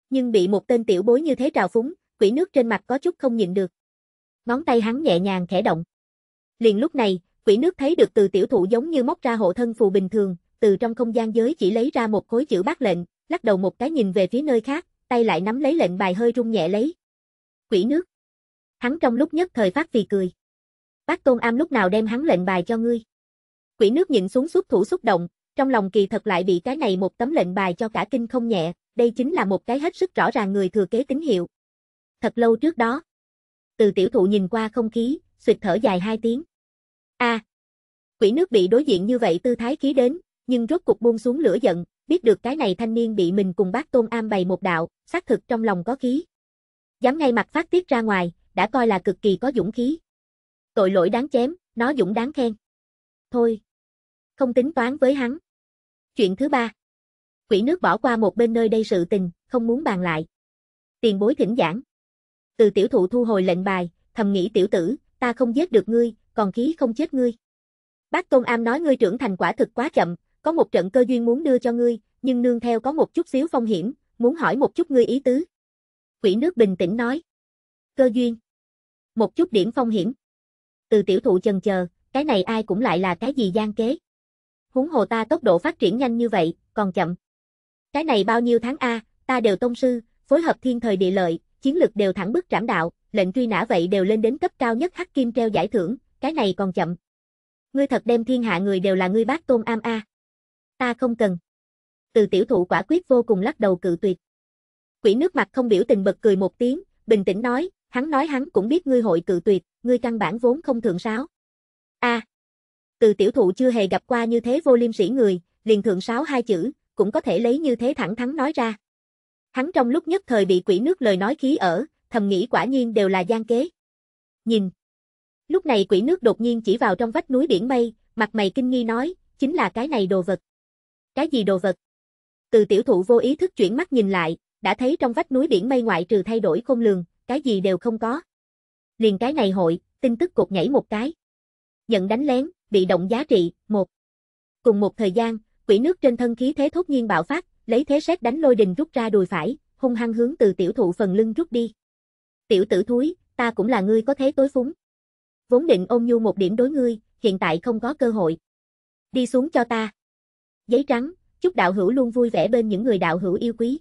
Nhưng bị một tên tiểu bối như thế trào phúng, quỷ nước trên mặt có chút không nhịn được. Ngón tay hắn nhẹ nhàng khẽ động. Liền lúc này, Quỷ nước thấy được từ tiểu thụ giống như móc ra hộ thân phù bình thường, từ trong không gian giới chỉ lấy ra một khối chữ bát lệnh, lắc đầu một cái nhìn về phía nơi khác, tay lại nắm lấy lệnh bài hơi rung nhẹ lấy. Quỷ nước. Hắn trong lúc nhất thời phát vì cười. Bác Tôn Am lúc nào đem hắn lệnh bài cho ngươi? Quỷ nước nhịn xuống xúc thủ xúc động, trong lòng kỳ thật lại bị cái này một tấm lệnh bài cho cả kinh không nhẹ, đây chính là một cái hết sức rõ ràng người thừa kế tín hiệu. Thật lâu trước đó, từ tiểu thụ nhìn qua không khí, suyệt thở dài hai tiếng. A. À, quỷ nước bị đối diện như vậy tư thái khí đến, nhưng rốt cục buông xuống lửa giận, biết được cái này thanh niên bị mình cùng bác tôn am bày một đạo, xác thực trong lòng có khí. Dám ngay mặt phát tiết ra ngoài, đã coi là cực kỳ có dũng khí. Tội lỗi đáng chém, nó dũng đáng khen. Thôi. Không tính toán với hắn. Chuyện thứ ba. Quỷ nước bỏ qua một bên nơi đây sự tình, không muốn bàn lại. Tiền bối thỉnh giảng. Từ tiểu thụ thu hồi lệnh bài, thầm nghĩ tiểu tử, ta không giết được ngươi, còn khí không chết ngươi. Bác Tôn Am nói ngươi trưởng thành quả thực quá chậm, có một trận cơ duyên muốn đưa cho ngươi, nhưng nương theo có một chút xíu phong hiểm, muốn hỏi một chút ngươi ý tứ. Quỷ nước bình tĩnh nói. Cơ duyên. Một chút điểm phong hiểm. Từ tiểu thụ chần chờ, cái này ai cũng lại là cái gì gian kế. Huống hồ ta tốc độ phát triển nhanh như vậy, còn chậm. Cái này bao nhiêu tháng A, ta đều tông sư, phối hợp thiên thời địa lợi, chiến lực đều thẳng bức trảm đạo, lệnh truy nã vậy đều lên đến cấp cao nhất hắc kim treo giải thưởng, cái này còn chậm. Ngươi thật đem thiên hạ người đều là ngươi bác tôn am a. Ta không cần. Từ tiểu thụ quả quyết vô cùng lắc đầu cự tuyệt. Quỷ nước mặt không biểu tình bật cười một tiếng, bình tĩnh nói, hắn nói hắn cũng biết ngươi hội cự tuyệt, ngươi căn bản vốn không thượng sáo. A. từ tiểu thụ chưa hề gặp qua như thế vô liêm sĩ người, liền thượng sáo hai chữ, cũng có thể lấy như thế thẳng thắn nói ra. Hắn trong lúc nhất thời bị quỷ nước lời nói khí ở, thầm nghĩ quả nhiên đều là gian kế. Nhìn, Lúc này quỷ nước đột nhiên chỉ vào trong vách núi biển mây, mặt mày kinh nghi nói, chính là cái này đồ vật. Cái gì đồ vật? Từ tiểu thụ vô ý thức chuyển mắt nhìn lại, đã thấy trong vách núi biển mây ngoại trừ thay đổi không lường, cái gì đều không có. Liền cái này hội, tin tức cục nhảy một cái. Nhận đánh lén, bị động giá trị, một. Cùng một thời gian, quỷ nước trên thân khí thế thốt nhiên bạo phát, lấy thế xét đánh lôi đình rút ra đùi phải, hung hăng hướng từ tiểu thụ phần lưng rút đi. Tiểu tử thúi, ta cũng là ngươi có thế tối phúng vốn định ôm nhu một điểm đối ngươi, hiện tại không có cơ hội. Đi xuống cho ta. Giấy trắng, chúc đạo hữu luôn vui vẻ bên những người đạo hữu yêu quý.